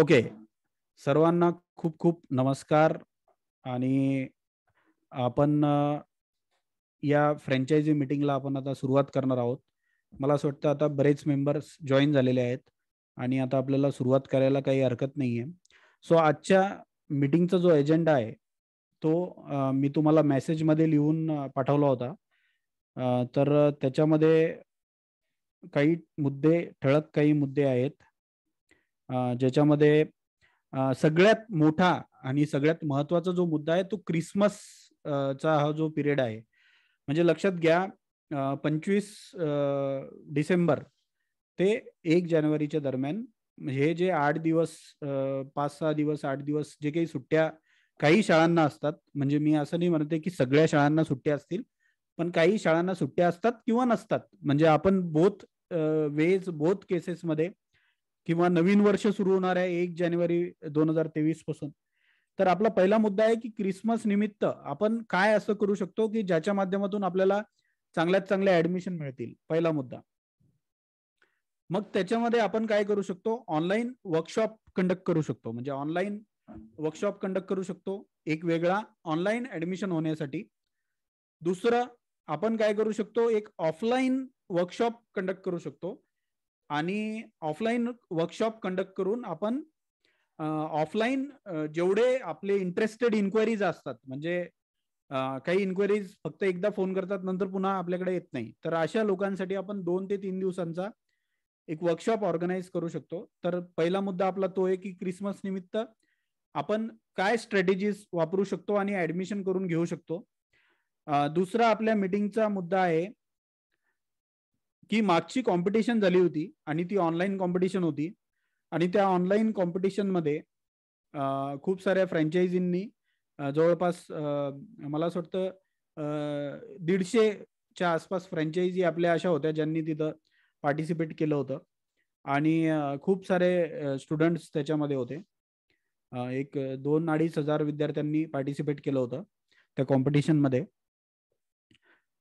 Okay सर्वांना खूप खूप नमस्कार आणि आपण या फ्रँचायझी मिटिंगला आपण आता सुरुवात करणार आहोत मला असं वाटतं आता बरेच मेंबर्स जॉईन झालेले आहेत आणि आता आपल्याला सुरुवात करायला काही हरकत नाही आहे सो आजच्या मिटिंगचा जो एजेंडा आहे तो मी तुम्हाला मेसेजमध्ये लिहून पाठवला होता तर त्याच्यामध्ये काही मुद्दे ठळक काही मुद्दे आहेत ज्याच्यामध्ये सगळ्यात मोठा आणि सगळ्यात महत्वाचा जो मुद्दा आहे तो क्रिसमस चा हा जो पिरियड आहे म्हणजे लक्षात घ्या पंचवीस डिसेंबर ते एक जानेवारीच्या दरम्यान हे जे आठ दिवस पाच सहा दिवस आठ दिवस जे काही सुट्ट्या काही शाळांना असतात म्हणजे मी असं नाही म्हणते की सगळ्या शाळांना सुट्ट्या असतील पण काही शाळांना सुट्ट्या असतात किंवा नसतात म्हणजे आपण बोथ वेज बोथ केसेसमध्ये किंवा नवीन वर्ष सुरू होणार आहे एक जानेवारी दोन हजार तेवीस पासून तर आपला पहिला मुद्दा आहे की क्रिसमस निमित्त आपण काय असं करू शकतो की ज्याच्या माध्यमातून आपल्याला चांगल्यात चांगल्या ऍडमिशन मिळतील पहिला मुद्दा मग त्याच्यामध्ये आपण काय करू शकतो ऑनलाईन वर्कशॉप कंडक्ट करू शकतो म्हणजे ऑनलाईन वर्कशॉप कंडक्ट करू शकतो एक वेगळा ऑनलाईन ऍडमिशन होण्यासाठी दुसरं आपण काय करू शकतो एक ऑफलाईन वर्कशॉप कंडक्ट करू शकतो आणि ऑफलाईन वर्कशॉप कंडक्ट करून आपण ऑफलाईन जेवढे आपले इंटरेस्टेड इन्क्वायरीज असतात म्हणजे काही इन्क्वायरीज फक्त एकदा फोन करतात नंतर पुन्हा आपल्याकडे येत नाही तर अशा लोकांसाठी आपण दोन ते तीन दिवसांचा एक वर्कशॉप ऑर्गनाईज करू शकतो तर पहिला मुद्दा आपला तो आहे की क्रिसमस निमित्त आपण काय स्ट्रॅटेजीज वापरू शकतो आणि ऍडमिशन करून घेऊ शकतो दुसरा आपल्या मीटिंगचा मुद्दा आहे की मागची कॉम्पिटिशन झाली होती आणि ती ऑनलाईन कॉम्पिटिशन होती आणि त्या ऑनलाईन कॉम्पिटिशनमध्ये खूप साऱ्या फ्रँचायझींनी जवळपास मला असं वाटतं दीडशेच्या आसपास फ्रँचायझी आपल्या अशा होत्या ज्यांनी तिथं पार्टिसिपेट केलं होतं आणि खूप सारे स्टुडंट्स त्याच्यामध्ये होते एक दोन अडीच हजार विद्यार्थ्यांनी पार्टिसिपेट केलं होतं त्या कॉम्पिटिशनमध्ये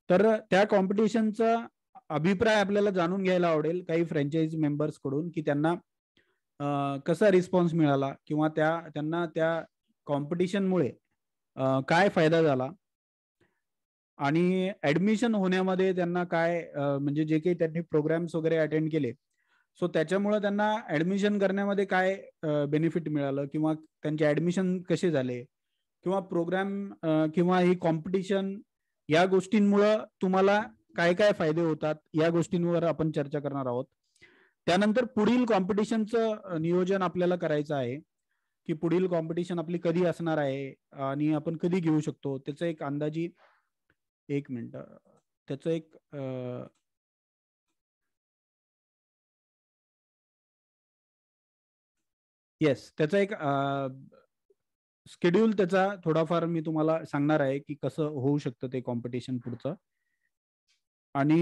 तर त्या कॉम्पिटिशनचा अभिप्राय आपल्याला जाणून घ्यायला आवडेल काही फ्रँचाईज मेंबर्स कडून की त्यांना कसा रिस्पॉन्स मिळाला किंवा त्या त्यांना त्या कॉम्पिटिशनमुळे काय फायदा झाला आणि ऍडमिशन होण्यामध्ये त्यांना काय म्हणजे जे काही त्यांनी प्रोग्राम्स वगैरे अटेंड केले सो त्याच्यामुळे त्यांना ऍडमिशन करण्यामध्ये काय बेनिफिट मिळालं किंवा त्यांचे ऍडमिशन कसे झाले किंवा प्रोग्राम किंवा ही कॉम्पिटिशन या गोष्टींमुळं तुम्हाला काय काय फायदे होतात या गोष्टींवर आपण चर्चा करणार आहोत त्यानंतर पुढील कॉम्पिटिशनचं नियोजन आपल्याला करायचं आहे की पुढील कॉम्पिटिशन आपली कधी असणार आहे आणि आपण कधी घेऊ शकतो त्याचं एक अंदाजी एक मिनिट त्याच एक येस त्याचा एक स्केड्यूल त्याचा थोडाफार मी तुम्हाला सांगणार आहे की कसं होऊ शकतं ते कॉम्पिटिशन पुढचं आणि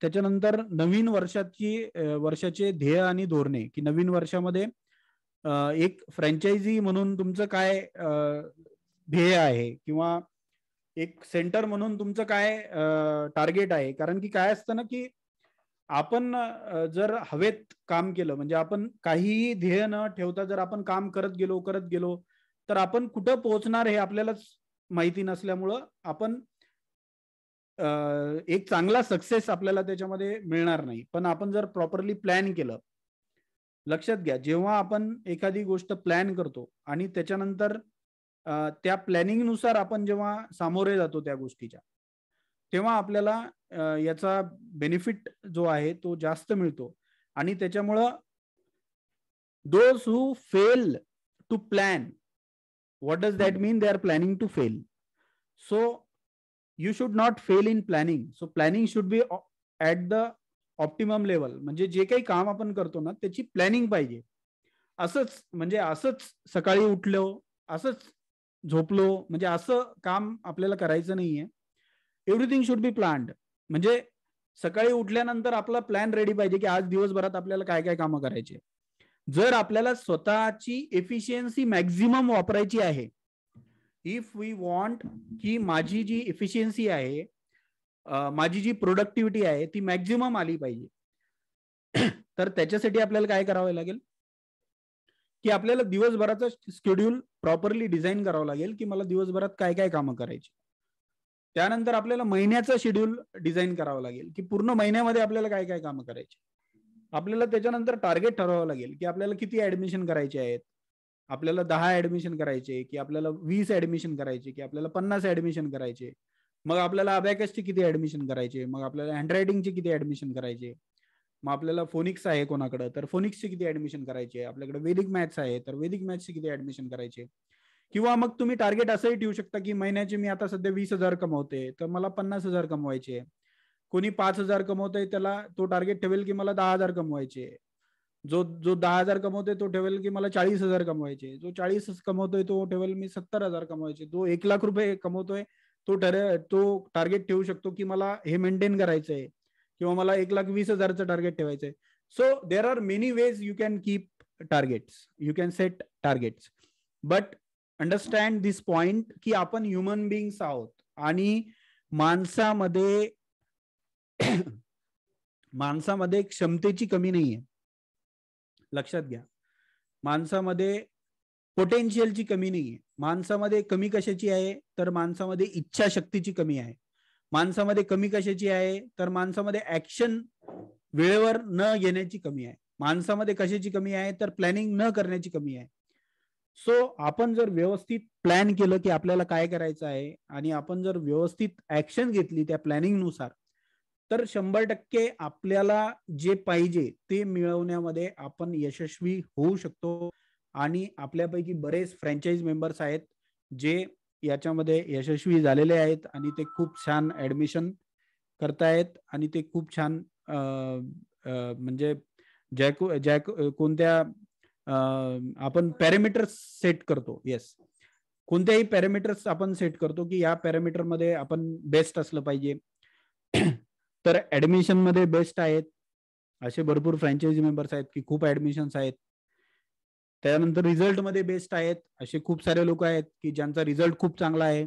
त्याच्यानंतर नवीन वर्षाची वर्षाचे ध्येय आणि धोरणे की नवीन वर्षामध्ये एक फ्रँचायझी म्हणून तुमचं काय ध्येय आहे किंवा एक सेंटर म्हणून तुमचं काय टार्गेट आहे कारण की काय असतं ना की आपण जर हवेत काम केलं म्हणजे आपण काहीही ध्येय न ठेवता जर आपण काम करत गेलो करत गेलो तर आपण कुठं पोहोचणार हे आपल्यालाच माहिती नसल्यामुळं आपण एक चांगला सक्सेस आपल्याला त्याच्यामध्ये मिळणार नाही पण आपण जर प्रॉपरली प्लॅन केलं लक्षात घ्या जेव्हा आपण एखादी गोष्ट प्लॅन करतो आणि त्याच्यानंतर त्या प्लॅनिंगनुसार आपण जेव्हा सामोरे जातो त्या गोष्टीच्या तेव्हा आपल्याला याचा बेनिफिट जो आहे तो जास्त मिळतो आणि त्याच्यामुळं those who fail to plan what does that mean they are planning to fail so you should not fail in planning so planning should be at the optimum level म्हणजे जे काही काम आपण करतो ना त्याची प्लॅनिंग पाहिजे असंच म्हणजे असंच सकाळी उठलो असंच झोपलो म्हणजे असं काम आपल्याला करायचं नाहीये एव्हरीथिंग शुड बी प्लॅन्ड म्हणजे सकाळी उठल्यानंतर आपला प्लॅन रेडी पाहिजे की आज दिवसभरात आपल्याला काय काय कामं करायचे जर आपल्याला स्वतःची एफिशियन्सी मॅक्झिमम वापरायची आहे इफ वी वॉन्ट की माझी जी इफिशियन्सी आहे माझी जी प्रोडक्टिव्हिटी आहे ती मॅक्झिमम आली पाहिजे तर त्याच्यासाठी आपल्याला काय करावं लागेल की आपल्याला दिवसभराचं शेड्यूल प्रॉपरली डिझाईन करावं लागेल की मला दिवसभरात काय काय कामं करायची त्यानंतर आपल्याला महिन्याचं शेड्यूल डिझाईन करावं लागेल की पूर्ण महिन्यामध्ये आपल्याला काय काय कामं करायची आपल्याला त्याच्यानंतर टार्गेट ठरवावं लागेल की आपल्याला किती ऍडमिशन करायचे आहेत आपल्याला दहा ऍडमिशन करायचे की आपल्याला वीस ऍडमिशन करायचे की आपल्याला पन्नास ऍडमिशन करायचे मग आपल्याला अबॅकसचे किती ऍडमिशन करायचे मग आपल्याला हँडरायटिंगचे किती ऍडमिशन करायचे मग आपल्याला फोनिक्स आहे कोणाकडे तर फोनिक्सचे किती ऍडमिशन करायचे आपल्याकडे वेदिक मॅथ्स आहे तर वेदिक मॅथ्सचे किती ऍडमिशन करायचे किंवा मग तुम्ही टार्गेट असंही ठेवू शकता की महिन्याचे मी आता सध्या वीस हजार कमवते तर मला पन्नास हजार कमवायचे कोणी पाच हजार कमवतंय त्याला तो टार्गेट ठेवेल की मला दहा हजार कमवायचे जो जो दहा हजार कमवतोय तो ठेवेल की मला चाळीस हजार कमवायचे जो चाळीस कमवतोय तो ठेवेल मी सत्तर हजार कमवायचे जो एक लाख रुपये कमवतोय तो तो टार्गेट ठेवू शकतो की मला हे मेंटेन करायचं आहे किंवा मला एक लाख वीस हजारचं टार्गेट ठेवायचंय आहे so there are many ways you can keep targets you can set target but understand this point की आपण ह्युमन बिंग्स आहोत आणि माणसामध्ये माणसामध्ये क्षमतेची कमी नाहीये लक्षात घ्या माणसामध्ये पोटेन्शियलची कमी नाही आहे माणसामध्ये कमी कशाची आहे तर माणसामध्ये इच्छाशक्तीची कमी आहे माणसामध्ये कमी कशाची आहे तर माणसामध्ये ऍक्शन वेळेवर न घेण्याची कमी आहे माणसामध्ये कशाची कमी आहे तर प्लॅनिंग न करण्याची कमी आहे सो आपण जर व्यवस्थित प्लॅन केलं की आपल्याला काय करायचं आहे आणि आपण जर व्यवस्थित ऍक्शन घेतली त्या प्लॅनिंगनुसार तर शंभर टक्के आपल्याला जे पाहिजे ते मिळवण्यामध्ये आपण यशस्वी होऊ शकतो आणि आपल्यापैकी बरेच फ्रँचाईज मेंबर्स आहेत जे याच्यामध्ये यशस्वी झालेले आहेत आणि ते खूप छान ऍडमिशन करतायत आणि ते खूप छान म्हणजे जॅको जॅक कोणत्या आपण पॅरामीटर्स सेट करतो येस कोणत्याही पॅरामीटर्स आपण सेट करतो की या पॅरामीटरमध्ये आपण बेस्ट असलं पाहिजे तर ऍडमिशन मध्ये बेस्ट आहेत असे भरपूर फ्रँचायझी मेंबर्स आहेत की खूप ऍडमिशन्स आहेत त्यानंतर रिझल्ट मध्ये बेस्ट आहेत असे खूप सारे लोक आहेत की ज्यांचा रिझल्ट खूप चांगला आहे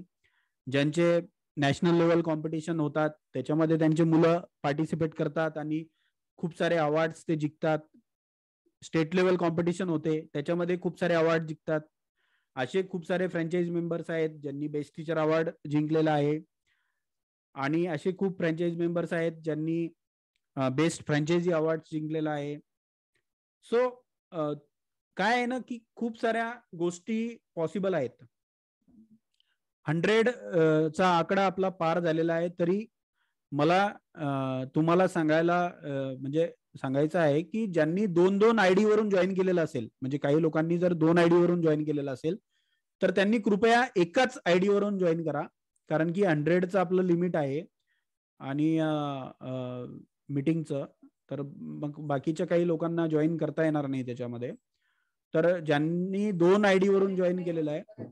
ज्यांचे नॅशनल लेवल कॉम्पिटिशन होतात त्याच्यामध्ये त्यांचे मुलं पार्टिसिपेट करतात आणि खूप सारे अवॉर्ड्स ते जिंकतात स्टेट लेवल कॉम्पिटिशन होते त्याच्यामध्ये खूप सारे अवॉर्ड जिंकतात असे खूप सारे फ्रँचायझी मेंबर्स आहेत ज्यांनी बेस्ट टीचर अवॉर्ड जिंकलेला आहे आणि असे खूप फ्रँचाईज मेंबर्स आहेत ज्यांनी बेस्ट फ्रँचायझी अवॉर्ड जिंकलेला आहे सो काय आहे ना की खूप साऱ्या गोष्टी पॉसिबल आहेत हंड्रेड चा आकडा आपला पार झालेला आहे तरी मला तुम्हाला सांगायला म्हणजे सांगायचं आहे की ज्यांनी दोन दोन आयडी वरून जॉईन केलेलं असेल म्हणजे काही लोकांनी जर दोन आयडी वरून जॉईन केलेलं असेल तर त्यांनी कृपया एकाच आयडी वरून जॉईन करा कारण की हंड्रेडचं आपलं लिमिट आहे आणि मिटिंगचं तर मग बाकीच्या काही लोकांना जॉईन करता येणार नाही त्याच्यामध्ये तर ज्यांनी दोन आय वरून जॉईन केलेला आहे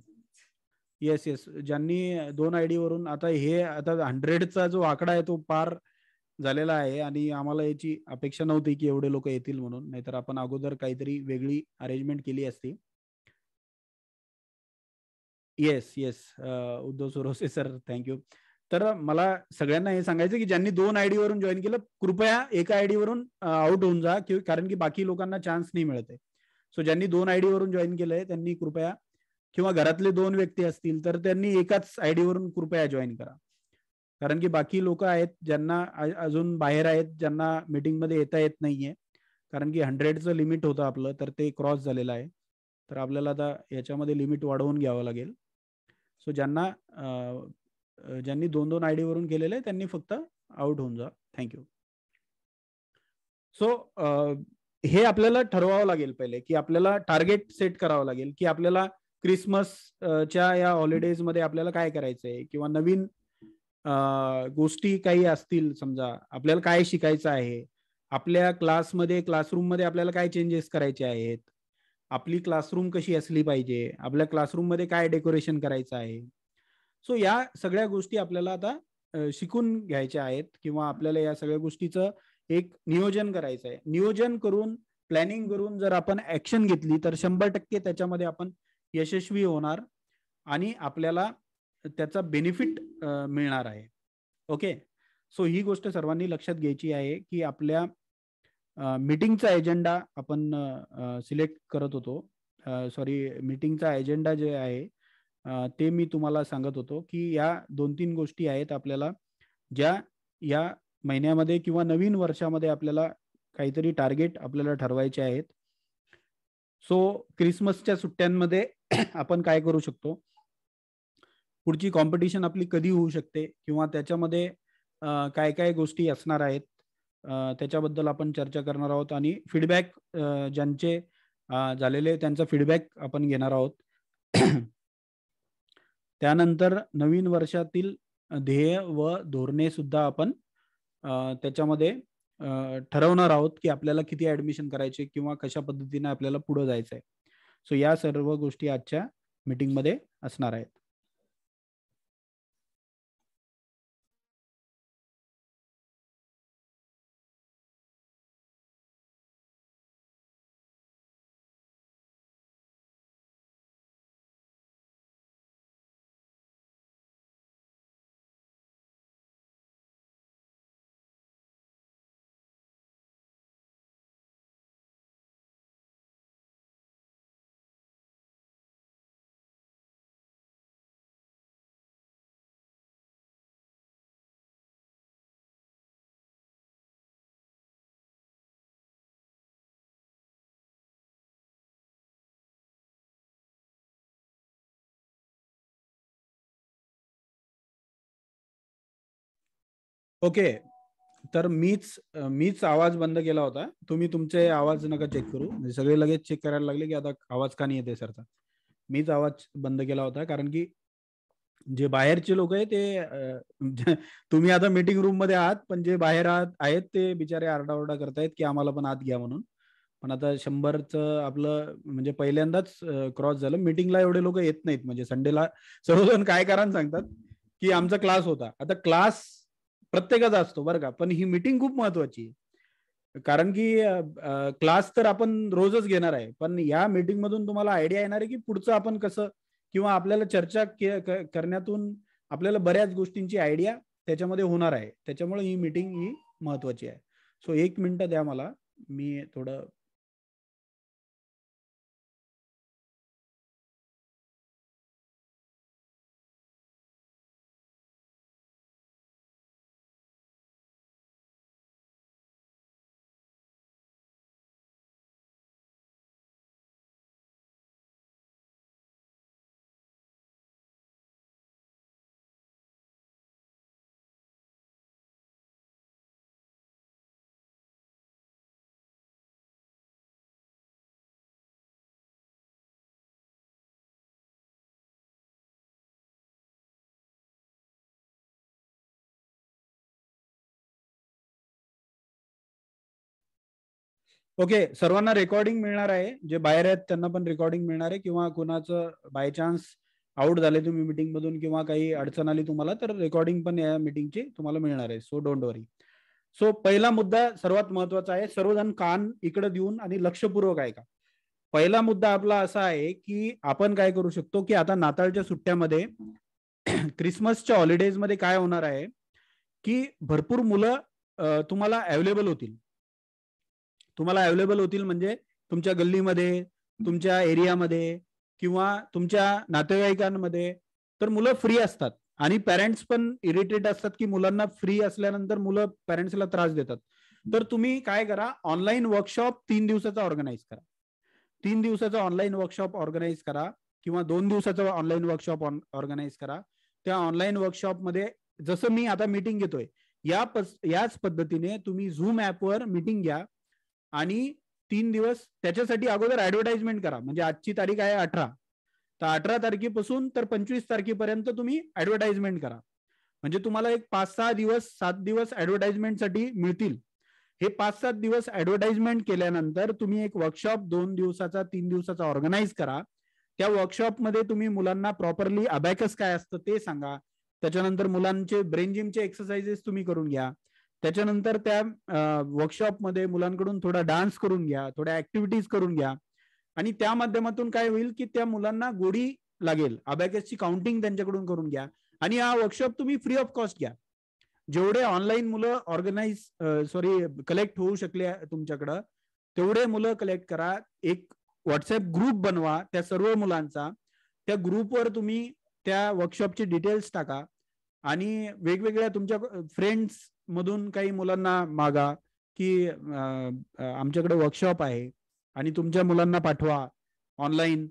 येस येस ज्यांनी दोन आय वरून आता हे आता हंड्रेडचा जो आकडा आहे तो पार झालेला आहे आणि आम्हाला याची अपेक्षा नव्हती की एवढे लोक येतील म्हणून नाहीतर आपण अगोदर काहीतरी वेगळी अरेंजमेंट केली असती yes yes Uddhav Survase sir thank you तर मला सगळ्यांना हे सांगायचं की ज्यांनी दोन आयडी वरून जॉईन केलं कृपया एका आयडी वरून आउट होऊन जा कारण की बाकी लोकांना चान्स नाही मिळत आहे सो ज्यांनी दोन आयडी वरून जॉईन केलंय त्यांनी कृपया किंवा घरातले दोन व्यक्ती असतील तर त्यांनी एकाच आयडी वरून कृपया जॉईन करा कारण की बाकी लोक आहेत ज्यांना अजून बाहेर आहेत ज्यांना मीटिंगमध्ये येता येत नाहीये कारण की हंड्रेडचं लिमिट होतं आपलं तर ते क्रॉस झालेलं आहे तर आपल्याला आता याच्यामध्ये लिमिट वाढवून घ्यावं लागेल सो ज्यांना ज्यांनी दोन दोन आयडी वरून केलेले आहे त्यांनी फक्त आउट होऊन जा थँक्यू सो हे आपल्याला ठरवावं लागेल पहिले की आपल्याला टार्गेट सेट करावं लागेल की आपल्याला क्रिसमसच्या या हॉलिडेज मध्ये आपल्याला काय करायचंय किंवा नवीन गोष्टी काही असतील समजा आपल्याला काय शिकायचं आहे आपल्या क्लासमध्ये मध्ये आपल्याला काय चेंजेस करायचे आहेत आपली क्लासरूम कशी असली पाहिजे आपल्या क्लासरूम मध्ये काय डेकोरेशन करायचं आहे सो या सगळ्या गोष्टी आपल्याला आता शिकून घ्यायच्या आहेत किंवा आपल्याला या सगळ्या गोष्टीचं एक नियोजन करायचं आहे नियोजन करून प्लॅनिंग करून जर आपण ऍक्शन घेतली तर शंभर टक्के त्याच्यामध्ये आपण यशस्वी होणार आणि आपल्याला त्याचा बेनिफिट मिळणार आहे ओके सो ही गोष्ट सर्वांनी लक्षात घ्यायची आहे की आपल्या मीटिंगचा एजेंडा आपण सिलेक्ट करत होतो सॉरी मीटिंगचा एजेंडा जे आहे ते मी तुम्हाला सांगत होतो की या दोन तीन गोष्टी आहेत आपल्याला ज्या या महिन्यामध्ये किंवा नवीन वर्षामध्ये आपल्याला काहीतरी टार्गेट आपल्याला ठरवायचे आहेत सो क्रिसमसच्या सुट्ट्यांमध्ये आपण काय करू शकतो पुढची कॉम्पिटिशन आपली कधी होऊ शकते किंवा त्याच्यामध्ये काय काय गोष्टी असणार आहेत त्याच्याबद्दल आपण चर्चा करणार आहोत आणि फीडबॅक ज्यांचे झालेले त्यांचा फीडबॅक आपण घेणार आहोत त्यानंतर नवीन वर्षातील ध्येय व धोरणे सुद्धा आपण त्याच्यामध्ये ठरवणार आहोत की आपल्याला किती ऍडमिशन करायचे किंवा कशा पद्धतीने आपल्याला पुढे जायचं आहे सो या सर्व गोष्टी आजच्या मीटिंगमध्ये असणार आहेत ओके तर मीच मीच आवाज बंद केला होता तुम्ही तुमचे आवाज नका चेक करू म्हणजे सगळे लगेच चेक करायला लागले की आता आवाज का नाही येते सरचा मीच आवाज बंद केला होता कारण की जे बाहेरचे लोक आहे ते तुम्ही आता मीटिंग रूम मध्ये आहात पण जे बाहेर आहात आहेत ते बिचारे आरडाओरडा करतायत की आम्हाला पण आत घ्या म्हणून पण आता शंभरच आपलं म्हणजे पहिल्यांदाच क्रॉस झालं मीटिंगला एवढे लोक येत नाहीत म्हणजे संडेला सर्वजण काय कारण सांगतात की आमचा क्लास होता आता क्लास प्रत्येकाचा असतो बरं का पण ही मिटिंग खूप महत्वाची आहे कारण की क्लास तर आपण रोजच घेणार आहे पण या मिटिंग मधून तुम्हाला आयडिया येणार आहे की पुढचं आपण कसं किंवा आपल्याला चर्चा करण्यातून आपल्याला बऱ्याच गोष्टींची आयडिया त्याच्यामध्ये होणार आहे त्याच्यामुळे ही मीटिंग ही महत्वाची आहे सो एक मिनिट द्या मला मी थोडं ओके सर्वांना रेकॉर्डिंग मिळणार आहे जे बाहेर आहेत त्यांना पण रेकॉर्डिंग मिळणार आहे किंवा कुणाचं बाय चान्स आउट झाले तुम्ही मीटिंग मधून किंवा काही अडचण आली तुम्हाला तर रेकॉर्डिंग पण या मीटिंगची तुम्हाला मिळणार आहे सो डोंट वरी सो पहिला मुद्दा सर्वात महत्वाचा आहे सर्वजण कान इकडे देऊन आणि लक्षपूर्वक ऐका पहिला मुद्दा आपला असा आहे की आपण काय करू शकतो की आता नाताळच्या सुट्ट्यामध्ये क्रिसमसच्या हॉलिडेज मध्ये काय होणार आहे की भरपूर मुलं तुम्हाला अवेलेबल होतील तुम्हाला अवेलेबल होतील म्हणजे तुमच्या गल्लीमध्ये तुमच्या एरियामध्ये किंवा तुमच्या नातेवाईकांमध्ये तर मुलं फ्री असतात आणि पॅरेंट्स पण इरिटेट असतात की मुलांना फ्री असल्यानंतर मुलं पॅरेंट्सला त्रास देतात तर तुम्ही काय करा ऑनलाईन वर्कशॉप तीन दिवसाचा ऑर्गनाईज करा तीन दिवसाचा ऑनलाईन वर्कशॉप ऑर्गनाईज करा किंवा दोन दिवसाचा ऑनलाईन वर्कशॉप ऑर्गनाईज करा त्या ऑनलाईन वर्कशॉपमध्ये जसं मी आता मीटिंग घेतोय याच पद्धतीने तुम्ही झूम ऍपवर मीटिंग घ्या आणि तीन दिवस त्याच्यासाठी अगोदर ऍडव्हर्टाइजमेंट करा म्हणजे आजची तारीख आहे अठरा तर अठरा तारखेपासून तर पंचवीस तारखेपर्यंत तुम्ही ऍडव्हर्टाइजमेंट करा म्हणजे तुम्हाला एक पाच सहा दिवस सात दिवस ऍडव्हर्टाइजमेंटसाठी मिळतील हे पाच सात दिवस ऍडव्हर्टाइजमेंट केल्यानंतर तुम्ही एक वर्कशॉप दोन दिवसाचा तीन दिवसाचा ऑर्गनाईज करा त्या वर्कशॉपमध्ये तुम्ही मुलांना प्रॉपरली अबॅकस काय असतं ते सांगा त्याच्यानंतर मुलांचे ब्रेन जिमचे एक्सरसाइजेस तुम्ही करून घ्या त्याच्यानंतर त्या वर्कशॉपमध्ये मुलांकडून थोडा डान्स करून घ्या थोड्या ऍक्टिव्हिटीज करून घ्या आणि त्या माध्यमातून काय होईल की त्या मुलांना गोडी लागेल अबॅकसची काउंटिंग त्यांच्याकडून करून घ्या आणि हा वर्कशॉप तुम्ही फ्री ऑफ कॉस्ट घ्या जेवढे ऑनलाईन मुलं ऑर्गनाईज सॉरी कलेक्ट होऊ शकले तुमच्याकडं तेवढे मुलं कलेक्ट करा एक व्हॉट्सअप ग्रुप बनवा त्या सर्व मुलांचा त्या ग्रुपवर तुम्ही त्या वर्कशॉपचे डिटेल्स टाका आणि वेगवेगळ्या तुमच्या फ्रेंड्स मधून काही मुलांना मागा की आमच्याकडे वर्कशॉप आहे आणि तुमच्या मुलांना पाठवा ऑनलाईन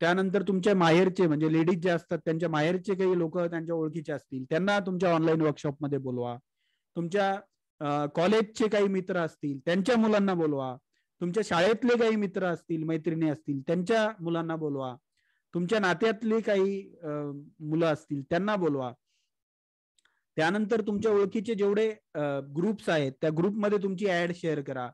त्यानंतर तुमच्या माहेरचे म्हणजे लेडीज जे असतात त्यांच्या माहेरचे काही लोक त्यांच्या ओळखीचे असतील त्यांना तुमच्या ऑनलाईन मध्ये बोलवा तुमच्या कॉलेजचे काही मित्र असतील त्यांच्या मुलांना बोलवा तुमच्या शाळेतले काही मित्र असतील मैत्रिणी असतील त्यांच्या मुलांना बोलवा तुमच्या नात्यातले काही मुलं असतील त्यांना बोलवा त्यानंतर तुमच्या ओळखीचे जेवढे ग्रुप्स आहेत त्या ग्रुपमध्ये तुमची ऍड शेअर करा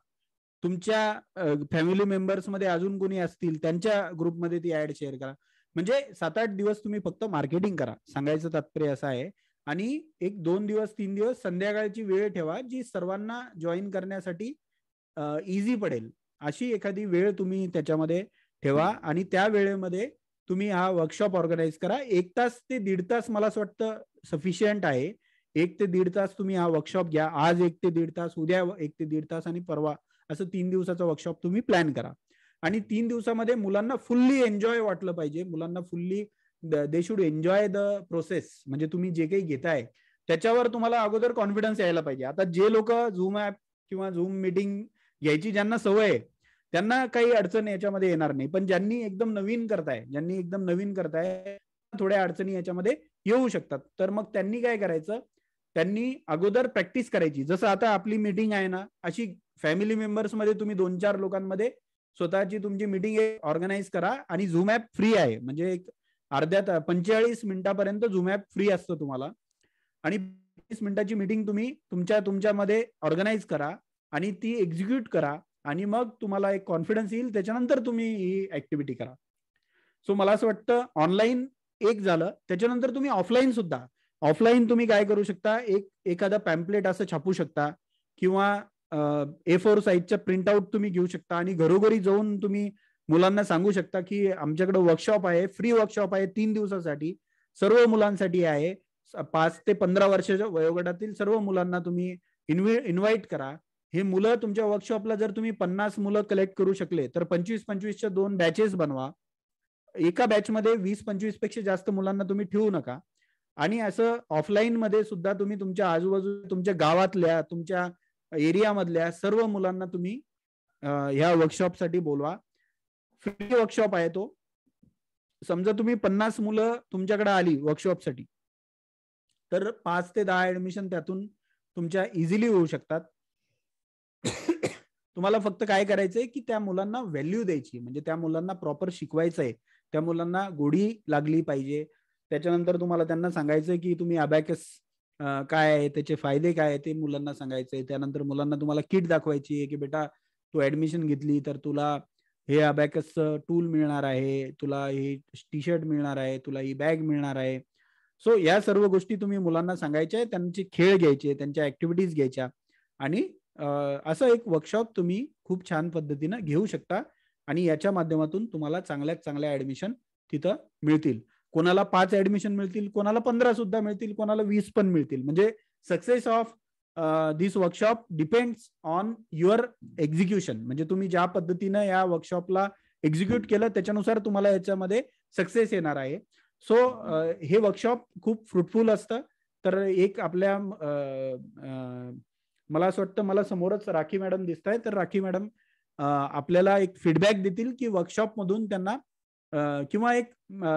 तुमच्या फॅमिली मेंबर्स मध्ये अजून कोणी असतील त्यांच्या ग्रुपमध्ये ती ऍड शेअर करा म्हणजे सात आठ दिवस तुम्ही फक्त मार्केटिंग करा सांगायचं तात्पर्य असं आहे आणि एक दोन दिवस तीन दिवस संध्याकाळची वेळ ठेवा जी सर्वांना जॉईन करण्यासाठी इझी पडेल अशी एखादी वेळ तुम्ही त्याच्यामध्ये ठेवा आणि त्या वेळेमध्ये तुम्ही हा वर्कशॉप ऑर्गनाईज करा एक तास ते दीड तास मला असं वाटतं सफिशियंट आहे एक ते दीड तास तुम्ही हा वर्कशॉप घ्या आज एक ते दीड तास उद्या एक ते दीड तास आणि परवा असं तीन दिवसाचा वर्कशॉप तुम्ही प्लॅन करा आणि तीन दिवसामध्ये मुलांना फुल्ली एन्जॉय वाटलं पाहिजे मुलांना fully they should enjoy the process म्हणजे तुम्ही जे काही घेताय त्याच्यावर तुम्हाला अगोदर कॉन्फिडन्स यायला पाहिजे आता जे लोक झूम ऍप किंवा झूम मिटिंग घ्यायची ज्यांना सवय आहे त्यांना काही अडचण याच्यामध्ये येणार नाही पण ज्यांनी एकदम नवीन करताय ज्यांनी एकदम नवीन करताय थोड्या अडचणी याच्यामध्ये येऊ शकतात तर मग त्यांनी काय करायचं त्यांनी अगोदर प्रॅक्टिस करायची जसं आता आपली मीटिंग आहे ना अशी फॅमिली मेंबर्स मध्ये तुम्ही दोन चार लोकांमध्ये स्वतःची तुमची मिटिंग ऑर्गनाईज करा आणि झूम ऍप फ्री आहे म्हणजे एक अर्ध्या पंचेचाळीस मिनिटापर्यंत झूम ऍप फ्री असतं तुम्हाला आणि मिनिटाची मिटिंग तुम्ही तुमच्या तुमच्यामध्ये ऑर्गनाईज करा आणि ती एक्झिक्यूट करा आणि मग तुम्हाला एक कॉन्फिडन्स येईल त्याच्यानंतर तुम्ही ही ऍक्टिव्हिटी करा सो मला असं वाटतं ऑनलाईन एक झालं त्याच्यानंतर तुम्ही ऑफलाईन सुद्धा ऑफलाईन तुम्ही काय करू शकता एक एखादा पॅम्पलेट असं छापू शकता किंवा ए फोर साईजच्या प्रिंटआउट तुम्ही घेऊ शकता आणि घरोघरी जाऊन तुम्ही मुलांना सांगू शकता की आमच्याकडे वर्कशॉप आहे फ्री वर्कशॉप आहे तीन दिवसासाठी सर्व मुलांसाठी आहे पाच ते पंधरा वर्षाच्या वयोगटातील सर्व मुलांना तुम्ही इन्व्हाइट करा हे मुलं तुमच्या वर्कशॉपला जर तुम्ही पन्नास मुलं कलेक्ट करू शकले तर पंचवीस पंचवीसच्या दोन बॅचेस बनवा एका बॅचमध्ये वीस पंचवीस पेक्षा जास्त मुलांना तुम्ही ठेवू नका आणि असं ऑफलाईन मध्ये सुद्धा तुम्ही तुमच्या आजूबाजू तुमच्या गावातल्या तुमच्या एरियामधल्या सर्व मुलांना तुम्ही ह्या साठी बोलवा फ्री वर्कशॉप आहे तो समजा तुम्ही पन्नास मुलं तुमच्याकडे आली वर्कशॉपसाठी तर पाच ते दहा ऍडमिशन त्यातून तुमच्या इझिली होऊ शकतात तुम्हाला फक्त काय करायचंय की त्या मुलांना व्हॅल्यू द्यायची म्हणजे त्या मुलांना प्रॉपर शिकवायचंय त्या मुलांना गोडी लागली पाहिजे त्याच्यानंतर तुम्हाला त्यांना सांगायचंय की तुम्ही अबॅकस काय आहे त्याचे फायदे काय आहे ते मुलांना सांगायचे त्यानंतर मुलांना तुम्हाला किट दाखवायची आहे की बेटा तू ऍडमिशन घेतली तर तुला हे अबॅकस टूल मिळणार आहे तुला हे टी शर्ट मिळणार आहे तुला ही बॅग मिळणार आहे सो या सर्व गोष्टी तुम्ही मुलांना सांगायच्या त्यांचे खेळ घ्यायचे त्यांच्या ऍक्टिव्हिटीज घ्यायच्या आणि असं एक वर्कशॉप तुम्ही खूप छान पद्धतीनं घेऊ शकता आणि याच्या माध्यमातून तुम्हाला चांगल्यात चांगल्या ऍडमिशन तिथं मिळतील कोणाला पाच ऍडमिशन मिळतील कोणाला पंधरा सुद्धा मिळतील कोणाला वीस पण मिळतील म्हणजे success of this workshop depends on your execution म्हणजे तुम्ही ज्या पद्धतीनं या वर्कशॉपला एक्झिक्यूट केलं त्याच्यानुसार तुम्हाला याच्यामध्ये सक्सेस येणार आहे सो uh, हे वर्कशॉप खूप फ्रुटफुल असतं तर एक आपल्या uh, uh, मला असं वाटतं मला समोरच राखी मॅडम दिसत आहे तर राखी मॅडम आपल्याला एक फीडबॅक देतील की वर्कशॉप मधून त्यांना किंवा एक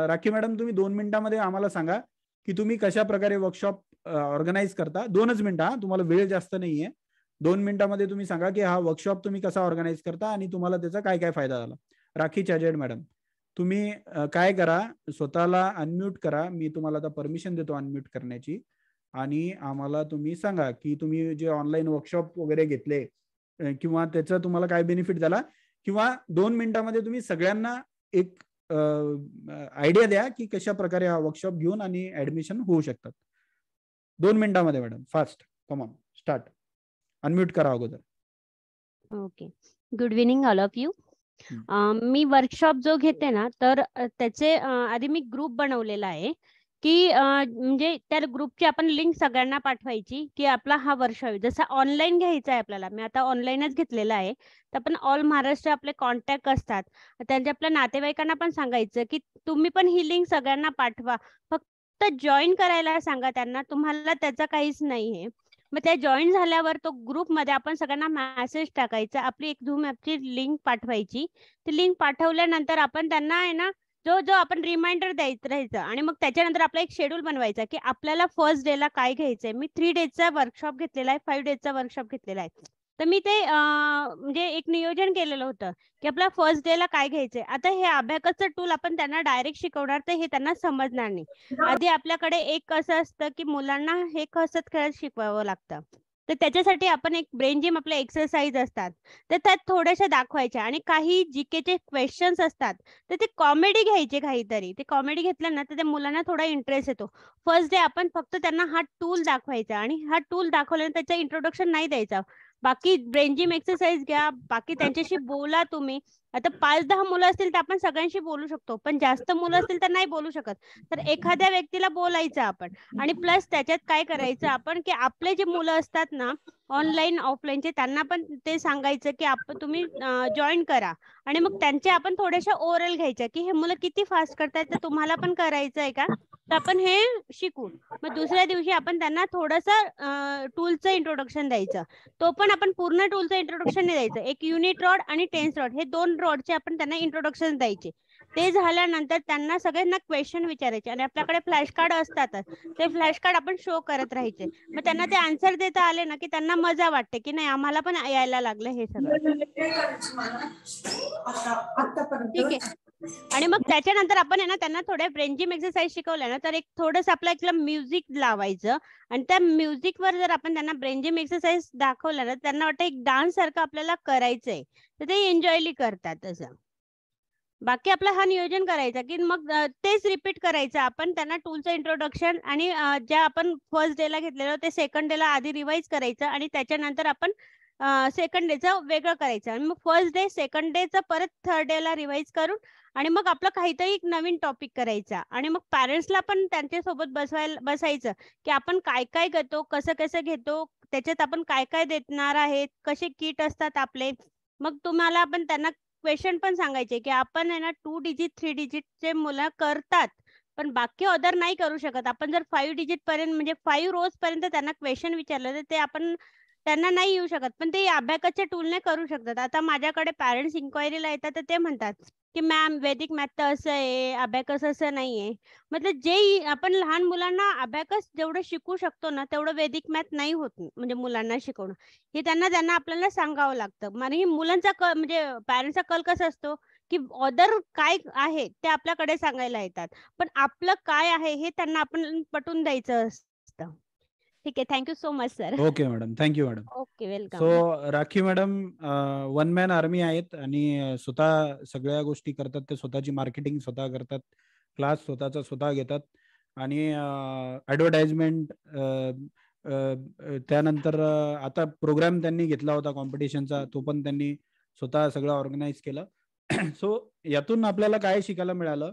राखी मॅडम तुम्ही दोन मिनिटांमध्ये आम्हाला सांगा की तुम्ही कशा प्रकारे वर्कशॉप ऑर्गनाईज करता दोनच मिनिटं हा तुम्हाला वेळ जास्त नाहीये दोन मिनिटांमध्ये तुम्ही सांगा की हा वर्कशॉप तुम्ही कसा ऑर्गनाईज करता आणि तुम्हाला त्याचा काय काय फायदा झाला राखी चाजेड मॅडम तुम्ही काय करा स्वतःला अनम्यूट करा मी तुम्हाला आता परमिशन देतो अनम्यूट करण्याची आणि आम्हाला तुम्ही सांगा की तुम्ही जे ऑनलाईन वर्कशॉप वगैरे घेतले किंवा त्याचा तुम्हाला काय बेनिफिट झाला किंवा दोन मिनिटांमध्ये तुम्ही सगळ्यांना एक आयडिया द्या की कशा प्रकारे हा वर्कशॉप घेऊन आणि ऍडमिशन होऊ शकतात दोन मिनिटांमध्ये madam fast come on start unmute करा अगोदर okay good evening all of you मी वर्कशॉप जो घेते ना तर त्याचे आधी मी ग्रुप बनवलेला आहे की म्हणजे त्या ग्रुपची आपण लिंक सगळ्यांना पाठवायची की आपला हा वर्ष जसा ऑनलाईन घ्यायचा आहे आपल्याला मी आता ऑनलाईनच घेतलेला आहे तर पण ऑल महाराष्ट्र आपले कॉन्टॅक्ट असतात त्यांच्या आपल्या नातेवाईकांना पण सांगायचं की तुम्ही पण ही लिंक सगळ्यांना पाठवा फक्त जॉईन करायला सांगा त्यांना तुम्हाला त्याचा काहीच नाही आहे मग त्या जॉईन झाल्यावर तो ग्रुपमध्ये आपण सगळ्यांना मेसेज टाकायचा आपली एक झूम ऍपची लिंक पाठवायची ती लिंक पाठवल्यानंतर आपण त्यांना आहे ना जो जो आपण रिमाइंडर द्यायचं राहायचं आणि मग त्याच्यानंतर आपला एक शेड्यूल बनवायचा की आपल्याला फर्स्ट डेला काय घ्यायचंय मी थ्री डेजचा वर्कशॉप घेतलेला आहे फाईव्ह डेजचा वर्कशॉप घेतलेला आहे तर मी ते म्हणजे एक नियोजन केलेलं होतं की आपला फर्स्ट डेला काय घ्यायचंय आता हे अभ्यासाचं टूल आपण त्यांना डायरेक्ट शिकवणार तर हे त्यांना समजणार नाही आधी आपल्याकडे एक कसं असतं की मुलांना हे कसं खेळत शिकवावं लागतं तर त्याच्यासाठी आपण एक ब्रेन जिम आपल्या एक्सरसाइज असतात तर त्यात थोड्याशा दाखवायच्या आणि काही जीकेचे क्वेश्चन्स असतात तर ते कॉमेडी घ्यायचे काहीतरी ते कॉमेडी घेतलं ना तर त्या मुलांना थोडा इंटरेस्ट येतो फर्स्ट डे आपण फक्त त्यांना हा टूल दाखवायचा आणि हा टूल दाखवल्याने त्याचा इंट्रोडक्शन नाही द्यायचा बाकी ब्रेन जिम एक्सरसाइज घ्या बाकी त्यांच्याशी बोला तुम्ही आता पाच दहा मुलं असतील तर आपण सगळ्यांशी बोलू शकतो पण जास्त मुलं असतील तर नाही बोलू शकत तर एखाद्या व्यक्तीला बोलायचं आपण आणि प्लस त्याच्यात काय करायचं आपण की आपले जे मुलं असतात ना ऑनलाईन ऑफलाईनचे त्यांना पण ते सांगायचं की आपण तुम्ही जॉईन करा आणि मग त्यांचे आपण थोड्याशा ओरल घ्यायच्या की हे मुलं किती फास्ट करतात तर तुम्हाला पण करायचं आहे का तर आपण हे शिकू मग दुसऱ्या दिवशी आपण त्यांना थोडस टूलचं इंट्रोडक्शन द्यायचं तो पण आपण पूर्ण टूलचं इंट्रोडक्शन नाही द्यायचं एक युनिट रॉड आणि टेन्स रॉड हे दोन आपण त्यांना इंट्रोडक्शन द्यायचे ते झाल्यानंतर त्यांना सगळ्यांना क्वेश्चन विचारायचे आणि आपल्याकडे फ्लॅश कार्ड असतातच ते फ्लॅश कार्ड आपण शो करत राहायचे मग त्यांना ते आन्सर देता आले ना की त्यांना मजा वाटते की नाही आम्हाला पण यायला लागलं हे सगळं ठीक आहे आणि मग त्याच्यानंतर आपण आहे ना त्यांना थोड्या ब्रेन एक्सरसाइज शिकवल्या ना तर एक थोडस आपलं एक म्युझिक लावायचं आणि त्या म्युझिक वर जर आपण त्यांना ब्रेंजिम एक्सरसाइज दाखवलं ना त्यांना वाटतं एक डान्स सारखं आपल्याला करायचंय तर ते एन्जॉयली करतात असं बाकी आपला हा नियोजन करायचा की मग तेच रिपीट करायचं आपण त्यांना टूलचं इंट्रोडक्शन आणि ज्या आपण फर्स्ट डेला घेतलेलं ते सेकंड डेला आधी रिवाइज करायचं आणि त्याच्यानंतर आपण सेकंड च वेगळं करायचं आणि मग फर्स्ट डे सेकंड डेचं परत थर्ड डेला रिवाइज करून आणि मग आपलं काहीतरी नवीन टॉपिक करायचा आणि मग पॅरेंट्सला पण त्यांच्यासोबत बसवायला बसायचं की आपण काय काय घेतो कसं कसं घेतो त्याच्यात आपण काय काय देणार आहेत कसे किट असतात आपले मग तुम्हाला आपण त्यांना क्वेश्चन पण सांगायचे की आपण आहे ना टू डिजिट थ्री डिजिट चे मुलं करतात पण बाकी अदर नाही करू शकत आपण जर फाईव्ह डिजिट पर्यंत म्हणजे फाईव्ह रोज पर्यंत त्यांना क्वेश्चन विचारलं तर ते आपण त्यांना नाही येऊ शकत पण ते अभ्याकाच्या टूलने करू शकतात आता माझ्याकडे पॅरेंट्स इन्क्वायरीला येतात तर ते म्हणतात की मॅम वैदिक मॅथ तर असं आहे अभ्याकस असं नाहीये मतलब जे आपण लहान मुलांना अभ्यास जेवढं शिकू शकतो ना तेवढं वैदिक मॅथ नाही होत म्हणजे मुलांना शिकवणं हे त्यांना त्यांना आपल्याला सांगावं लागतं म्हणजे मुलांचा कल म्हणजे पॅरेंट्सचा कल कसा असतो की ऑदर काय आहे ते आपल्याकडे सांगायला येतात पण आपलं काय आहे हे त्यांना आपण पटवून द्यायचं असतं ठीक आहे thank you so much sir okay madam thank you madam okay welcome so Rakhi madam one man army आहेत आणि uh, स्वतः सगळ्या गोष्टी करतात ते स्वतःची मार्केटिंग स्वतः करतात क्लास स्वतःचा स्वतः घेतात आणि ऍडव्हर्टाइजमेंट uh, uh, त्यानंतर आता प्रोग्राम त्यांनी घेतला होता कॉम्पिटिशनचा तो पण त्यांनी स्वतः सगळं ऑर्गनाईज केलं सो यातून आपल्याला काय शिकायला मिळालं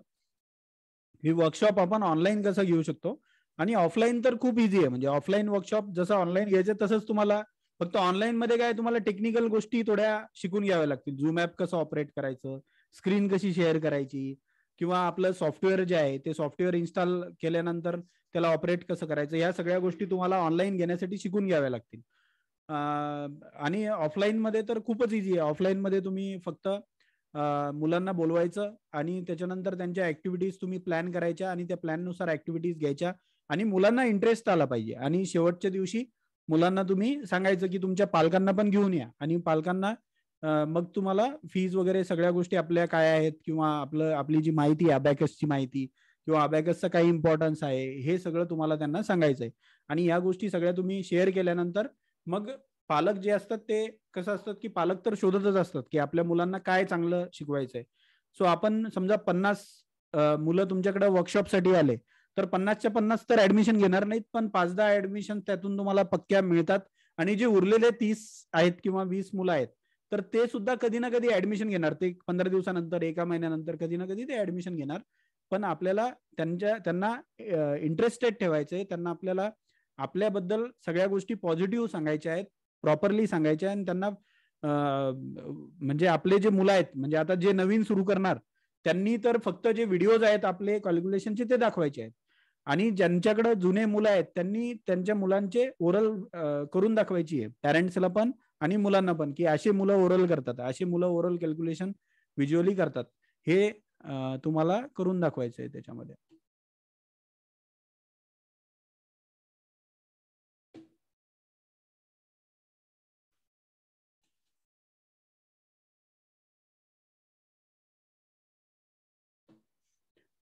ही वर्कशॉप आपण ऑनलाईन कसं घेऊ शकतो आणि ऑफलाईन तर खूप इझी आहे म्हणजे ऑफलाईन वर्कशॉप जसं ऑनलाईन घ्यायचं तसंच तुम्हाला फक्त ऑनलाईन मध्ये काय तुम्हाला टेक्निकल गोष्टी थोड्या शिकून घ्याव्या लागतील झूम ऍप कसं ऑपरेट करायचं स्क्रीन कशी शेअर करायची किंवा आपलं सॉफ्टवेअर जे आहे ते सॉफ्टवेअर इन्स्टॉल केल्यानंतर त्याला ऑपरेट कसं करायचं या सगळ्या गोष्टी तुम्हाला ऑनलाईन घेण्यासाठी शिकून घ्याव्या लागतील आणि ऑफलाईन मध्ये तर खूपच इझी आहे ऑफलाईन मध्ये तुम्ही फक्त मुलांना बोलवायचं आणि त्याच्यानंतर त्यांच्या ऍक्टिव्हिटीज तुम्ही प्लॅन करायच्या आणि त्या प्लॅननुसार ऍक्टिव्हिटीज घ्यायच्या आणि मुलांना इंटरेस्ट आला पाहिजे आणि शेवटच्या दिवशी मुलांना तुम्ही सांगायचं की तुमच्या पालकांना पण घेऊन या आणि पालकांना मग तुम्हाला फीज वगैरे सगळ्या गोष्टी आपल्या काय आहेत किंवा आपलं आपली जी माहिती आहे अबॅकसची माहिती किंवा अबॅकसचा काही इम्पॉर्टन्स आहे हे सगळं तुम्हाला त्यांना सांगायचं आहे आणि या गोष्टी सगळ्या तुम्ही शेअर केल्यानंतर मग पालक जे असतात ते कसं असतात की पालक तर शोधतच असतात की आपल्या मुलांना काय चांगलं शिकवायचंय सो आपण समजा पन्नास मुलं तुमच्याकडे वर्कशॉपसाठी आले तर पन्नासच्या पन्नास तर ऍडमिशन घेणार नाहीत पण पाच दहा ऍडमिशन त्यातून तुम्हाला पक्क्या मिळतात आणि जे उरलेले तीस आहेत किंवा वीस मुलं आहेत तर ते सुद्धा कधी ना कधी ऍडमिशन घेणार ते पंधरा दिवसानंतर एका महिन्यानंतर कधी ना कधी ते ऍडमिशन घेणार पण आपल्याला त्यांच्या त्यांना इंटरेस्टेड ठेवायचे त्यांना आपल्याला आपल्याबद्दल सगळ्या गोष्टी पॉझिटिव्ह सांगायच्या आहेत प्रॉपरली सांगायच्या आणि त्यांना म्हणजे आपले जे मुलं आहेत म्हणजे आता जे नवीन सुरू करणार त्यांनी तर फक्त जे व्हिडिओज आहेत आपले कॅल्क्युलेशनचे ते दाखवायचे आहेत आणि ज्यांच्याकडे जुने मुलं आहेत त्यांनी त्यांच्या मुलांचे ओरल करून दाखवायची आहे पॅरेंट्सला पण आणि मुलांना पण की अशी मुलं ओरल करतात अशी मुलं ओरल कॅल्क्युलेशन व्हिज्युअली करतात हे तुम्हाला करून दाखवायचं आहे त्याच्यामध्ये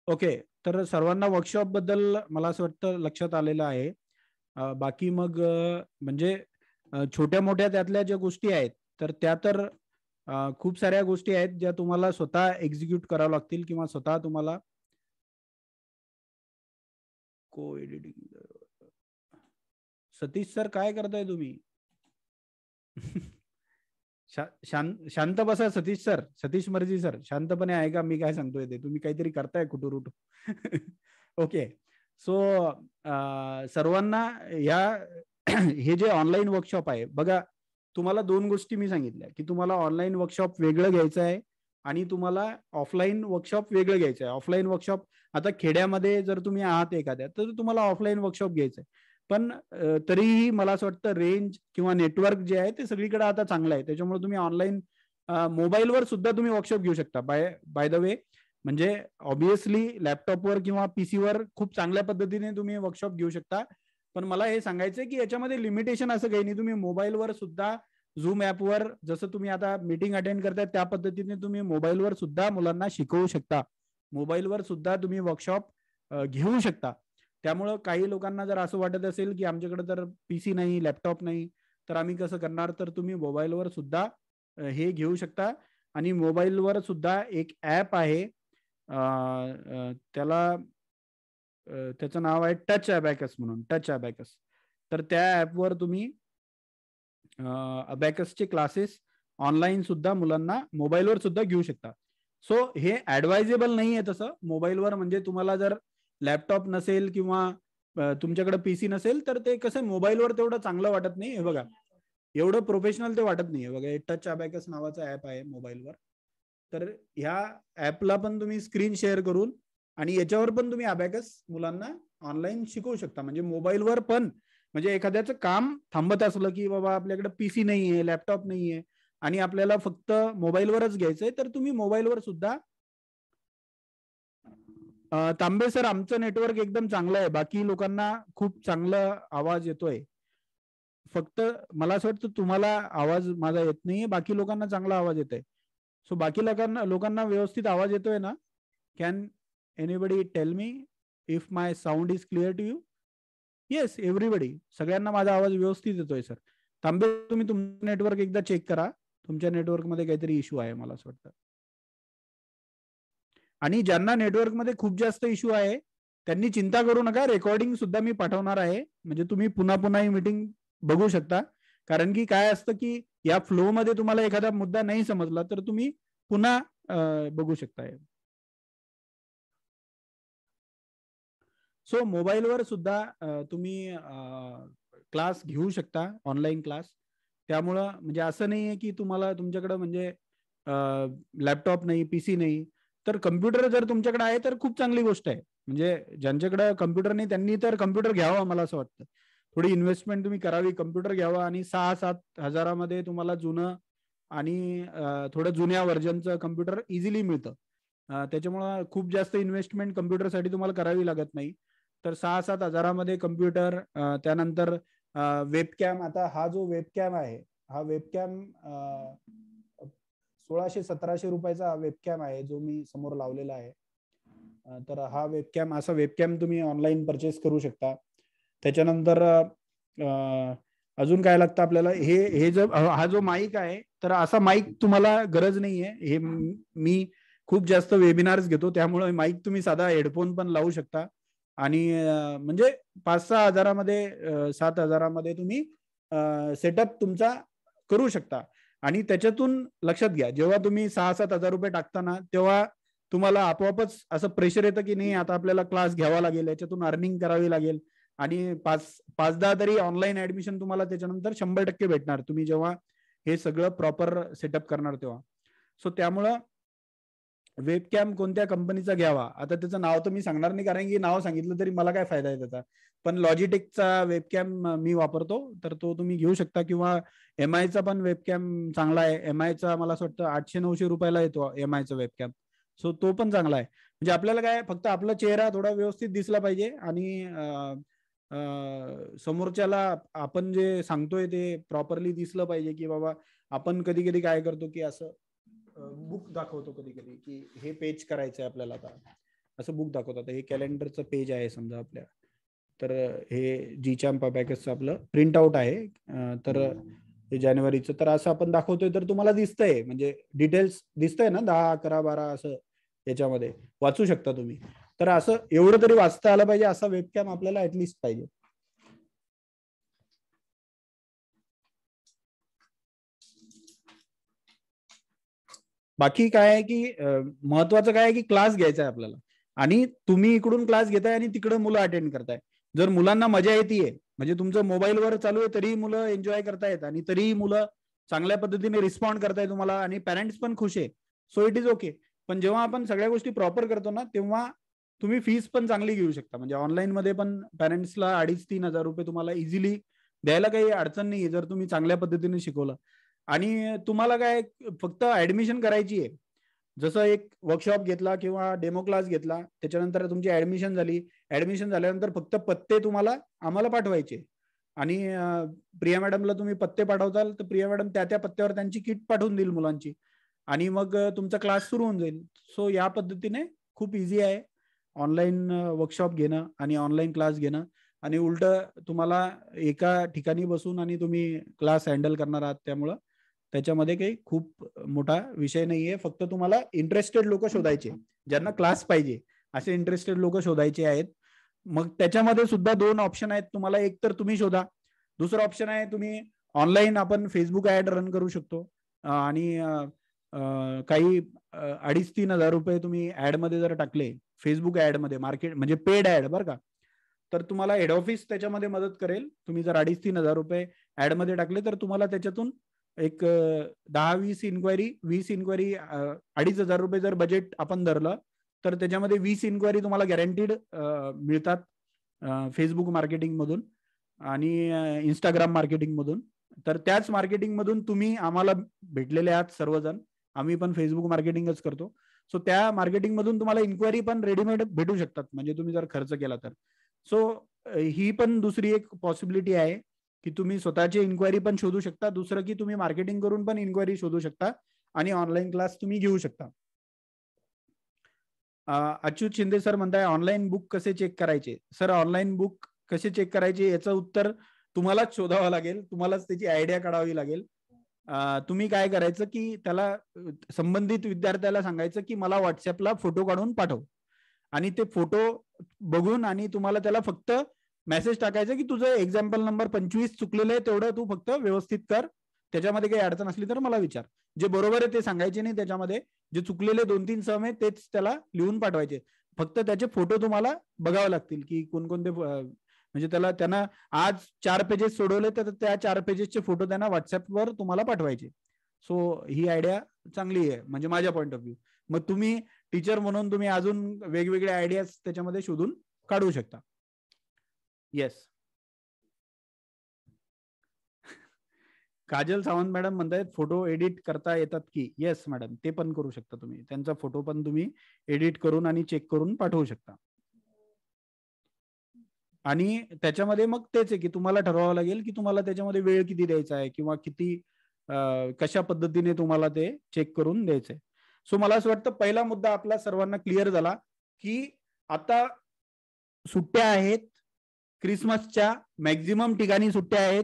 ओके तर सर्वांना वर्कशॉप बद्दल मला असं वाटतं लक्षात आलेलं आहे बाकी मग म्हणजे छोट्या मोठ्या त्यातल्या ज्या गोष्टी आहेत तर त्या तर खूप साऱ्या गोष्टी आहेत ज्या तुम्हाला स्वतः एक्झिक्यूट कराव्या लागतील किंवा स्वतः तुम्हाला को एडिटिंग सतीश सर काय करताय तुम्ही शांत बसा सतीश सर सतीश मर्जी सर शांतपणे आहे का मी काय सांगतोय ते तुम्ही काहीतरी करताय कुठून उठू ओके सो सर्वांना या हे जे ऑनलाईन वर्कशॉप आहे बघा तुम्हाला दोन गोष्टी मी सांगितल्या की तुम्हाला ऑनलाईन वर्कशॉप वेगळं घ्यायचं आहे आणि तुम्हाला ऑफलाईन वर्कशॉप वेगळं घ्यायचं आहे ऑफलाईन वर्कशॉप आता खेड्यामध्ये जर तुम्ही आहात एखाद्या तर तुम्हाला ऑफलाईन वर्कशॉप घ्यायचं आहे पण तरीही मला असं वाटतं रेंज किंवा नेटवर्क जे आहे ते सगळीकडे आता चांगलं आहे त्याच्यामुळे तुम्ही ऑनलाईन मोबाईलवर सुद्धा तुम्ही वर्कशॉप घेऊ शकता बाय बाय द वे म्हणजे ऑब्विसली लॅपटॉपवर किंवा पीसीवर खूप चांगल्या पद्धतीने तुम्ही वर्कशॉप घेऊ शकता पण मला हे सांगायचं की याच्यामध्ये लिमिटेशन असं काही नाही तुम्ही मोबाईलवर सुद्धा झूम ऍपवर जसं तुम्ही आता मीटिंग अटेंड करताय त्या पद्धतीने तुम्ही मोबाईलवर सुद्धा मुलांना शिकवू शकता मोबाईलवर सुद्धा तुम्ही वर्कशॉप घेऊ शकता त्यामुळं काही लोकांना जर असं वाटत असेल की आमच्याकडे तर पीसी नाही लॅपटॉप नाही तर आम्ही कसं करणार तर तुम्ही मोबाईलवर सुद्धा हे घेऊ शकता आणि मोबाईलवर सुद्धा एक ॲप आहे त्याला त्याचं नाव आहे टच अबॅकस म्हणून टच अबॅकस तर त्या ॲपवर तुम्ही अबॅकसचे क्लासेस ऑनलाईन सुद्धा मुलांना मोबाईलवर सुद्धा घेऊ शकता सो हे ऍडवायजेबल नाही आहे तसं मोबाईलवर म्हणजे तुम्हाला जर लॅपटॉप नसेल किंवा तुमच्याकडे पीसी नसेल तर ते कसं मोबाईलवर तेवढं चांगलं वाटत नाही हे बघा एवढं प्रोफेशनल ते वाटत नाहीये बघा टच अबॅकस नावाचा ऍप आहे मोबाईलवर तर ह्या ऍपला पण तुम्ही स्क्रीन शेअर करून आणि याच्यावर पण तुम्ही अबॅकस मुलांना ऑनलाईन शिकवू शकता म्हणजे मोबाईलवर पण म्हणजे एखाद्याचं काम थांबत असलं की बाबा आपल्याकडे पीसी नाहीये लॅपटॉप नाहीये आणि आपल्याला फक्त मोबाईलवरच घ्यायचंय तर तुम्ही मोबाईलवर सुद्धा तांबे सर आमचं नेटवर्क एकदम चांगलं आहे बाकी लोकांना खूप चांगला आवाज येतोय फक्त मला असं वाटतं तुम्हाला आवाज माझा येत नाही बाकी लोकांना चांगला आवाज येत आहे सो बाकी लोकांना लोकांना व्यवस्थित आवाज येतोय ना can anybody tell me if my sound is clear to you yes everybody सगळ्यांना माझा आवाज व्यवस्थित येतोय सर तांबे तुम्ही तुमचं नेटवर्क एकदा चेक करा तुमच्या नेटवर्कमध्ये काहीतरी इश्यू आहे मला असं वाटतं आणि ज्यांना नेटवर्कमध्ये खूप जास्त इश्यू आहे त्यांनी चिंता करू नका रेकॉर्डिंग सुद्धा मी पाठवणार आहे म्हणजे तुम्ही पुन्हा पुन्हा ही मिटिंग बघू शकता कारण की काय असतं की या फ्लो मध्ये तुम्हाला एखादा मुद्दा नाही समजला तर तुम्ही पुन्हा बघू शकता सो मोबाईल मोबाईलवर सुद्धा तुम्ही क्लास घेऊ शकता ऑनलाईन क्लास त्यामुळं म्हणजे असं नाही आहे की तुम्हाला तुमच्याकडं म्हणजे लॅपटॉप नाही पीसी नाही तर कम्प्युटर जर तुमच्याकडे आहे तर खूप चांगली गोष्ट आहे म्हणजे ज्यांच्याकडे कम्प्युटर नाही त्यांनी तर कम्प्युटर घ्यावा मला असं वाटतं थोडी इन्व्हेस्टमेंट तुम्ही करावी कम्प्युटर घ्यावा आणि सहा सात हजारामध्ये तुम्हाला जुनं आणि थोडं जुन्या व्हर्जनचं कम्प्युटर इझिली मिळतं त्याच्यामुळं खूप जास्त इन्व्हेस्टमेंट कम्प्युटरसाठी तुम्हाला करावी लागत नाही तर सहा सात हजारामध्ये कम्प्युटर त्यानंतर वेबकॅम आता हा जो वेबकॅम आहे हा वेबकॅम सोळाशे सतराशे रुपयाचा वेबकॅम आहे जो मी समोर लावलेला आहे तर हा वेबकॅम असा वेबकॅम तुम्ही ऑनलाईन परचेस करू शकता त्याच्यानंतर अजून काय लागतं आपल्याला हे हे जर हा जो माईक आहे तर असा माईक तुम्हाला गरज नाहीये हे मी खूप जास्त वेबिनार्स घेतो त्यामुळे माईक तुम्ही साधा हेडफोन पण लावू शकता आणि म्हणजे पाच सहा हजारामध्ये सात हजारामध्ये तुम्ही सेटअप तुमचा करू शकता आणि त्याच्यातून लक्षात घ्या जेव्हा तुम्ही सहा सात हजार रुपये टाकताना तेव्हा तुम्हाला आपोआपच असं प्रेशर येतं की नाही आता आपल्याला क्लास घ्यावा लागेल याच्यातून अर्निंग करावी लागेल आणि पाच पाच दहा तरी ऑनलाईन ऍडमिशन तुम्हाला त्याच्यानंतर शंभर टक्के भेटणार तुम्ही जेव्हा हे सगळं प्रॉपर सेटअप करणार तेव्हा सो त्यामुळं वेबकॅम कोणत्या कंपनीचा घ्यावा आता त्याचं नाव तर मी सांगणार नाही कारण की नाव सांगितलं तरी मला काय फायदा आहे त्याचा पण लॉजिटेकचा वेबकॅम मी वापरतो तर तो तुम्ही घेऊ शकता किंवा एम आयचा पण वेबकॅम चांगला आहे एम आयचा मला असं वाटतं आठशे नऊशे रुपयाला येतो एम आयचा वेबकॅम सो तो पण चांगला आहे म्हणजे आपल्याला काय फक्त आपला चेहरा थोडा व्यवस्थित दिसला पाहिजे आणि समोरच्याला आपण जे सांगतोय ते प्रॉपरली दिसलं पाहिजे की बाबा आपण कधी कधी काय करतो की असं बुक दाखवतो कधी कधी की हे पेज करायचंय आपल्याला आता असं बुक आता हे कॅलेंडरचं पेज आहे समजा आपल्या तर हे जी चॅम्पा पॅकेजचं आपलं प्रिंट आउट आहे तर जानेवारीचं तर असं आपण दाखवतोय तर तुम्हाला दिसतंय म्हणजे डिटेल्स दिसतंय ना दहा अकरा बारा असं याच्यामध्ये वाचू शकता तुम्ही तर असं एवढं तरी वाचता आलं पाहिजे असा वेबकॅम आपल्याला ऍटलिस्ट पाहिजे बाकी काय आहे की महत्वाचं काय आहे की क्लास घ्यायचा आहे आपल्याला आणि तुम्ही इकडून क्लास घेताय आणि तिकडे मुलं अटेंड करताय जर मुलांना मजा येते म्हणजे तुमचं मोबाईलवर चालू आहे तरी मुलं एन्जॉय करतायत आणि तरीही मुलं चांगल्या पद्धतीने रिस्पॉन्ड करताय तुम्हाला आणि पॅरेंट्स पण खुश आहे सो इट इज ओके पण जेव्हा आपण सगळ्या गोष्टी प्रॉपर करतो ना तेव्हा तुम्ही फीस पण चांगली घेऊ शकता म्हणजे ऑनलाईन मध्ये पण पॅरेंट्सला अडीच तीन हजार रुपये तुम्हाला इझिली द्यायला काही अडचण नाही जर तुम्ही चांगल्या पद्धतीने शिकवलं आणि तुम्हाला काय फक्त ऍडमिशन करायची आहे जसं एक वर्कशॉप घेतला किंवा डेमो क्लास घेतला त्याच्यानंतर तुमची ऍडमिशन झाली ऍडमिशन झाल्यानंतर फक्त पत्ते तुम्हाला आम्हाला पाठवायचे आणि प्रिया मॅडमला तुम्ही पत्ते पाठवताल तर प्रिया मॅडम त्या त्या पत्त्यावर त्यांची किट पाठवून देईल मुलांची आणि मग तुमचा क्लास सुरू होऊन जाईल सो या पद्धतीने खूप इझी आहे ऑनलाईन वर्कशॉप घेणं आणि ऑनलाईन क्लास घेणं आणि उलट तुम्हाला एका ठिकाणी बसून आणि तुम्ही क्लास हँडल करणार आहात त्यामुळं त्याच्यामध्ये काही खूप मोठा विषय नाहीये फक्त तुम्हाला इंटरेस्टेड लोक शोधायचे ज्यांना क्लास पाहिजे असे इंटरेस्टेड लोक शोधायचे आहेत मग त्याच्यामध्ये सुद्धा दोन ऑप्शन आहेत तुम्हाला एक तर तुम्ही शोधा दुसरं ऑप्शन आहे तुम्ही ऑनलाईन आपण फेसबुक ऍड रन करू शकतो आणि काही अडीच तीन हजार रुपये तुम्ही मध्ये जर टाकले फेसबुक ऍडमध्ये मार्केट म्हणजे पेड ऍड बरं का तर तुम्हाला हेड ऑफिस त्याच्यामध्ये मदत करेल तुम्ही जर अडीच तीन हजार रुपये ऍडमध्ये टाकले तर तुम्हाला त्याच्यातून एक दहा वीस इन्क्वायरी वीस इन्क्वायरी अडीच हजार रुपये जर बजेट आपण धरलं तर त्याच्यामध्ये वीस इन्क्वायरी तुम्हाला गॅरंटीड मिळतात फेसबुक मार्केटिंग मधून आणि इंस्टाग्राम मार्केटिंग मधून तर त्याच मार्केटिंग मधून तुम्ही आम्हाला भेटलेले आहात सर्वजण आम्ही पण फेसबुक मार्केटिंगच करतो सो त्या मार्केटिंग मधून तुम्हाला इन्क्वायरी पण रेडीमेड भेटू शकतात म्हणजे तुम्ही जर खर्च केला तर सो ही पण दुसरी एक पॉसिबिलिटी आहे की तुम्ही स्वतःची इन्क्वायरी पण शोधू शकता दुसरं की तुम्ही मार्केटिंग करून पण इन्क्वायरी शोधू शकता आणि ऑनलाईन क्लास तुम्ही घेऊ शकता अच्युत शिंदे सर म्हणताय ऑनलाईन बुक कसे चेक करायचे सर ऑनलाईन बुक कसे चेक करायचे याचं उत्तर तुम्हालाच शोधावं लागेल तुम्हालाच त्याची आयडिया काढावी लागेल तुम्ही काय करायचं की त्याला संबंधित विद्यार्थ्याला सांगायचं की मला व्हॉट्सअपला फोटो काढून पाठव आणि ते फोटो बघून आणि तुम्हाला त्याला फक्त मेसेज टाकायचा की तुझं एक्झाम्पल नंबर पंचवीस चुकलेलं आहे तेवढं तू फक्त व्यवस्थित कर त्याच्यामध्ये काही अडचण असली तर मला विचार जे बरोबर आहे ते सांगायचे नाही त्याच्यामध्ये जे चुकलेले दोन तीन सम आहे तेच त्याला लिहून पाठवायचे फक्त त्याचे फोटो तुम्हाला बघावे लागतील की कोणकोणते म्हणजे त्याला त्यांना आज चार पेजेस सोडवले तर त्या चार पेजेसचे फोटो त्यांना व्हॉट्सअपवर तुम्हाला पाठवायचे सो ही आयडिया चांगली आहे म्हणजे माझ्या पॉईंट ऑफ व्ह्यू मग तुम्ही टीचर म्हणून तुम्ही अजून वेगवेगळ्या आयडियाज त्याच्यामध्ये शोधून काढू शकता येस काजल सावंत मॅडम म्हणतात फोटो एडिट करता येतात की येस मॅडम ते पण करू शकता तुम्ही त्यांचा फोटो पण तुम्ही एडिट करून आणि चेक करून पाठवू शकता आणि त्याच्यामध्ये मग तेच आहे की तुम्हाला ठरवावं लागेल की तुम्हाला त्याच्यामध्ये वेळ किती द्यायचा आहे किंवा किती कशा पद्धतीने तुम्हाला ते चेक करून द्यायचंय सो मला असं वाटतं पहिला मुद्दा आपला सर्वांना क्लिअर झाला की आता सुट्ट्या आहेत क्रिसमसच्या मॅक्झिमम ठिकाणी सुट्ट्या आहेत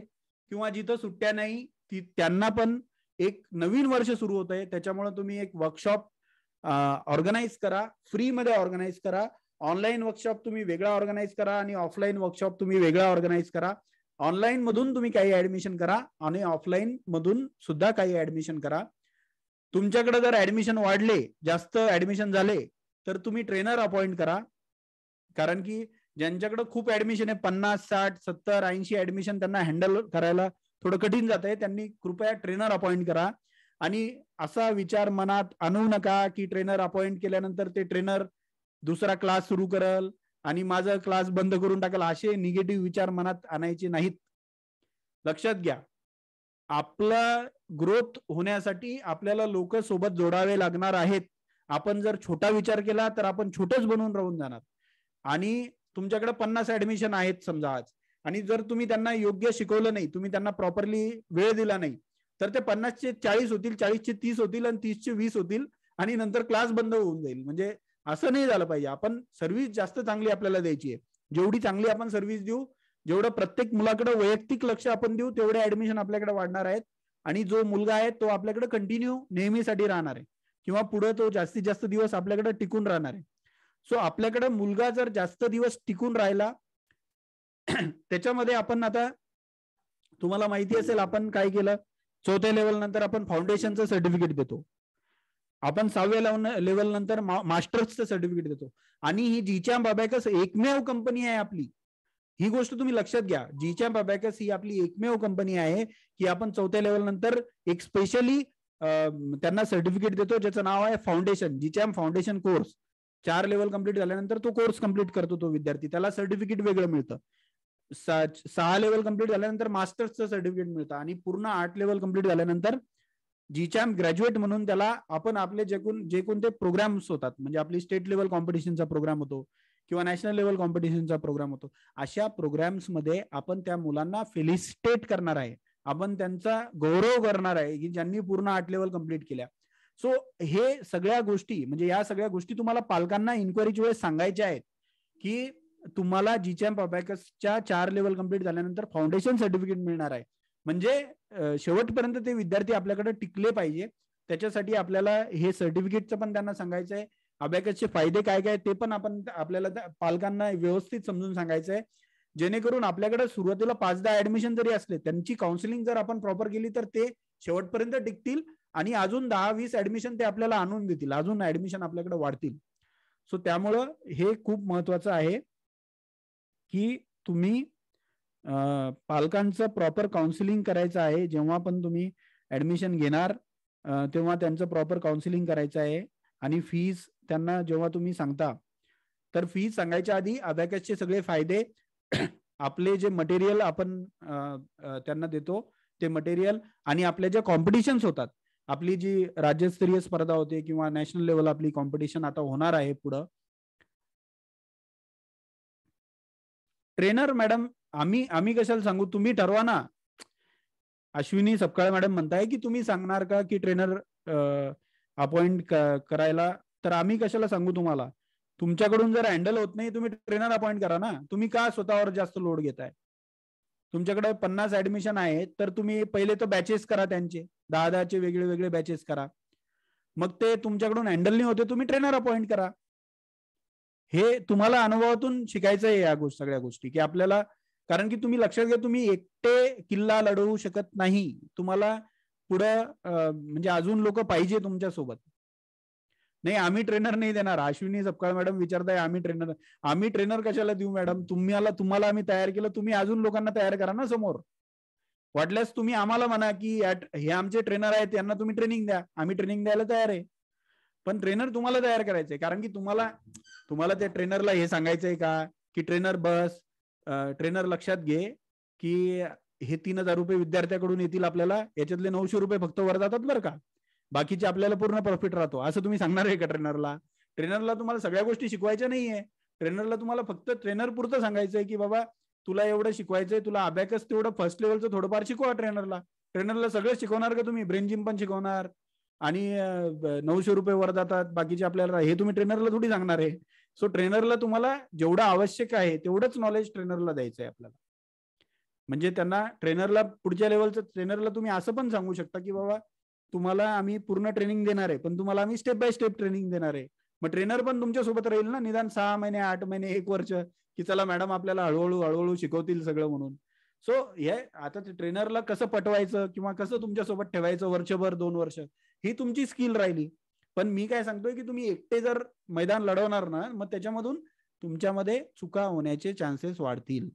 किंवा जिथं सुट्ट्या नाही ती त्यांना पण एक नवीन वर्ष सुरू होत आहे त्याच्यामुळे तुम्ही एक वर्कशॉप ऑर्गनाईज करा फ्रीमध्ये ऑर्गनाईज करा ऑनलाईन वर्कशॉप तुम्ही वेगळा ऑर्गनाईज करा आणि ऑफलाईन वर्कशॉप तुम्ही वेगळा ऑर्गनाईज करा ऑनलाईन मधून तुम्ही काही ऍडमिशन करा आणि ऑफलाईन मधून सुद्धा काही ऍडमिशन करा तुमच्याकडे जर ऍडमिशन वाढले जास्त ऍडमिशन झाले तर तुम्ही ट्रेनर अपॉइंट करा कारण की ज्यांच्याकडे खूप ऍडमिशन आहे पन्नास साठ सत्तर ऐंशी ऍडमिशन त्यांना हँडल करायला थोडं कठीण जात आहे त्यांनी कृपया ट्रेनर अपॉइंट करा आणि असा विचार मनात आणू नका की ट्रेनर अपॉइंट केल्यानंतर ते ट्रेनर दुसरा क्लास सुरू करल आणि माझा क्लास बंद करून टाकल असे निगेटिव्ह विचार मनात आणायचे नाहीत लक्षात घ्या आपला ग्रोथ होण्यासाठी आपल्याला लोक सोबत जोडावे लागणार आहेत आपण जर छोटा विचार केला तर आपण छोटच बनवून राहून जाणार आणि तुमच्याकडे पन्नास ऍडमिशन आहेत समजा आज आणि जर तुम्ही त्यांना योग्य शिकवलं नाही तुम्ही त्यांना प्रॉपरली वेळ दिला नाही तर ते चे चाळीस होतील चाळीसचे तीस होतील आणि तीसचे वीस होतील आणि नंतर क्लास बंद होऊन जाईल म्हणजे असं नाही झालं पाहिजे आपण सर्व्हिस जास्त चांगली आपल्याला द्यायची आहे जेवढी चांगली आपण सर्व्हिस देऊ जेवढं प्रत्येक मुलाकडे वैयक्तिक लक्ष आपण देऊ तेवढे ऍडमिशन आपल्याकडे वाढणार आहेत आणि जो मुलगा आहे तो आपल्याकडे कंटिन्यू नेहमीसाठी राहणार आहे किंवा पुढे तो जास्तीत जास्त दिवस आपल्याकडे टिकून राहणार आहे सो आपल्याकडे मुलगा जर जास्त दिवस टिकून राहिला त्याच्यामध्ये आपण आता तुम्हाला माहिती असेल आपण काय केलं चौथ्या लेवल नंतर आपण फाउंडेशनचं सर्टिफिकेट देतो आपण सहाव्या लेवल नंतर मास्टर्सचं सर्टिफिकेट देतो आणि ही जीच्या बाबॅकस एकमेव कंपनी आहे आपली ही गोष्ट तुम्ही लक्षात घ्या जीच्या बाबॅकस ही आपली एकमेव कंपनी आहे की आपण चौथ्या लेवल नंतर एक स्पेशली त्यांना सर्टिफिकेट देतो ज्याचं नाव आहे फाउंडेशन जीच्या फाउंडेशन कोर्स चार लेवल कंप्लीट झाल्यानंतर तो कोर्स कंप्लीट करतो तो विद्यार्थी त्याला सर्टिफिकेट वेगळं मिळतं सहा लेवल कंप्लीट झाल्यानंतर मास्टर्सचं सर्टिफिकेट मिळतं आणि पूर्ण आठ लेवल कंप्लीट झाल्यानंतर जीचॅम ग्रॅज्युएट म्हणून त्याला आपण आपले जे कोण जे कोणते प्रोग्राम्स होतात म्हणजे आपली स्टेट लेवल कॉम्पिटिशनचा प्रोग्राम होतो किंवा नॅशनल लेवल कॉम्पिटिशनचा प्रोग्राम होतो अशा प्रोग्राम्स मध्ये आपण त्या मुलांना फेलिसिटेट करणार आहे आपण त्यांचा गौरव करणार आहे की ज्यांनी पूर्ण आठ लेवल कंप्लीट केल्या सो हे सगळ्या गोष्टी म्हणजे या सगळ्या गोष्टी तुम्हाला पालकांना इन्क्वायरीच्या वेळेस सांगायच्या आहेत की तुम्हाला चॅम्प पॉपॅकसच्या चार लेवल कम्प्लीट झाल्यानंतर फाउंडेशन सर्टिफिकेट मिळणार आहे म्हणजे शेवटपर्यंत ते विद्यार्थी आपल्याकडे टिकले पाहिजे त्याच्यासाठी आपल्याला हे सर्टिफिकेटचं पण त्यांना सांगायचं आहे अबॅकसचे फायदे काय काय ते पण आपण आपल्याला पालकांना व्यवस्थित समजून सांगायचं आहे जेणेकरून आपल्याकडे सुरुवातीला दहा ऍडमिशन जरी असले त्यांची काउन्सिलिंग जर आपण प्रॉपर केली तर ते शेवटपर्यंत टिकतील आणि अजून दहा वीस ऍडमिशन ते आपल्याला आणून देतील अजून ऍडमिशन आपल्याकडे वाढतील सो त्यामुळं हे खूप महत्वाचं आहे की तुम्ही पालकांचं प्रॉपर काउन्सिलिंग करायचं आहे जेव्हा पण तुम्ही ऍडमिशन घेणार तेव्हा त्यांचं प्रॉपर काउन्सिलिंग करायचं आहे आणि फीज त्यांना जेव्हा तुम्ही सांगता तर फीज सांगायच्या आधी अबॅकसचे सगळे फायदे आपले जे मटेरियल आपण त्यांना देतो ते मटेरियल आणि आपल्या ज्या कॉम्पिटिशन्स होतात आपली जी राज्यस्तरीय स्पर्धा होते किंवा नॅशनल लेवल आपली कॉम्पिटिशन आता होणार आहे पुढं ट्रेनर मॅडम आम्ही आम्ही कशाला सांगू तुम्ही ठरवा ना अश्विनी सपकाळे मॅडम म्हणताय की तुम्ही सांगणार का की ट्रेनर अपॉइंट करायला तर आम्ही कशाला सांगू तुम्हाला तुमच्याकडून जर हँडल होत नाही तुम्ही ट्रेनर अपॉइंट करा ना तुम्ही का स्वतःवर जास्त लोड घेताय तुमच्याकडे पन्नास ऍडमिशन आहे तर तुम्ही पहिले तर बॅचेस करा त्यांचे दहा दहाचे वेगळे वेगळे बॅचेस करा मग ते तुमच्याकडून हँडल नाही होते तुम्ही ट्रेनर अपॉइंट करा हे तुम्हाला अनुभवातून शिकायचं आहे या गोष्ट सगळ्या गोष्टी की आपल्याला कारण की तुम्ही लक्षात घ्या तुम्ही एकटे किल्ला लढवू शकत नाही तुम्हाला पुढं म्हणजे अजून लोक पाहिजे तुमच्या सोबत नाही आम्ही ट्रेनर नाही देणार अश्विनी सपकाळ मॅडम विचारताय आम्ही ट्रेनर आम्ही ट्रेनर कशाला देऊ मॅडम आला तुम्हाला आम्ही तयार केलं तुम्ही अजून लोकांना तयार करा ना समोर वाटल्यास तुम्ही आम्हाला म्हणा की हे आमचे ट्रेनर आहेत यांना तुम्ही ट्रेनिंग द्या आम्ही ट्रेनिंग द्यायला तयार आहे पण ट्रेनर तुम्हाला तयार करायचे कारण की तुम्हाला तुम्हाला त्या ट्रेनरला हे सांगायचंय का की ट्रेनर बस ट्रेनर लक्षात घे की हे तीन हजार रुपये विद्यार्थ्याकडून येतील आपल्याला याच्यातले नऊशे रुपये फक्त वर जातात बरं का बाकीचे आपल्याला पूर्ण प्रॉफिट राहतो असं तुम्ही सांगणार आहे का ट्रेनरला ट्रेनरला तुम्हाला सगळ्या गोष्टी शिकवायच्या नाहीये ट्रेनरला तुम्हाला फक्त ट्रेनर पुरतं सांगायचंय की बाबा तुला एवढं शिकवायचंय तुला अभ्याकस तेवढं फर्स्ट लेवलचं थोडंफार शिकवा ट्रेनरला ट्रेनरला सगळं शिकवणार का तुम्ही ब्रेन जिम पण शिकवणार आणि नऊशे रुपये वर जातात बाकीचे आपल्याला हे तुम्ही ट्रेनरला थोडी सांगणार आहे सो ट्रेनरला तुम्हाला जेवढं आवश्यक आहे तेवढंच नॉलेज ट्रेनरला द्यायचंय आहे आपल्याला म्हणजे त्यांना ट्रेनरला पुढच्या लेवलचं ट्रेनरला तुम्ही असं पण सांगू शकता की बाबा तुम्हाला आम्ही पूर्ण ट्रेनिंग देणार आहे पण तुम्हाला आम्ही स्टेप बाय स्टेप ट्रेनिंग देणार आहे मग ट्रेनर पण तुमच्या सोबत राहील ना निदान सहा महिने आठ महिने एक वर्ष की चला मॅडम आपल्याला हळूहळू हळूहळू शिकवतील सगळं म्हणून सो हे आता ट्रेनरला कसं पटवायचं किंवा कसं तुमच्या सोबत ठेवायचं वर्षभर दोन वर्ष ही तुमची स्किल राहिली पण मी काय सांगतोय की तुम्ही एकटे जर मैदान लढवणार ना मग त्याच्यामधून तुमच्यामध्ये चुका होण्याचे चान्सेस वाढतील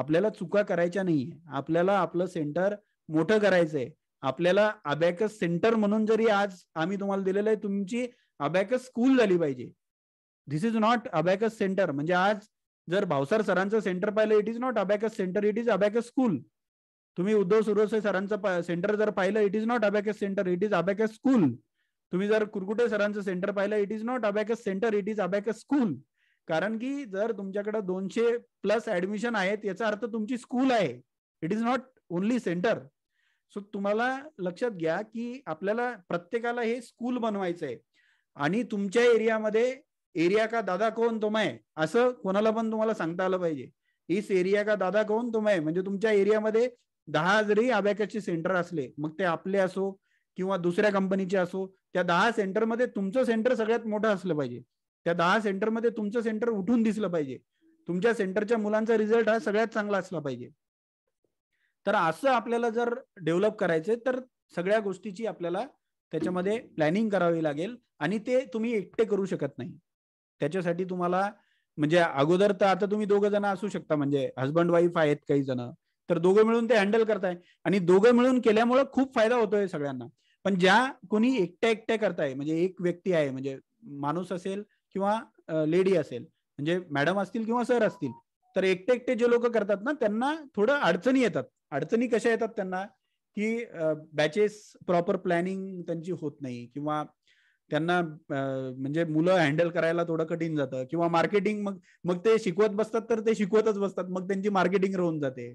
आपल्याला चुका करायच्या नाहीये आपल्याला आपलं सेंटर मोठं करायचंय आपल्याला अबॅकस सेंटर म्हणून जरी आज आम्ही तुम्हाला दिलेलं आहे तुमची अबॅकस स्कूल झाली पाहिजे this is not abacus centre म्हणजे आज जर भावसार सरांचं सेंटर पाहिलं it is not abacus centre it is abacus school तुम्ही उद्धव सुरवसे सरांचं सेंटर जर पाहिलं it is not abacus centre it is abacus school तुम्ही जर कुरकुटे सरांचं सेंटर पाहिलं it is not abacus centre it is abacus school कारण की जर तुमच्याकडे दोनशे प्लस ऍडमिशन आहेत याचा अर्थ तुमची स्कूल आहे it is not only centre so तुम्हाला लक्षात घ्या की आपल्याला प्रत्येकाला हे स्कूल बनवायचं आहे आणि तुमच्या एरियामध्ये एरिया का दादा कोण तुम्ही असं कोणाला पण तुम्हाला सांगता आलं पाहिजे इस एरिया का दादा कोण तुम्ही म्हणजे तुमच्या एरियामध्ये दहा जरी अभ्याकाचे सेंटर असले मग ते आपले असो किंवा दुसऱ्या कंपनीचे असो त्या दहा सेंटरमध्ये तुमचं सेंटर सगळ्यात मोठं असलं पाहिजे त्या दहा सेंटरमध्ये तुमचं सेंटर उठून दिसलं पाहिजे तुमच्या सेंटरच्या मुलांचा रिझल्ट हा सगळ्यात चांगला असला पाहिजे तर असं आपल्याला जर डेव्हलप करायचे तर सगळ्या गोष्टीची आपल्याला त्याच्यामध्ये प्लॅनिंग करावी लागेल आणि ते तुम्ही एकटे करू शकत नाही त्याच्यासाठी तुम्हाला म्हणजे अगोदर तर आता तुम्ही दोघं जण असू शकता म्हणजे हजबंड वाईफ आहेत काही जण तर दोघं मिळून ते हँडल करताय आणि दोघं मिळून केल्यामुळे खूप फायदा होतोय सगळ्यांना पण ज्या कोणी एकट्या एकट्या करताय म्हणजे एक व्यक्ती आहे म्हणजे माणूस असेल किंवा लेडी असेल म्हणजे मॅडम असतील किंवा सर असतील तर एकटे एकटे जे लोक करतात ना त्यांना थोडं अडचणी येतात अडचणी कशा येतात त्यांना की बॅचेस प्रॉपर प्लॅनिंग त्यांची होत नाही किंवा त्यांना म्हणजे मुलं हँडल करायला थोडं कठीण जातं किंवा मार्केटिंग मग मग ते शिकवत बसतात तर ते शिकवतच बसतात मग त्यांची मार्केटिंग राहून जाते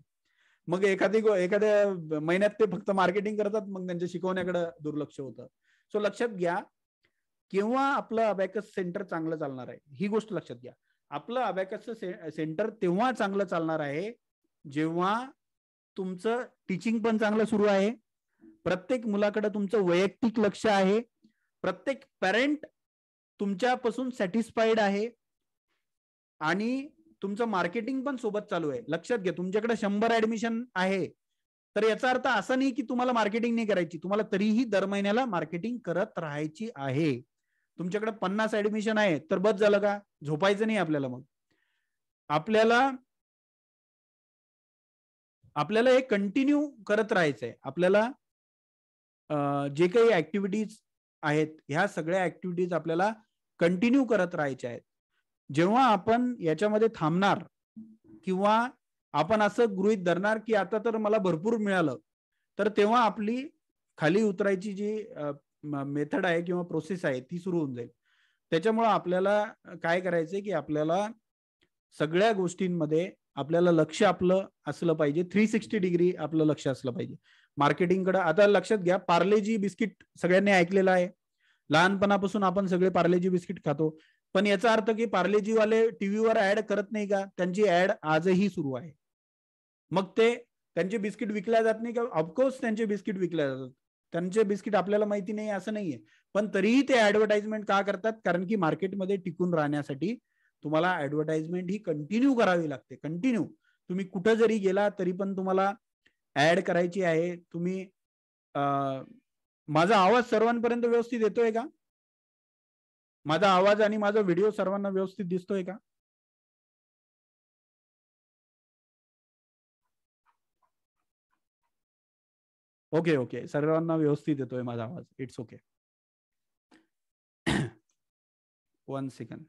मग एखादी एखाद्या महिन्यात ते फक्त मार्केटिंग करतात मग त्यांच्या शिकवण्याकडे दुर्लक्ष होतं सो लक्षात घ्या केव्हा आपलं अबॅकस सेंटर चांगलं चालणार आहे ही गोष्ट लक्षात घ्या आपलं अबॅकसचं सेंटर तेव्हा चांगलं चालणार आहे जेव्हा तुमचं टीचिंग पण चांगलं सुरू आहे प्रत्येक मुलाकडे तुमचं वैयक्तिक लक्ष आहे प्रत्येक पॅरेंट तुमच्यापासून सॅटिस्फाईड आहे आणि तुमचं मार्केटिंग पण सोबत चालू आहे लक्षात घ्या तुमच्याकडे शंभर ऍडमिशन आहे तर याचा अर्थ असा नाही की तुम्हाला मार्केटिंग नाही करायची तुम्हाला तरीही दर महिन्याला मार्केटिंग करत राहायची आहे तुमच्याकडे पन्नास ऍडमिशन आहे तर बस झालं का झोपायचं नाही आपल्याला मग आपल्याला आपल्याला हे कंटिन्यू करत राहायचंय आपल्याला जे काही ऍक्टिव्हिटीज आहेत ह्या सगळ्या ऍक्टिव्हिटीज आपल्याला कंटिन्यू करत राहायच्या आहेत जेव्हा आपण याच्यामध्ये थांबणार किंवा आपण असं गृहित धरणार की आता तर मला भरपूर मिळालं तर तेव्हा आपली खाली उतरायची जी मेथड आहे किंवा प्रोसेस आहे ती सुरू होऊन जाईल त्याच्यामुळं आपल्याला काय करायचंय की आपल्याला सगळ्या गोष्टींमध्ये आपल्याला लक्ष आपलं असलं पाहिजे थ्री सिक्स्टी डिग्री आपलं लक्ष असलं पाहिजे मार्केटिंगकडे आता लक्षात घ्या पार्लेजी बिस्किट सगळ्यांनी ऐकलेलं आहे लहानपणापासून आपण सगळे पार्लेजी बिस्किट खातो पण याचा अर्थ की पार्लेजीवाले टीव्हीवर ऍड करत नाही का त्यांची ऍड आजही सुरू आहे मग ते त्यांचे बिस्किट विकल्या जात नाही का ऑफकोर्स त्यांचे बिस्किट विकल्या जातात त्यांचे बिस्किट आपल्याला माहिती नाही असं नाहीये पण तरीही ते ऍडव्हर्टाइजमेंट का करतात कारण की मार्केटमध्ये टिकून राहण्यासाठी तुम्हाला ऍडव्हर्टाइजमेंट ही कंटिन्यू करावी लागते कंटिन्यू तुम्ही कुठं जरी गेला तरी पण तुम्हाला ऍड करायची आहे तुम्ही माझा आवाज सर्वांपर्यंत व्यवस्थित येतोय का माझा आवाज आणि माझा व्हिडिओ सर्वांना व्यवस्थित दिसतोय का ओके ओके सर्वांना व्यवस्थित येतोय माझा आवाज it's okay one second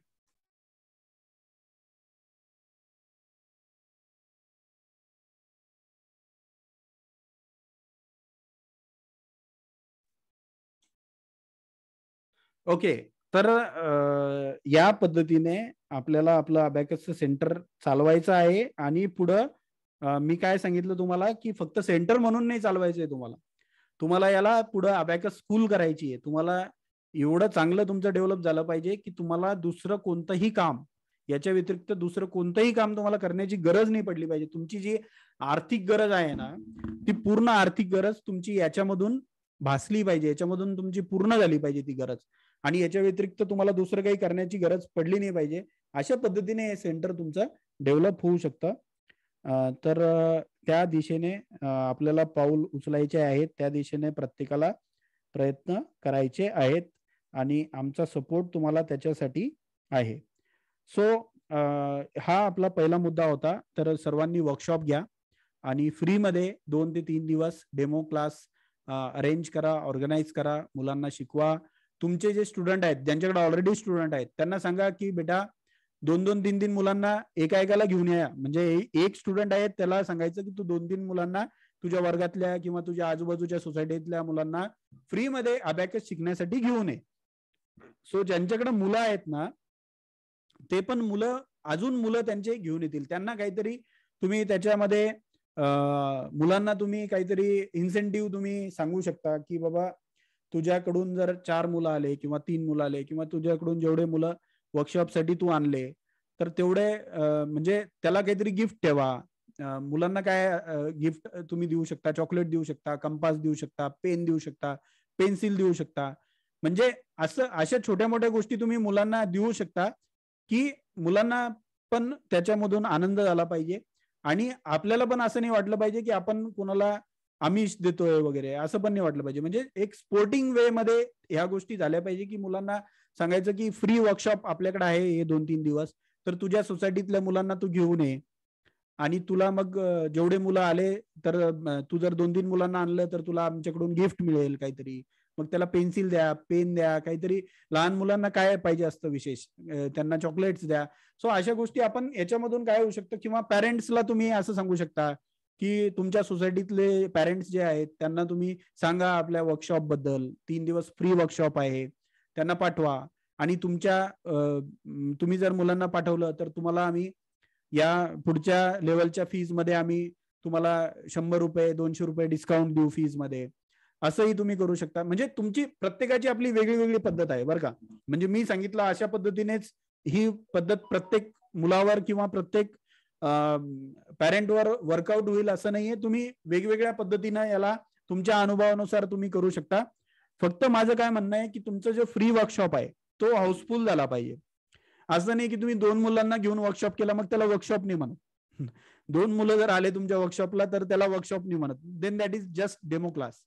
okay तर या पद्धतीने आपल्याला आपलं अबॅकसचं सेंटर चालवायचं आहे आणि पुढं मी काय सांगितलं तुम्हाला की फक्त सेंटर म्हणून नाही चालवायचं आहे तुम्हाला तुम्हाला याला पुढं अबॅकस स्कूल करायची आहे तुम्हाला एवढं चांगलं तुमचं डेव्हलप झालं पाहिजे की तुम्हाला दुसरं कोणतंही काम याच्या व्यतिरिक्त दुसरं कोणतंही काम तुम्हाला करण्याची गरज नाही पडली पाहिजे तुमची जी आर्थिक गरज आहे ना ती पूर्ण आर्थिक गरज तुमची याच्यामधून भासली पाहिजे याच्यामधून तुमची पूर्ण झाली पाहिजे ती गरज आणि याच्या व्यतिरिक्त तुम्हाला दुसरं काही करण्याची गरज पडली नाही पाहिजे अशा पद्धतीने हे सेंटर तुमचं डेव्हलप होऊ शकतं तर त्या दिशेने आपल्याला पाऊल उचलायचे आहेत त्या दिशेने प्रत्येकाला प्रयत्न करायचे आहेत आणि आमचा सपोर्ट तुम्हाला त्याच्यासाठी आहे सो हा आपला पहिला मुद्दा होता तर सर्वांनी वर्कशॉप घ्या आणि फ्रीमध्ये दोन ते तीन दिवस डेमो क्लास अरेंज करा ऑर्गनाईज करा मुलांना शिकवा तुमचे जे स्टुडंट आहेत ज्यांच्याकडे ऑलरेडी स्टुडंट आहेत त्यांना सांगा की बेटा दोन दोन तीन तीन मुलांना एका एकाला घेऊन या म्हणजे एक स्टुडंट आहे त्याला सांगायचं की तू दोन तीन मुलांना तुझ्या वर्गातल्या किंवा तुझ्या आजूबाजूच्या सोसायटीतल्या मुलांना फ्रीमध्ये अबॅकस शिकण्यासाठी घेऊन ये सो ज्यांच्याकडे मुलं आहेत ना ते पण मुलं अजून मुलं त्यांचे घेऊन येतील त्यांना काहीतरी तुम्ही त्याच्यामध्ये मुलांना तुम्ही काहीतरी इन्सेंटिव्ह तुम्ही सांगू शकता की बाबा तुझ्याकडून जर चार मुलं आले किंवा तीन मुलं आले किंवा तुझ्याकडून जेवढे मुलं वर्कशॉपसाठी तू आणले तर तेवढे म्हणजे त्याला काहीतरी गिफ्ट ठेवा मुलांना काय गिफ्ट तुम्ही देऊ शकता चॉकलेट देऊ शकता कंपास देऊ शकता पेन देऊ शकता पेन्सिल देऊ शकता म्हणजे असं अशा छोट्या मोठ्या गोष्टी तुम्ही मुलांना देऊ शकता की मुलांना पण त्याच्यामधून आनंद झाला पाहिजे आणि आपल्याला पण असं नाही वाटलं पाहिजे की आपण कोणाला आमिष देतोय वगैरे असं पण नाही वाटलं पाहिजे म्हणजे एक स्पोर्टिंग वे मध्ये ह्या गोष्टी झाल्या पाहिजे की मुलांना सांगायचं की फ्री वर्कशॉप आपल्याकडे आहे हे दोन तीन दिवस तर तुझ्या सोसायटीतल्या मुलांना तू घेऊन ये आणि तुला मग जेवढे मुलं आले तर तू जर दोन तीन मुलांना आणलं तर तुला आमच्याकडून गिफ्ट मिळेल काहीतरी मग त्याला पेन्सिल द्या पेन द्या काहीतरी लहान मुलांना काय पाहिजे असतं विशेष त्यांना चॉकलेट्स द्या सो अशा गोष्टी आपण याच्यामधून काय होऊ शकतं किंवा पॅरेंट्सला तुम्ही असं सांगू शकता की तुमच्या सोसायटीतले पॅरेंट्स जे आहेत त्यांना तुम्ही सांगा आपल्या वर्कशॉप बद्दल तीन दिवस फ्री वर्कशॉप आहे त्यांना पाठवा आणि तुमच्या तुम्ही जर मुलांना पाठवलं तर तुम्हाला आम्ही या पुढच्या लेवलच्या फीज मध्ये आम्ही तुम्हाला शंभर रुपये दोनशे रुपये डिस्काउंट देऊ फीज मध्ये असंही तुम्ही करू शकता म्हणजे तुमची प्रत्येकाची आपली वेगळी वेगळी पद्धत आहे बरं का म्हणजे मी सांगितलं अशा पद्धतीनेच ही पद्धत प्रत्येक मुलावर किंवा प्रत्येक वर वर्कआउट होईल असं नाहीये तुम्ही वेगवेगळ्या पद्धतीनं याला तुमच्या अनुभवानुसार तुम्ही करू शकता फक्त माझं काय म्हणणं आहे की तुमचं जो फ्री वर्कशॉप आहे तो हाऊसफुल झाला पाहिजे असं नाही की तुम्ही दोन मुलांना घेऊन वर्कशॉप केला मग त्याला वर्कशॉप नाही म्हणत दोन मुलं जर आले तुमच्या वर्कशॉपला तर त्याला वर्कशॉप नाही म्हणत then that is just demo class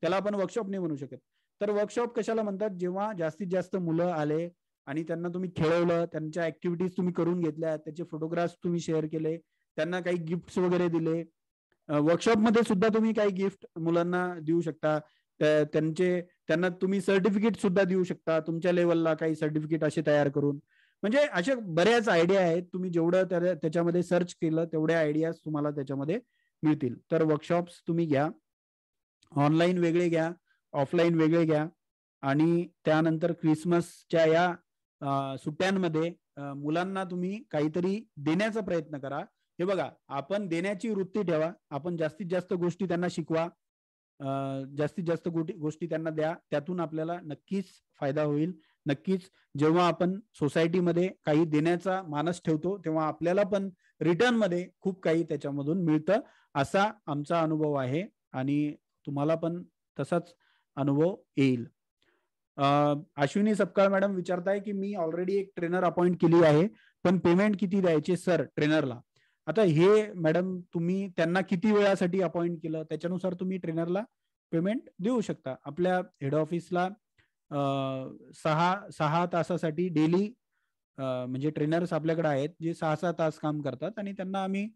त्याला आपण वर्कशॉप नाही म्हणू शकत तर वर्कशॉप कशाला म्हणतात जेव्हा जास्तीत जास्त मुलं आले आणि त्यांना तुम्ही खेळवलं त्यांच्या ऍक्टिव्हिटीज तुम्ही करून घेतल्या त्याचे फोटोग्राफ्स तुम्ही शेअर केले त्यांना काही गिफ्ट वगैरे दिले वर्कशॉपमध्ये सुद्धा तुम्ही काही गिफ्ट मुलांना देऊ शकता त्यांचे त्यांना तुम्ही सर्टिफिकेट सुद्धा देऊ शकता तुमच्या लेवलला काही सर्टिफिकेट असे तयार करून म्हणजे अशा बऱ्याच आयडिया आहेत तुम्ही जेवढं त्याच्यामध्ये सर्च केलं तेवढ्या आयडियाज तुम्हाला त्याच्यामध्ये मिळतील तर वर्कशॉप्स तुम्ही घ्या ऑनलाईन वेगळे घ्या ऑफलाईन वेगळे घ्या आणि त्यानंतर क्रिसमसच्या या सुट्ट्यांमध्ये मुलांना तुम्ही काहीतरी देण्याचा प्रयत्न करा हे बघा आपण देण्याची वृत्ती ठेवा आपण जास्तीत जास्त गोष्टी त्यांना शिकवा जास्तीत जास्त गोष्टी त्यांना द्या त्यातून आपल्याला नक्कीच फायदा होईल नक्कीच जेव्हा आपण सोसायटीमध्ये काही देण्याचा मानस ठेवतो तेव्हा आपल्याला पण रिटर्न मध्ये खूप काही त्याच्यामधून मिळतं असा आमचा अनुभव आहे आणि तुम्हाला पण तसाच अनुभव येईल अश्विनी सपकाळ मॅडम विचारताय की मी ऑलरेडी एक ट्रेनर अपॉइंट केली आहे पण पेमेंट किती द्यायचे सर ट्रेनरला आता हे मॅडम तुम्ही त्यांना किती वेळासाठी अपॉइंट केलं त्याच्यानुसार तुम्ही ट्रेनरला पेमेंट देऊ शकता आपल्या हेड ऑफिसला सहा सहा तासासाठी डेली म्हणजे ट्रेनर्स आपल्याकडे आहेत जे सहा सहा तास काम करतात आणि त्यांना आम्ही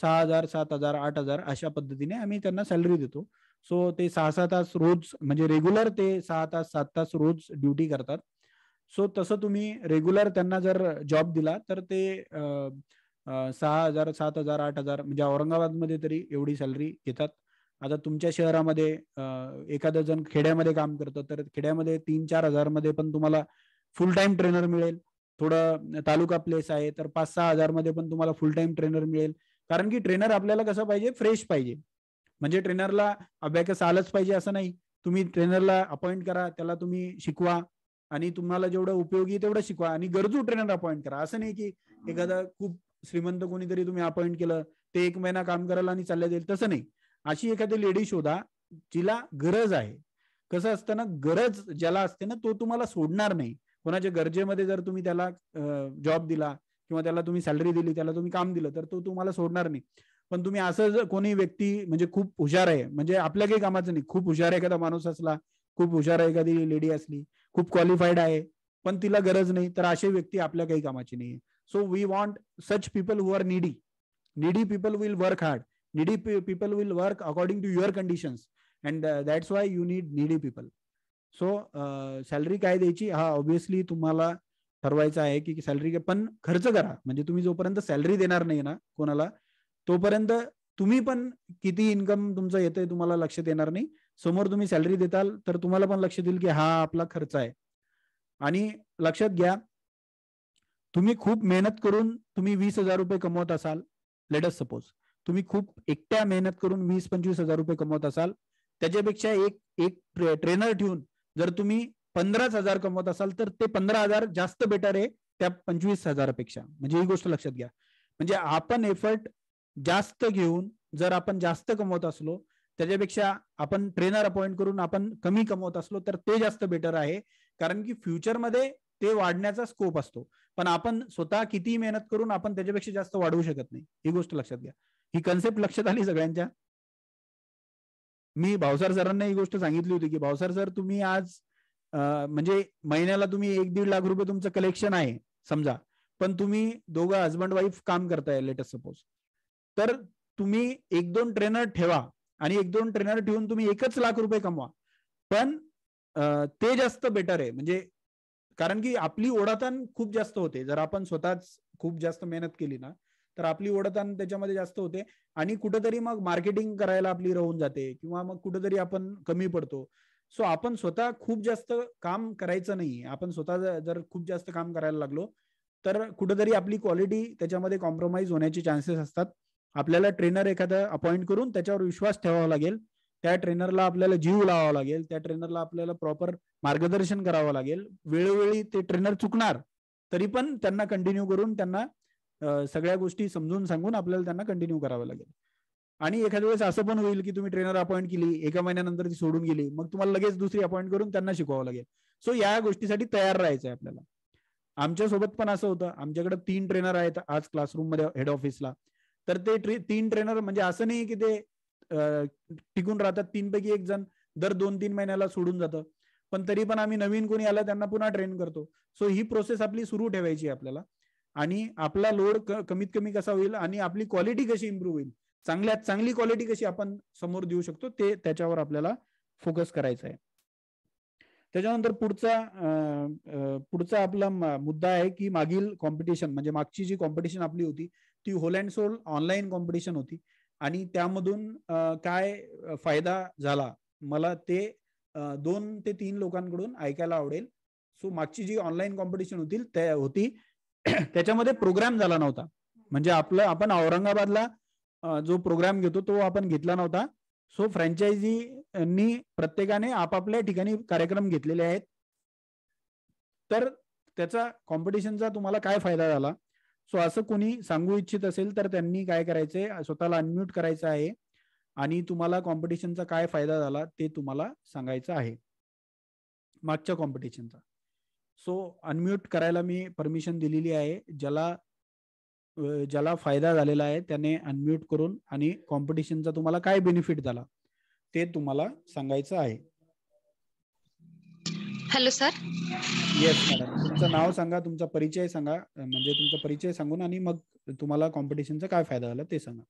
सहा हजार सात हजार आठ हजार अशा पद्धतीने आम्ही त्यांना सॅलरी देतो सो ते सहा सहा तास रोज म्हणजे रेग्युलर ते सहा तास सात तास रोज ड्युटी करतात सो तसं तुम्ही रेग्युलर त्यांना जर जॉब दिला तर ते सहा हजार सात हजार आठ हजार म्हणजे मध्ये तरी एवढी सॅलरी घेतात आता तुमच्या शहरामध्ये एखादं जण खेड्यामध्ये काम करतं तर खेड्यामध्ये तीन चार मध्ये पण तुम्हाला फुल टाइम ट्रेनर मिळेल थोडं तालुका प्लेस आहे तर पाच सहा हजारमध्ये पण तुम्हाला फुल टाइम ट्रेनर मिळेल कारण की ट्रेनर आपल्याला कसं पाहिजे फ्रेश पाहिजे म्हणजे ट्रेनरला अभ्यास आलंच पाहिजे असं नाही तुम्ही ट्रेनरला अपॉइंट करा त्याला तुम्ही शिकवा आणि तुम्हाला जेवढं उपयोगी तेवढं शिकवा आणि गरजू ट्रेनर अपॉइंट करा असं नाही की एखादा खूप श्रीमंत कोणीतरी तुम्ही अपॉइंट केलं ते एक महिना काम करायला आणि चालले जाईल तसं नाही अशी एखादी लेडी शोधा जिला गरज आहे कसं असतं ना गरज ज्याला असते ना तो तुम्हाला सोडणार नाही कोणाच्या गरजेमध्ये जर तुम्ही त्याला जॉब दिला किंवा त्याला तुम्ही सॅलरी दिली त्याला तुम्ही काम दिलं तर तो तुम्हाला सोडणार नाही पण तुम्ही असं जर कोणी व्यक्ती म्हणजे खूप हुशार आहे म्हणजे आपल्या काही कामाचं नाही खूप हुशार एखादा माणूस असला खूप हुशार आहे एखादी लेडी असली खूप क्वालिफाईड आहे पण तिला गरज नाही तर अशी व्यक्ती आपल्या काही कामाची नाही so we want such people who are needy needy people will work hard needy people will work according to your condition and that's why you need needy people so salary काय द्यायची हा ऑब्विसली तुम्हाला ठरवायचं आहे की salary पण खर्च करा म्हणजे तुम्ही जोपर्यंत सॅलरी देणार नाही ना कोणाला तोपर्यंत तुम्ही पण किती इन्कम तुमचं येतंय तुम्हाला लक्षात येणार नाही समोर तुम्ही सॅलरी देताल तर तुम्हाला पण लक्ष देईल की हा आपला खर्च आहे आणि लक्षात घ्या तुम्ही खूप मेहनत करून तुम्ही वीस हजार रुपये कमवत असाल लेटस सपोज तुम्ही खूप एकट्या मेहनत करून वीस पंचवीस हजार रुपये कमवत असाल त्याच्यापेक्षा एक एक ट्रेनर ठेवून जर तुम्ही पंधराच हजार कमवत असाल तर ते पंधरा हजार जास्त बेटर आहे त्या पंचवीस हजारापेक्षा म्हणजे ही गोष्ट लक्षात घ्या म्हणजे आपण एफर्ट जास्त घेऊन जर आपण जास्त कमवत असलो त्याच्यापेक्षा आपण ट्रेनर अपॉइंट करून आपण कमी कमवत असलो तर ते जास्त बेटर आहे कारण की फ्युचरमध्ये ते वाढण्याचा स्कोप असतो पण आपण स्वतः किती मेहनत करून आपण त्याच्यापेक्षा जास्त वाढवू शकत नाही ही गोष्ट लक्षात घ्या ही कन्सेप्ट लक्षात आली सगळ्यांच्या मी भावसार सरांना ही गोष्ट सांगितली होती की भावसार सर तुम्ही आज म्हणजे महिन्याला तुम्ही एक दीड लाख रुपये तुमचं कलेक्शन आहे समजा पण तुम्ही दोघं हजबंड वाईफ काम करताय लेटेस्ट सपोज तर तुम्ही एक दोन ट्रेनर ठेवा आणि एक दोन ट्रेनर ठेवून तुम्ही एकच लाख रुपये कमवा पण ते जास्त बेटर आहे म्हणजे कारण की आपली ओढाताण खूप जास्त होते जर आपण स्वतःच खूप जास्त मेहनत केली ना तर आपली ओढताण त्याच्यामध्ये जास्त होते आणि कुठेतरी मग मार्केटिंग करायला आपली राहून जाते किंवा मग कुठेतरी आपण कमी पडतो सो आपण स्वतः खूप जास्त काम करायचं नाही आपण स्वतः जर खूप जास्त काम करायला लागलो तर कुठेतरी आपली क्वालिटी त्याच्यामध्ये कॉम्प्रोमाइज होण्याचे चान्सेस असतात आपल्याला ट्रेनर एखादा अपॉइंट करून त्याच्यावर विश्वास ठेवावा लागेल त्या ट्रेनरला आपल्याला जीव लावावा लागेल त्या ट्रेनरला आपल्याला प्रॉपर मार्गदर्शन करावं लागेल वेळोवेळी ते ट्रेनर चुकणार तरी पण त्यांना कंटिन्यू करून त्यांना सगळ्या गोष्टी समजून सांगून आपल्याला त्यांना कंटिन्यू करावं लागेल आणि एखाद्या वेळेस असं पण होईल की तुम्ही ट्रेनर अपॉइंट केली एका महिन्यानंतर ती सोडून गेली मग तुम्हाला लगेच दुसरी अपॉइंट करून त्यांना शिकवावं लागेल सो या गोष्टीसाठी तयार राहायचं आहे आपल्याला आमच्या सोबत पण असं होतं आमच्याकडे तीन ट्रेनर आहेत आज क्लासरूम मध्ये हेड ऑफिसला तर ते तीन ट्रेनर म्हणजे असं नाही की ते टिकून राहतात तीन पैकी एक जण दर दोन तीन महिन्याला सोडून जातं पण तरी पण आम्ही नवीन कोणी आला त्यांना पुन्हा ट्रेन करतो सो ही प्रोसेस आपली सुरू ठेवायची आपल्याला आणि आपला लोड कमीत कमी कसा होईल आणि आपली क्वालिटी कशी इम्प्रूव्ह होईल चांगल्यात चांगली क्वालिटी कशी आपण समोर देऊ शकतो ते त्याच्यावर आपल्याला फोकस करायचं आहे त्याच्यानंतर पुढचा पुढचा आपला मुद्दा आहे की मागील कॉम्पिटिशन म्हणजे मागची जी कॉम्पिटिशन आपली होती ती whole and soul online competition होती आणि त्यामधून काय फायदा झाला मला ते दोन ते तीन लोकांकडून ऐकायला आवडेल सो मागची जी ऑनलाईन कॉम्पिटिशन होती त्या होती त्याच्यामध्ये प्रोग्राम झाला नव्हता म्हणजे आपलं आपण औरंगाबादला जो प्रोग्राम घेतो तो आपण घेतला नव्हता सो फ्रँचायझीनी प्रत्येकाने आपापल्या ठिकाणी कार्यक्रम घेतलेले आहेत तर त्याचा कॉम्पिटिशनचा तुम्हाला काय फायदा झाला सो असं कोणी सांगू इच्छित असेल तर त्यांनी काय करायचंय स्वतःला अनम्यूट करायचं आहे आणि तुम्हाला कॉम्पिटिशनचा काय फायदा झाला ते तुम्हाला सांगायचं आहे मागच्या कॉम्पिटिशनचा सो अनम्यूट करायला मी परमिशन दिलेली आहे ज्याला ज्याला फायदा झालेला आहे त्याने अनम्यूट करून आणि कॉम्पिटिशनचा तुम्हाला काय बेनिफिट झाला ते तुम्हाला सांगायचं आहे हॅलो सर येस मॅडम तुमचं नाव सांगा तुमचा परिचय सांगा म्हणजे तुमचा परिचय सांगून आणि मग तुम्हाला कॉम्पिटिशनचा काय फायदा झाला ते सांगा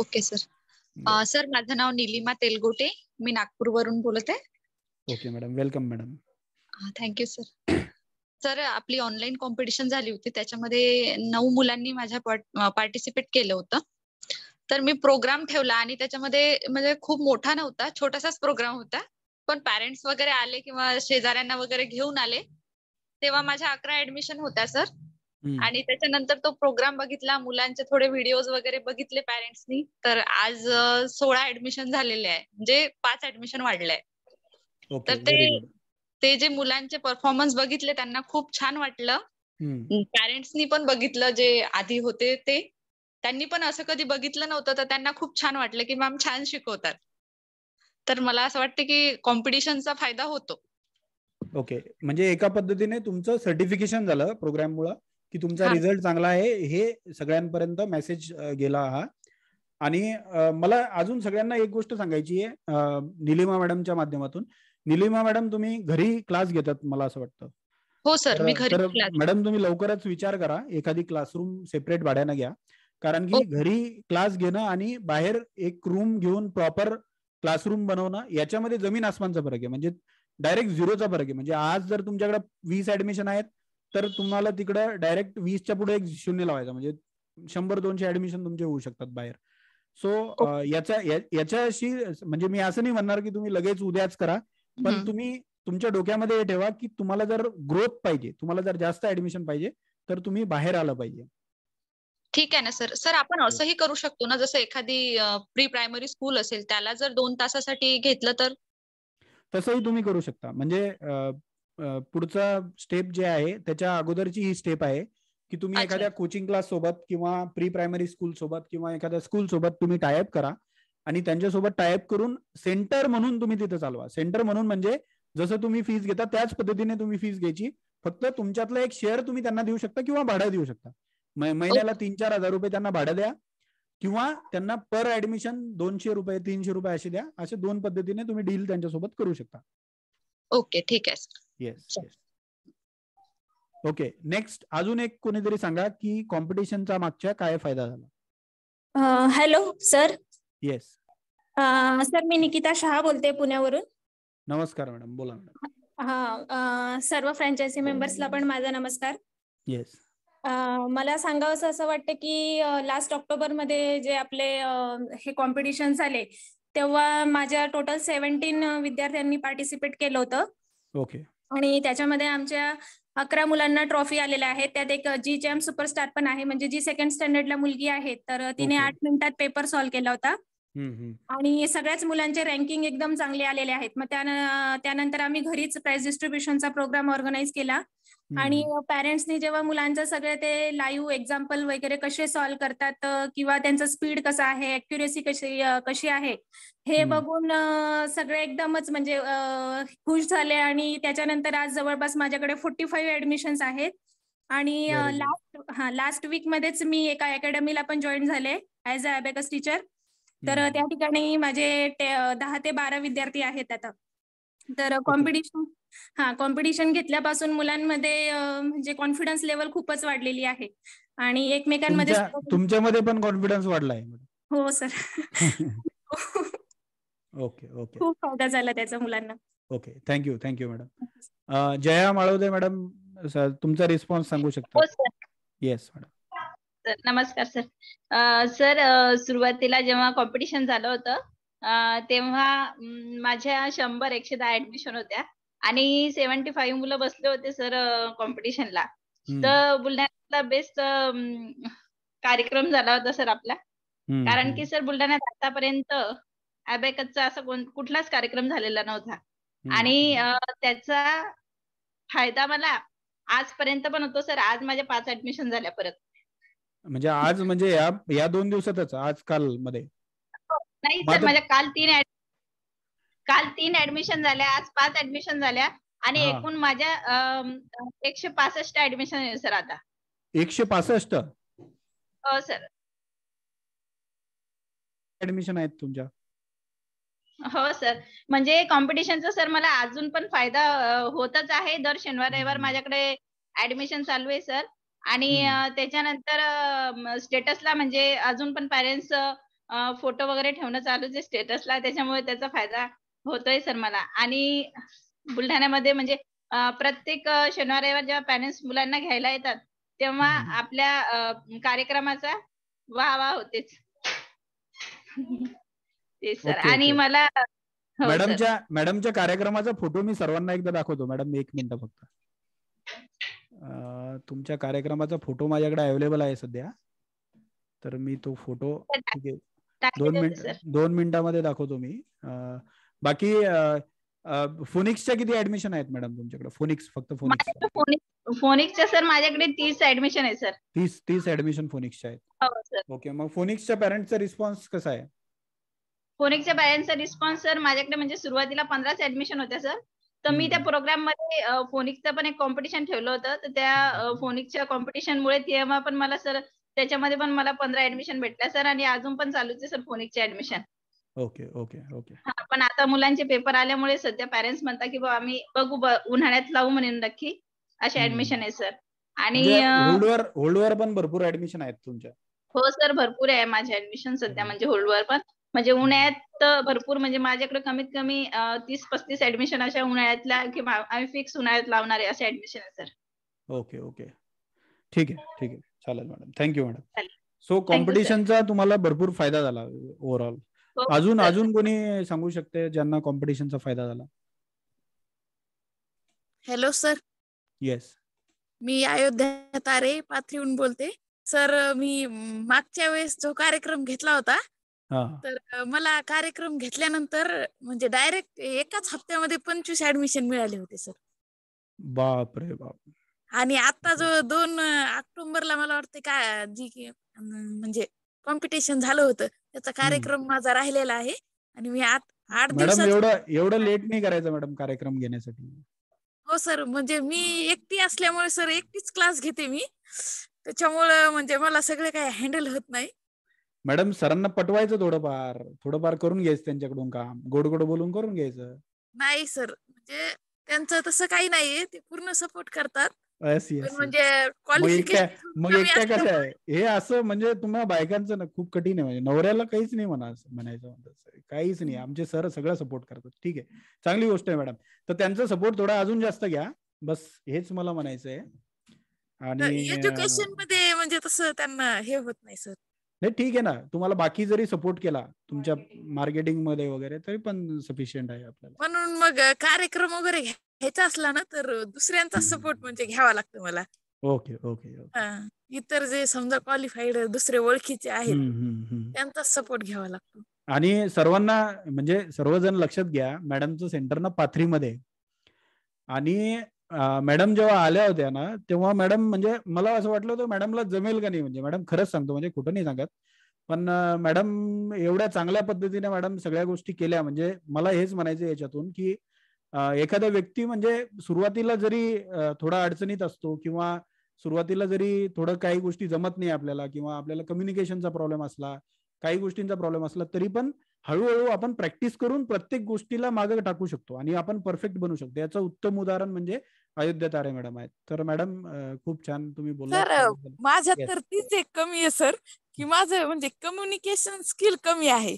ओके सर सर माझं नाव निलिमा तेलगोटे मी नागपूर वरून बोलत आहे okay madam welcome madam thank you sir sir आपली ऑनलाईन कॉम्पिटिशन झाली होती त्याच्यामध्ये नऊ मुलांनी माझ्या पार्टिसिपेट केलं होतं तर मी प्रोग्राम ठेवला आणि त्याच्यामध्ये म्हणजे खूप मोठा नव्हता छोटासाच प्रोग्राम होता पण पॅरेंट्स वगैरे आले किंवा शेजाऱ्यांना वगैरे घेऊन आले तेव्हा माझ्या अकरा ऍडमिशन होत्या सर आणि त्याच्यानंतर तो प्रोग्राम बघितला मुलांचे थोडे व्हिडिओज वगैरे बघितले पॅरेंट्सनी तर आज सोळा ऍडमिशन झालेले आहे म्हणजे पाच ऍडमिशन वाढले आहे तर ते ते जे मुलांचे परफॉर्मन्स बघितले त्यांना खूप छान वाटलं पॅरेंट्सनी पण बघितलं जे आधी होते ते त्यांनी पण असं कधी बघितलं नव्हतं तर त्यांना खूप छान वाटलं की मॅम छान शिकवतात तर मला असं वाटतं की कॉम्पिटिशनचा फायदा होतो ओके म्हणजे एका पद्धतीने तुमचं सर्टिफिकेशन झालं प्रोग्राम मुळे की तुमचा रिझल्ट चांगला आहे हे सगळ्यांपर्यंत मेसेज गेला हा आणि मला अजून सगळ्यांना एक गोष्ट सांगायची आहे निलिमा मॅडमच्या माध्यमातून निलिमा मॅडम तुम्ही घरी क्लास घेतात मला असं वाटतं हो सर मी घरी मॅडम तुम्ही लवकरच विचार करा एखादी क्लासरूम सेपरेट भाड्यानं घ्या कारण की हो. घरी क्लास घेणं आणि बाहेर एक रूम घेऊन प्रॉपर क्लासरूम बनवणं याच्यामध्ये जमीन आसमानचा फरक आहे म्हणजे डायरेक्ट झिरोचा फरक आहे म्हणजे आज जर तुमच्याकडे वीस ऍडमिशन आहेत तर तुम्हाला तिकडे डायरेक्ट वीसच्या पुढे एक शून्य लावायचा म्हणजे शंभर दोनशे ऍडमिशन तुमचे होऊ शकतात बाहेर सो याच्या याच्याशी म्हणजे मी असं नाही म्हणणार की तुम्ही लगेच उद्याच करा पण तुम्ही तुमच्या डोक्यामध्ये हे ठेवा की तुम्हाला जर ग्रोथ पाहिजे तुम्हाला जर जास्त ऍडमिशन पाहिजे तर तुम्ही बाहेर आलं पाहिजे ठीक आहे ना सर सर आपण असंही करू शकतो ना जसं एखादी प्री प्रायमरी स्कूल असेल त्याला जर दोन तासासाठी घेतलं तर तसंही तुम्ही करू शकता म्हणजे पुढचा स्टेप जे आहे त्याच्या अगोदरची ही स्टेप आहे की तुम्ही एखाद्या कोचिंग क्लास सोबत किंवा प्री प्रायमरी स्कूल सोबत किंवा एखाद्या स्कूल सोबत तुम्ही टायअप करा आणि त्यांच्यासोबत टायअप करून सेंटर म्हणून तुम्ही तिथे चालवा सेंटर म्हणून म्हणजे जसं तुम्ही फीस घेता त्याच पद्धतीने तुम्ही फीस घ्यायची फक्त तुमच्यातला एक शेअर तुम्ही त्यांना देऊ शकता किंवा भाडं देऊ शकता महिन्याला तीन चार हजार रुपये त्यांना भाडं द्या किंवा त्यांना पर ऍडमिशन दोनशे रुपये तीनशे रुपये असे द्या असे दोन पद्धतीने तुम्ही डील त्यांच्यासोबत करू शकता ओके ठीक आहे येस ओके नेक्स्ट अजून एक कोणीतरी सांगा की कॉम्पिटिशनचा मागच्या काय फायदा झाला हॅलो सर येस सर मी निकिता शहा बोलते पुण्यावरून नमस्कार मॅडम बोला मॅडम हा सर्व फ्रँचायझी मेंबर्सला पण माझा नमस्कार येस मला सांगावं असं वाटतं की लास्ट ऑक्टोबरमध्ये जे आपले हे कॉम्पिटिशन झाले तेव्हा माझ्या टोटल सेव्हन्टीन विद्यार्थ्यांनी पार्टिसिपेट केलं होतं ओके आणि त्याच्यामध्ये आमच्या अकरा मुलांना ट्रॉफी आलेल्या आहेत त्यात एक जी जॅम सुपरस्टार पण आहे म्हणजे जी सेकंड स्टँडर्डला मुलगी आहे तर तिने आठ मिनिटात पेपर सॉल्व्ह केला होता आणि सगळ्याच मुलांचे रँकिंग एकदम चांगले आलेले आहेत मग त्यानंतर आम्ही घरीच प्राइस डिस्ट्रीब्युशनचा प्रोग्राम ऑर्गनाईज केला आणि पॅरेंट्सनी जेव्हा मुलांचं सगळे ते लाईव्ह एक्झाम्पल वगैरे कसे सॉल्व्ह करतात किंवा त्यांचं स्पीड कसं आहे अॅक्युरेसी कशी कशी आहे हे बघून सगळे एकदमच म्हणजे खुश झाले आणि त्याच्यानंतर आज जवळपास माझ्याकडे फोर्टी फाईव्ह ऍडमिशन्स आहेत आणि लास्ट हा लास्ट वीक मध्येच मी एका अकॅडमीला पण जॉईन झाले ऍज अ अबेकस टीचर तर त्या ठिकाणी माझे दहा ते बारा विद्यार्थी आहेत आता तर कॉम्पिटिशन हा कॉम्पिटिशन घेतल्यापासून मुलांमध्ये म्हणजे कॉन्फिडन्स लेवल खूपच वाढलेली आहे आणि एकमेकांमध्ये तुमच्यामध्ये पण कॉन्फिडन्स वाढला आहे हो सर ओके ओके खूप फायदा झाला त्याचा मुलांना okay thank you thank you madam Jaya Malwade madam तुमचा रिस्पॉन्स सांगू शकता येस हो, मॅडम नमस्कार सर सर सुरुवातीला जेव्हा कॉम्पिटिशन झालं होतं तेव्हा माझ्या शंभर एकशे दहा ऍडमिशन होत्या आणि सेव्हन्टी फाईव्ह मुलं बसले होते सर कॉम्पिटिशनला तर बुलढाण्यातला बेस्ट कार्यक्रम झाला होता सर आपला कारण की सर बुलढाण्यात आतापर्यंत अबॅकचा असा कुठलाच कार्यक्रम झालेला नव्हता आणि त्याचा फायदा मला आजपर्यंत पण होतो सर आज माझ्या पाच ऍडमिशन झाल्या परत म्हणजे आज म्हणजे या दोन दिवसातच आज काल मध्ये नाही सर माझ्या काल तीन काल तीन ऍडमिशन झाल्या आज पाच ऍडमिशन झाल्या आणि एकूण माझ्या एकशे पासष्ट ऍडमिशन आहे सर आता एकशे पासष्ट हो सर ऍडमिशन आहेत तुमच्या हो सर म्हणजे कॉम्पिटिशनचा सर मला अजून पण फायदा होतच आहे दर शनिवार रविवार माझ्याकडे ऍडमिशन चालू आहे सर आणि त्याच्यानंतर स्टेटसला म्हणजे अजून पण पॅरेंट्स फोटो वगैरे ठेवणं चालूच आहे स्टेटसला त्याच्यामुळे त्याचा फायदा होतोय सर मला आणि बुलढाण्यामध्ये म्हणजे प्रत्येक शनिवार रविवार जेव्हा पॅरेंट्स मुलांना घ्यायला येतात तेव्हा आपल्या कार्यक्रमाचा वाह वाह होतेच सर आणि मला हो, मॅडमच्या मॅडमच्या कार्यक्रमाचा फोटो मी सर्वांना एकदा दाखवतो मॅडम एक मिनिट फक्त तुमच्या कार्यक्रमाचा फोटो माझ्याकडे अवेलेबल आहे सध्या तर मी तो फोटो दोन मिनिट दोन मिनिटामध्ये दाखवतो मी बाकी फोनिक्सच्या किती ऍडमिशन आहेत मॅडम तुमच्याकडे फोनिक्स फक्त फोनिक्स फोनिक्सच्या सर माझ्याकडे तीस ऍडमिशन आहे सर तीस तीस ऍडमिशन फोनिक्सच्या आहेत ओके हो, मग फोनिक्सच्या पॅरेंटचा रिस्पॉन्स कसा आहे फोनिक्सच्या पॅरेंटचा रिस्पॉन्स सर माझ्याकडे म्हणजे सुरुवातीला पंधराच ऍडमिशन होत्या सर तर मी त्या प्रोग्राम मध्ये फोनिक्सचं पण एक कॉम्पिटिशन ठेवलं होतं तर त्या फोनिक्सच्या कॉम्पिटिशनमुळे तेव्हा पण मला सर त्याच्यामध्ये पण मला पंधरा ऍडमिशन भेटल्या सर आणि अजून पण चालूच आहे सर फोनिकचे ऍडमिशन ओके ओके ओके पण आता मुलांचे पेपर आल्यामुळे सध्या पॅरेंट्स म्हणतात की आम्ही बघू उन्हाळ्यात लावू म्हणे नक्की असे ऍडमिशन आहे सर आणि म्हणजे होल्डवर पण भरपूर ऍडमिशन आहेत तुमच्या हो सर भरपूर आहे माझे ऍडमिशन सध्या म्हणजे होल्डवर पण म्हणजे उन्हाळ्यात भरपूर म्हणजे माझ्याकडे कमीत कमी तीस पस्तीस ऍडमिशन अशा उन्हाळ्यातल्या किंवा आम्ही फिक्स उन्हाळ्यात आहे असे ऍडमिशन आहे सर ओके ओके ठीक आहे ठीक आहे चालेल मॅडम थँक्यू मॅडम सो कॉम्पिटिशनचा तुम्हाला भरपूर फायदा झाला ओव्हरऑल हो, अजून अजून कोणी सांगू शकते ज्यांना कॉम्पिटिशनचा फायदा झाला हॅलो सर येस मी अयोध्या तारे पाथरीहून बोलते सर मी मागच्या वेळेस जो कार्यक्रम घेतला होता तर मला कार्यक्रम घेतल्यानंतर म्हणजे डायरेक्ट एकाच हप्त्यामध्ये पंचवीस ऍडमिशन मिळाले होते सर बाप रे बाप आणि आता जो दोन ऑक्टोबरला मला वाटतं का जी म्हणजे कॉम्पिटिशन झालं होतं त्याचा कार्यक्रम माझा राहिलेला आहे आणि मी आठ दिवस एवढं लेट नाही करायचं मॅडम कार्यक्रम घेण्यासाठी हो सर म्हणजे मी एकटी असल्यामुळे सर एकटीच क्लास घेते मी त्याच्यामुळे म्हणजे मला सगळं काही हँडल होत नाही मॅडम सरांना पटवायचं थोडंफार थोडंफार करून घ्यायचं त्यांच्याकडून काम गोड गोड बोलून करून घ्यायचं नाही सर म्हणजे त्यांचं तसं काही नाहीये ते पूर्ण सपोर्ट करतात म्हणजे मग कसं आहे हे असं म्हणजे तुम्हाला बायकांचं ना खूप कठीण आहे म्हणजे नवऱ्याला काहीच नाही म्हणा म्हणायचं काहीच नाही आमचे सर सगळं सपोर्ट करतात ठीक आहे चांगली गोष्ट आहे मॅडम तर त्यांचा सपोर्ट थोडा अजून जास्त घ्या बस हेच मला म्हणायचं आहे आणि एज्युकेशन मध्ये म्हणजे तसं त्यांना हे होत नाही सर नाही ठीक आहे ना तुम्हाला बाकी जरी सपोर्ट केला तुमच्या मार्केटिंग मध्ये वगैरे तरी पण सफिशियंट आहे आपल्याला म्हणून मग कार्यक्रम वगैरे घ्या ह्याचा असला ना तर दुसऱ्यांचा सपोर्ट म्हणजे घ्यावा लागतो मला ओके ओके इतर जे समजा क्वालिफाईड दुसरे ओळखीचे आहेत त्यांचा सपोर्ट घ्यावा लागतो आणि सर्वांना म्हणजे सर्वजण लक्षात घ्या मॅडमचं सेंटर ना पाथरी मध्ये आणि मॅडम जेव्हा आल्या होत्या ना तेव्हा मॅडम म्हणजे मला असं वाटलं होतं मॅडमला जमेल का नाही म्हणजे मॅडम खरंच सांगतो म्हणजे कुठं नाही सांगत पण मॅडम एवढ्या चांगल्या पद्धतीने मॅडम सगळ्या गोष्टी केल्या म्हणजे मला हेच म्हणायचं याच्यातून की एखादा व्यक्ती म्हणजे सुरुवातीला जरी थोडा अडचणीत असतो किंवा सुरुवातीला जरी थोडं काही गोष्टी जमत नाही आपल्याला किंवा आपल्याला कम्युनिकेशनचा प्रॉब्लेम असला काही गोष्टींचा प्रॉब्लेम असला तरी पण हळूहळू आपण प्रॅक्टिस करून प्रत्येक गोष्टीला मागे टाकू शकतो आणि आपण परफेक्ट बनू शकतो याचं उत्तम उदाहरण म्हणजे अयोध्या तारे मॅडम आहेत तर मॅडम खूप छान तुम्ही बोला माझ्या तर तीच एक कमी आहे सर की माझं म्हणजे कम्युनिकेशन स्किल कमी आहे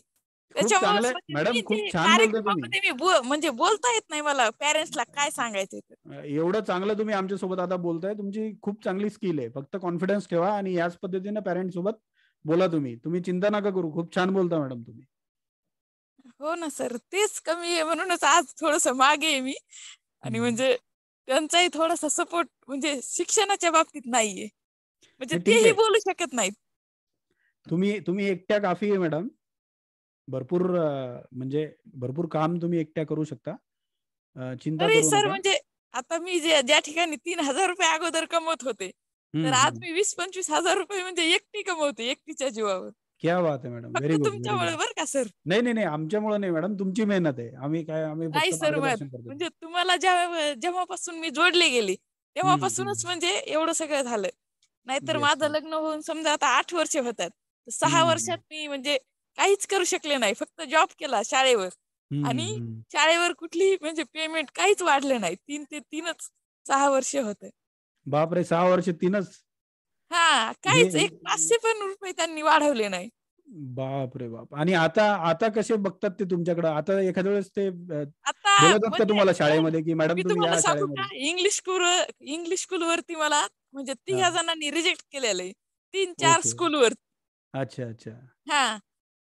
मॅडम खूप छान म्हणजे बोलता येत नाही मला पेरेंट्सला काय सांगायचं एवढं चांगलं तुम्ही आमच्या सोबत आता बोलताय तुमची खूप चांगली स्किल आहे फक्त कॉन्फिडन्स ठेवा आणि याच पद्धतीने पेरेंट्स सोबत बोला तुम्ही तुम्ही चिंता नका करू खूप छान बोलता मॅडम तुम्ही हो ना सर तेच कमी आहे म्हणूनच आज थोडस मागे मी आणि म्हणजे त्यांचाही थोडासा सपोर्ट म्हणजे शिक्षणाच्या बाबतीत नाहीये म्हणजे तेही बोलू शकत नाहीत तुम्ही तुम्ही एकट्या काफी आहे मॅडम भरपूर म्हणजे भरपूर काम तुम्ही एकट्या करू शकता चिंता सर म्हणजे आता मी जे ज्या ठिकाणी तीन हजार रुपये अगोदर कमवत होते तर आज मी वीस पंचवीस हजार रुपये म्हणजे एकटी कमवते एकटीच्या जीवावर क्या बात आहे मॅडम व्हेरी गुड बरं का सर नाही नाही नाही आमच्यामुळे नाही मॅडम तुमची मेहनत आहे आम्ही काय आम्ही नाही सर म्हणजे तुम्हाला जेव्हापासून मी जोडले गेली तेव्हापासूनच म्हणजे एवढं सगळं झालं नाहीतर माझं लग्न होऊन समजा आता आठ वर्ष होतात सहा वर्षात मी म्हणजे काहीच करू शकले नाही फक्त जॉब केला शाळेवर आणि शाळेवर कुठली म्हणजे पेमेंट काहीच वाढले नाही तीन ते तीनच सहा वर्ष होते बापरे सहा वर्ष तीनच हा काहीच एक पाचशे पण रुपये त्यांनी वाढवले नाही बाप रे बाप आणि आता आता कसे बघतात ते तुमच्याकडे आता एखाद्या वेळेस ते आता म्हणजे तुम्हाला शाळेमध्ये की madam English school English school वरती मला म्हणजे तिघा जणांनी रिजेक्ट केलेले तीन चार स्कूल वर अच्छा अच्छा हा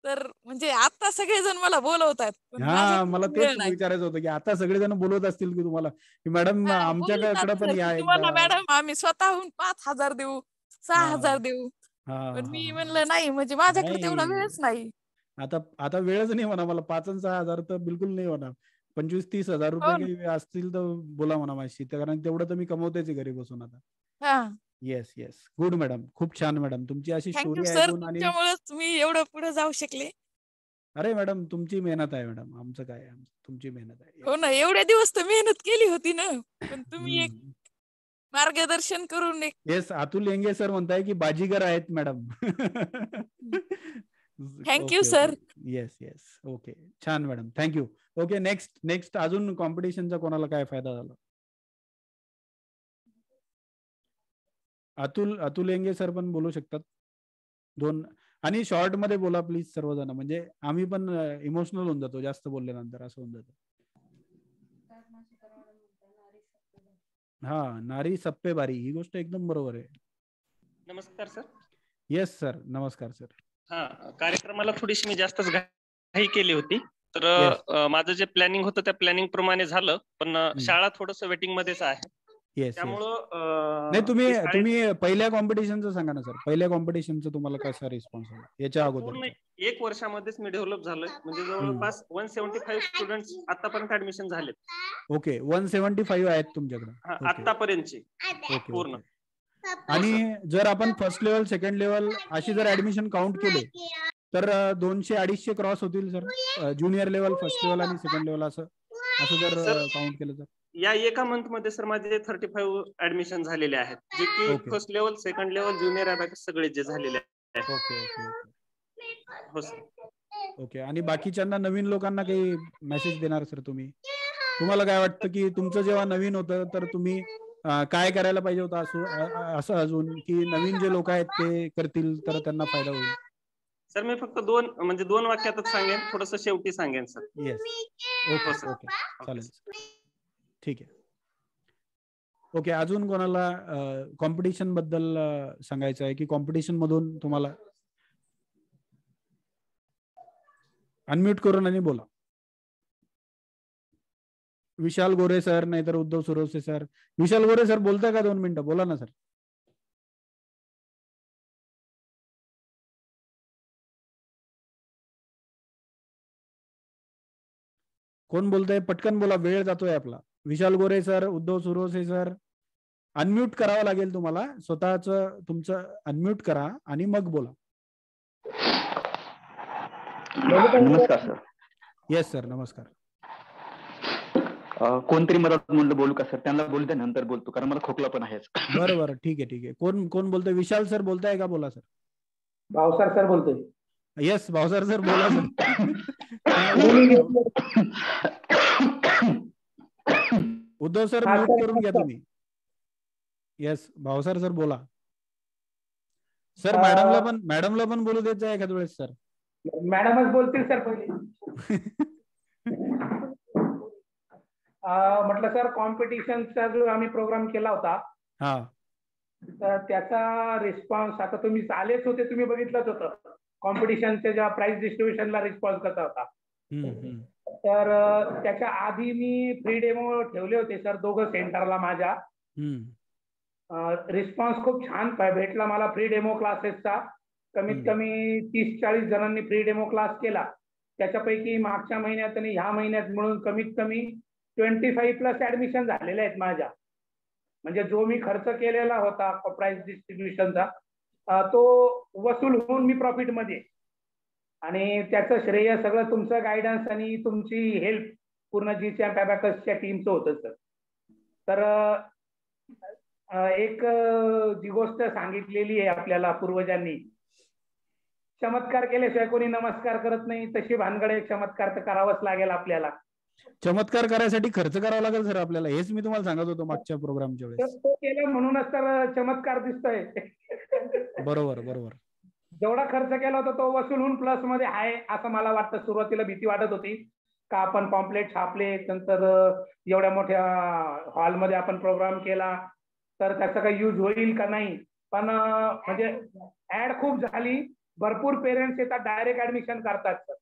तर म्हणजे आता सगळेजण मला बोलवतात हा मला तेच विचारायचं होतं की आता सगळेजण बोलवत असतील की तुम्हाला की मॅडम आमच्याकडे पण मॅडम आम्ही स्वतःहून पाच हजार देऊ सहा हजार देऊ पण मी म्हणलं नाही म्हणजे माझ्याकडे तेवढा वेळच नाही आता आता वेळच नाही म्हणा मला पाच सहा हजार तर बिलकुल नाही म्हणा पंचवीस तीस हजार रुपये हो असतील तर बोला म्हणा माझी कारण तेवढं तर मी कमवतेच घरी बसून आता येस, येस. Good madam. खूप छान मॅडम. तुमची अशी स्टोरी तुम्ही एवढं पुढे जाऊ शकले. अरे मॅडम, तुमची मेहनत आहे मॅडम. आमचं काय तुमची मेहनत आहे. हो ना, एवढे दिवस तर मेहनत केली होती ना. पण तुम्ही एक मार्गदर्शन करून येस, अतुल सर म्हणताय की बाजीगर आहेत madam. Thank you sir. Yes, yes. Okay. छान madam. Thank you okay next next अजून कॉम्पिटिशनचा कोणाला काय फायदा झाला? अतुल अतुल येंगे सर पण बोलू शकतात दोन आणि शॉर्ट मध्ये बोला प्लीज सर्वजण म्हणजे आम्ही पण इमोशनल होऊन जातो जास्त बोलल्यानंतर असं होऊन जातो हा नारी सप्पे बारी ही गोष्ट एकदम बरोबर आहे नमस्कार सर येस सर नमस्कार सर हा कार्यक्रमाला थोडीशी मी जास्तच घाई केली होती तर माझं जे प्लॅनिंग होतं त्या प्लॅनिंग प्रमाणे झालं पण शाळा थोडस वेटिंग मध्येच आहे नाही तुम्ही तुम्ही पहिल्या कॉम्पिटिशनचं सांगा ना सर पहिल्या कॉम्पिटिशनचं तुम्हाला कसा रिस्पॉन्स याच्या अगोदर एक वर्षामध्येच मी डेव्हलप झालोय म्हणजे जवळपास वन सेव्हन्टी फाईव्ह स्टुडंट आतापर्यंत ऍडमिशन झाले ओके वन सेव्हन्टी फाईव्ह आहेत तुमच्याकडे आतापर्यंतची पूर्ण आणि जर आपण फर्स्ट लेवल सेकंड लेवल अशी जर ऍडमिशन काउंट केले तर दोनशे अडीचशे क्रॉस होतील sir junior level first level आणि सेकंड लेवल असं असं जर काउंट केलं तर या एका मंथ मध्ये सर माझे थर्टी फाईव्ह ऍडमिशन झालेले आहेत जे की first level second level junior सगळे जे झालेले आहेत ओके हो, आणि बाकीच्यांना नवीन लोकांना काही मेसेज देणार सर तुम्ही तुम्हाला काय वाटतं की तुमचं जेव्हा नवीन होतं तर तुम्ही काय करायला पाहिजे होतं असं अजून की नवीन जे लोक आहेत ते करतील तर त्यांना फायदा होईल सर मी फक्त दोन म्हणजे दोन वाक्यातच सांगेन थोडस शेवटी सांगेन सर येस हो, ओके ओके चालेल ठीक आहे ओके अजून कोणाला कॉम्पिटिशन बद्दल सांगायचं आहे की कॉम्पिटिशन मधून तुम्हाला अनम्यूट करून आणि बोला विशाल गोरे सर नाहीतर उद्धव सुरवसे सर विशाल गोरे सर बोलताय का दोन मिनिटं बोला ना सर कोण बोलतय पटकन बोला वेळ जातोय आपला Vishal Gore sir Uddhav Survase sir unmute करावं लागेल तुम्हाला स्वतःच तुमचं अनम्यूट करा आणि मग बोला नमस्कार सर येस सर नमस्कार कोणतरी मला म्हणलं बोलू का सर त्यांना बोलते नंतर बोलतो कारण मला खोकला पण आहे बरं बरं ठीक आहे ठीक आहे कोण कोण बोलतोय विशाल सर बोलताय का बोला सर भावसार सर बोलतोय येस भावसार सर बोला सर उद्धव सर म्यूट करून घ्या तुम्ही येस भावसार सर बोला सर ला पण ला पण बोलू देत एखाद वेळेस सर मॅडमच बोलतील सर पहिले म्हटलं सर कॉम्पिटिशनचा जो आम्ही प्रोग्राम केला होता तर त्याचा रिस्पॉन्स आता तुम्ही आलेच होते तुम्ही बघितलंच होतं कॉम्पिटिशनच्या ज्या प्राइस डिस्ट्रीब्युशनला रिस्पॉन्स कसा होता तर त्याच्या आधी मी फ्री डेमो ठेवले होते सर दोघं सेंटरला माझ्या रिस्पॉन्स खूप छान भेटला मला फ्री डेमो क्लासेसचा कमीत कमी तीस चाळीस जणांनी फ्री डेमो क्लास केला त्याच्यापैकी मागच्या महिन्यात आणि ह्या महिन्यात मिळून कमीत कमी ट्वेंटी फाईव्ह प्लस ऍडमिशन झालेले आहेत माझ्या म्हणजे जो मी खर्च केलेला होता प्राइस डिस्ट्रीब्युशनचा तो वसूल होऊन मी प्रॉफिटमध्ये आणि त्याचं श्रेय सगळं तुमचं गायडन्स आणि तुमची हेल्प पूर्ण जीच्या पॅबॅकसच्या टीमचं होतं सर तर एक जी गोष्ट सांगितलेली आहे आपल्याला पूर्वजांनी चमत्कार केल्याशिवाय कोणी नमस्कार करत नाही तशी भानगडे चमत्कार तर करावाच लागेल आपल्याला चमत्कार करायसाठी खर्च करावा लागेल सर आपल्याला हेच मी तुम्हाला सांगत होतो मागच्या प्रोग्रामच्या वेळेस तो केला म्हणूनच तर चमत्कार दिसतोय बरोबर बरोबर जेवढा खर्च केला होता तो वसूल होऊन प्लस मध्ये आहे असं मला वाटतं सुरुवातीला भीती वाटत होती का आपण पॉम्पलेट छापले नंतर एवढ्या मोठ्या हॉलमध्ये आपण प्रोग्राम केला तर त्याचा काही यूज होईल का नाही पण म्हणजे ऍड खूप झाली भरपूर पेरेंट्स येतात डायरेक्ट ऍडमिशन करतात सर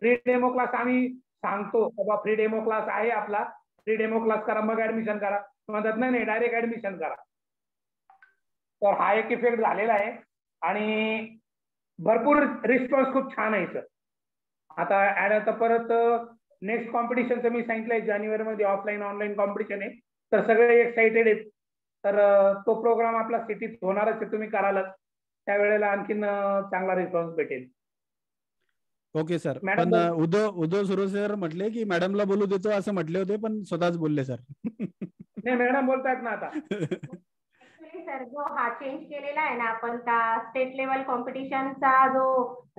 फ्री डेमो क्लास आम्ही सांगतो बाबा फ्री डेमो क्लास आहे आपला फ्री डेमो क्लास करा मग ऍडमिशन करा म्हणतात नाही नाही डायरेक्ट ऍडमिशन करा तर हा एक इफेक्ट झालेला आहे आणि भरपूर रिस्पॉन्स खूप छान आहे सर आता ऍड आता परत नेक्स्ट कॉम्पिटिशनचं मी सांगितलंय जानेवारी मध्ये ऑफलाईन ऑनलाईन कॉम्पिटिशन आहे तर सगळे एक्साइटेड आहेत तर तो प्रोग्राम आपला सिटीत होणारच आहे तुम्ही करालच त्यावेळेला आणखीन चांगला रिस्पॉन्स भेटेल ओके सर पण उद्धव उद्धव सुरू सर म्हटले की मॅडमला बोलू देतो असं म्हटले होते पण स्वतःच बोलले सर नाही मॅडम बोलतायत ना आता सर जो हा चेंज केलेला आहे ना आपण का स्टेट लेवल कॉम्पिटिशनचा जो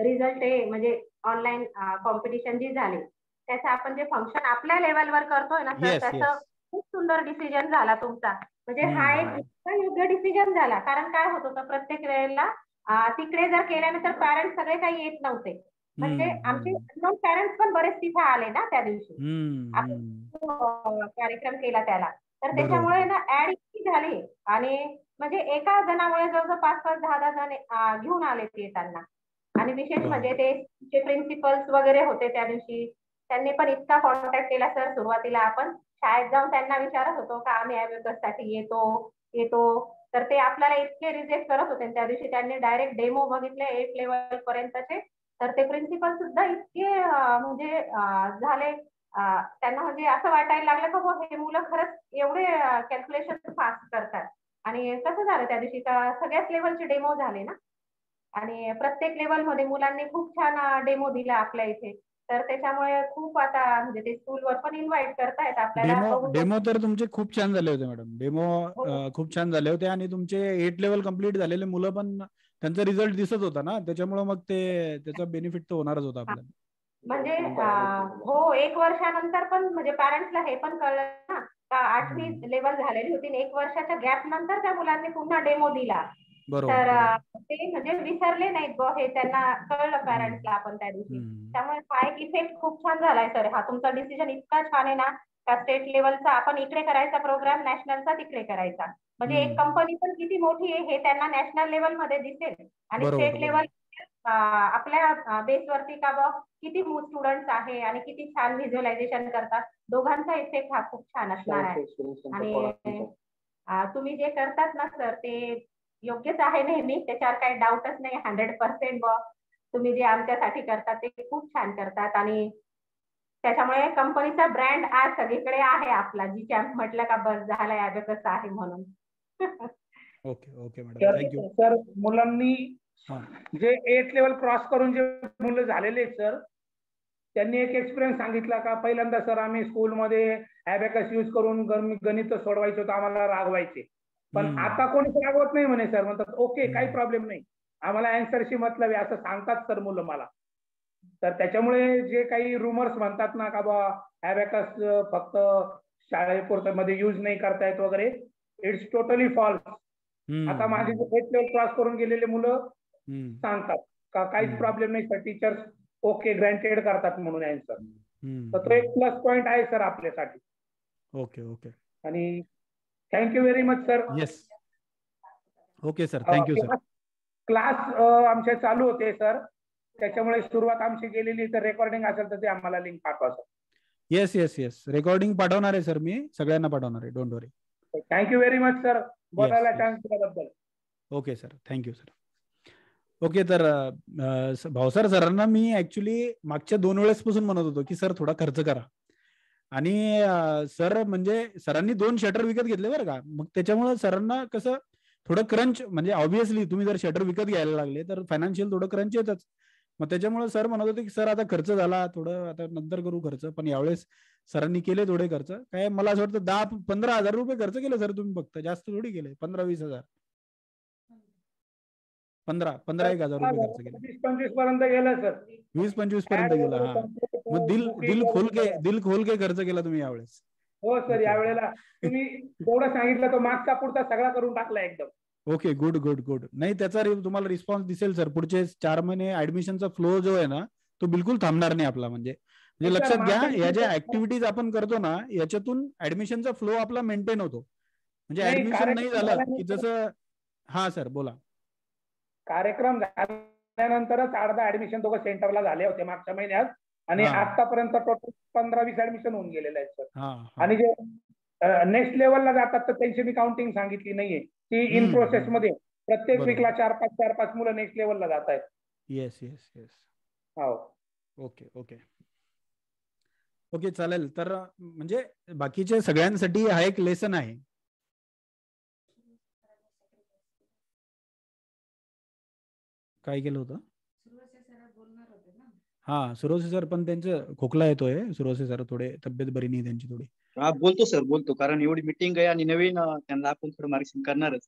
रिझल्ट आहे म्हणजे ऑनलाईन कॉम्पिटिशन जे झाले त्याचं आपण जे फंक्शन आपल्या लेवलवर करतोय ना सर त्याचं खूप सुंदर डिसिजन झाला तुमचा म्हणजे हा एक योग्य डिसिजन झाला कारण काय होत होतं प्रत्येक वेळेला तिकडे जर केल्यानंतर पॅरेंट्स सगळे काही येत नव्हते म्हणजे आमचे नॉन पॅरेंट्स पण बरेच तिथे आले ना त्या दिवशी आपण कार्यक्रम केला त्याला तर त्याच्यामुळे ना ऍड इतकी झाली आणि म्हणजे एका जणामुळे जवळजवळ पाच पाच दहा दहा जण घेऊन आले ते त्यांना आणि विशेष म्हणजे ते जे प्रिन्सिपल्स वगैरे होते त्या दिवशी त्यांनी पण इतका कॉन्टॅक्ट केला सर सुरुवातीला आपण शाळेत जाऊन त्यांना विचारत होतो का आम्ही साठी येतो येतो तर ते आपल्याला इतके रिजेक्ट करत होते त्या दिवशी त्यांनी डायरेक्ट डेमो बघितले एट लेवल पर्यंतचे तर ते प्रिन्सिपल सुद्धा इतके म्हणजे झाले त्यांना म्हणजे असं वाटायला लागलं का हे मुलं खरंच एवढे कॅल्क्युलेशन फास्ट करतात आणि कसं झालं त्या दिवशी का सगळ्याच लेवलचे डेमो झाले ना आणि प्रत्येक लेवलमध्ये मुलांनी खूप छान डेमो दिला आपल्या इथे तर त्याच्यामुळे खूप आता म्हणजे ते स्कूलवर पण इन्व्हाइट करतायत आपल्याला डेमो तर तुमचे खूप छान झाले होते मॅडम डेमो हो. खूप छान झाले होते आणि तुमचे एट लेवल कम्प्लीट झालेले मुलं पण त्यांचा रिझल्ट दिसत होता ना त्याच्यामुळे मग ते त्याचा बेनिफिट तर होणारच होता आपल्याला म्हणजे हो एक वर्षानंतर पण म्हणजे पॅरेंट्सला हे पण कळलं ना का आठवी लेवल झालेली होती एक वर्षाच्या गॅप नंतर त्या मुलांनी पुन्हा डेमो दिला तर ते म्हणजे विसरले नाहीत हे त्यांना कळलं पॅरेंट्सला आपण त्या दिवशी त्यामुळे हा एक इफेक्ट खूप छान झालाय सर हा तुमचा डिसिजन इतका छान आहे ना का स्टेट लेवलचा आपण इकडे करायचा प्रोग्राम नॅशनलचा तिकडे करायचा म्हणजे एक कंपनी पण किती मोठी आहे हे त्यांना नॅशनल लेवल मध्ये दिसेल आणि स्टेट लेवल आपल्या बेसवरती का बघ किती स्टुडंट आहे आणि किती छान व्हिज्युअलायझेशन करतात दोघांचा इफेक्ट हा खूप छान असणार आहे आणि तुम्ही जे करतात ना सर ते योग्यच आहे नेहमी त्याच्यावर काही डाऊटच नाही हंड्रेड पर्सेंट बघ तुम्ही जे आमच्यासाठी करतात ते खूप छान करतात आणि त्याच्यामुळे कंपनीचा ब्रँड आज सगळीकडे आहे आपला जी कॅम्प म्हटलं का बस झालाय आहे म्हणून ओके ओके मॅडम सर मुलांनी जे एट लेवल क्रॉस करून जे मुलं झालेले सर त्यांनी एक एक्सपिरियन्स सांगितला का पहिल्यांदा सर आम्ही स्कूलमध्ये हॅबॅकस यूज करून गणित सोडवायचं होतं आम्हाला रागवायचे पण आता कोणीच रागवत नाही म्हणे सर म्हणतात ओके काही प्रॉब्लेम नाही आम्हाला अँसरशी मतलब आहे असं सांगतात सर मुलं मला तर त्याच्यामुळे जे काही रुमर्स म्हणतात ना का बा फक्त शाळेपुरत मध्ये युज नाही करतायत वगैरे इट्स टोटली फॉल्स आता माझे जे लेवल क्रॉस करून गेलेले मुलं सांगतात का काहीच प्रॉब्लेम नाही सर टीचर्स ओके ग्रँटेड करतात म्हणून अँसर तर तो एक प्लस पॉइंट आहे सर आपल्यासाठी ओके ओके आणि thank you very much sir yes okay sir thank you sir class आमचे चालू होते सर त्याच्यामुळे सुरुवात आमची गेलेली तर रेकॉर्डिंग असेल तर ते आम्हाला लिंक पाठवा sir yes yes yes recording पाठवणार आहे सर मी सगळ्यांना पाठवणार आहे don't worry thank you very much sir बोलायला चान्स दिल्याबद्दल okay sir thank you sir okay तर भावसार सरांना मी ऍक्च्युली मागच्या दोन वेळेस पासून म्हणत होतो की सर थोडा खर्च करा आणि सर म्हणजे सरांनी दोन शटर विकत घेतले बरं का मग त्याच्यामुळे सरांना कसं थोडं क्रंच म्हणजे ऑब्विसली तुम्ही जर शटर विकत घ्यायला लागले तर फायनान्शियल थोडं क्रंच येतच मग त्याच्यामुळे सर म्हणत होते की सर आता खर्च झाला थोडं आता नंतर करू खर्च पण यावेळेस सरांनी केले थोडे खर्च काय मला असं वाटतं दहा पंधरा हजार रुपये खर्च केले सर तुम्ही फक्त जास्त थोडी केले पंधरा वीस हजार पंधरा पंधरा एक हजार रुपये खर्च केला वीस पंचवीस पर्यंत गेला सर वीस पंचवीस पर्यंत गेला हा मग दिल दिल खोल के दिल खोल के खर्च केला तुम्ही यावेळेस हो सर यावेळेला तुम्ही जेवढं सांगितलं तो मागचा पुढचा सगळा करून टाकला एकदम ओके गुड गुड गुड नाही त्याचा तुम्हाला रिस्पॉन्स दिसेल सर पुढचे चार महिने ऍडमिशनचा फ्लो जो आहे ना तो बिलकुल थांबणार नाही आपला म्हणजे म्हणजे हो, लक्षात घ्या या ज्या ऍक्टिव्हिटीज आपण करतो ना याच्यातून ऍडमिशनचा फ्लो आपला मेंटेन होतो म्हणजे ऍडमिशन नाही झालं की जसं हा सर बोला कार्यक्रम झाल्यानंतरच अर्धा ऍडमिशन दोघं सेंटरला झाले होते मागच्या महिन्यात आणि आतापर्यंत टोटल पंधरा वीस ऍडमिशन होऊन गेलेले आहेत सर आणि जे नेक्स्ट लेवलला जातात तर त्यांची मी काउंटिंग सांगितली नाहीये ती इन प्रोसेस मध्ये प्रत्येक वीकला चार पाच चार पाच मुलं नेक्स्ट लेवलला जात आहेत येस येस येस हो ओके ओके ओके चालेल तर म्हणजे बाकीचे सगळ्यांसाठी हा एक लेसन आहे काय केलं होतं हा सुरोसे सर पण त्यांचं खोकला येतोय सुरोसे सर थोडे तब्येत बरी नाही त्यांची थोडी बोलतो सर बोलतो कारण एवढी मिटिंग आहे आणि नवीन त्यांना आपण थोडं मार्गदर्शन करणारच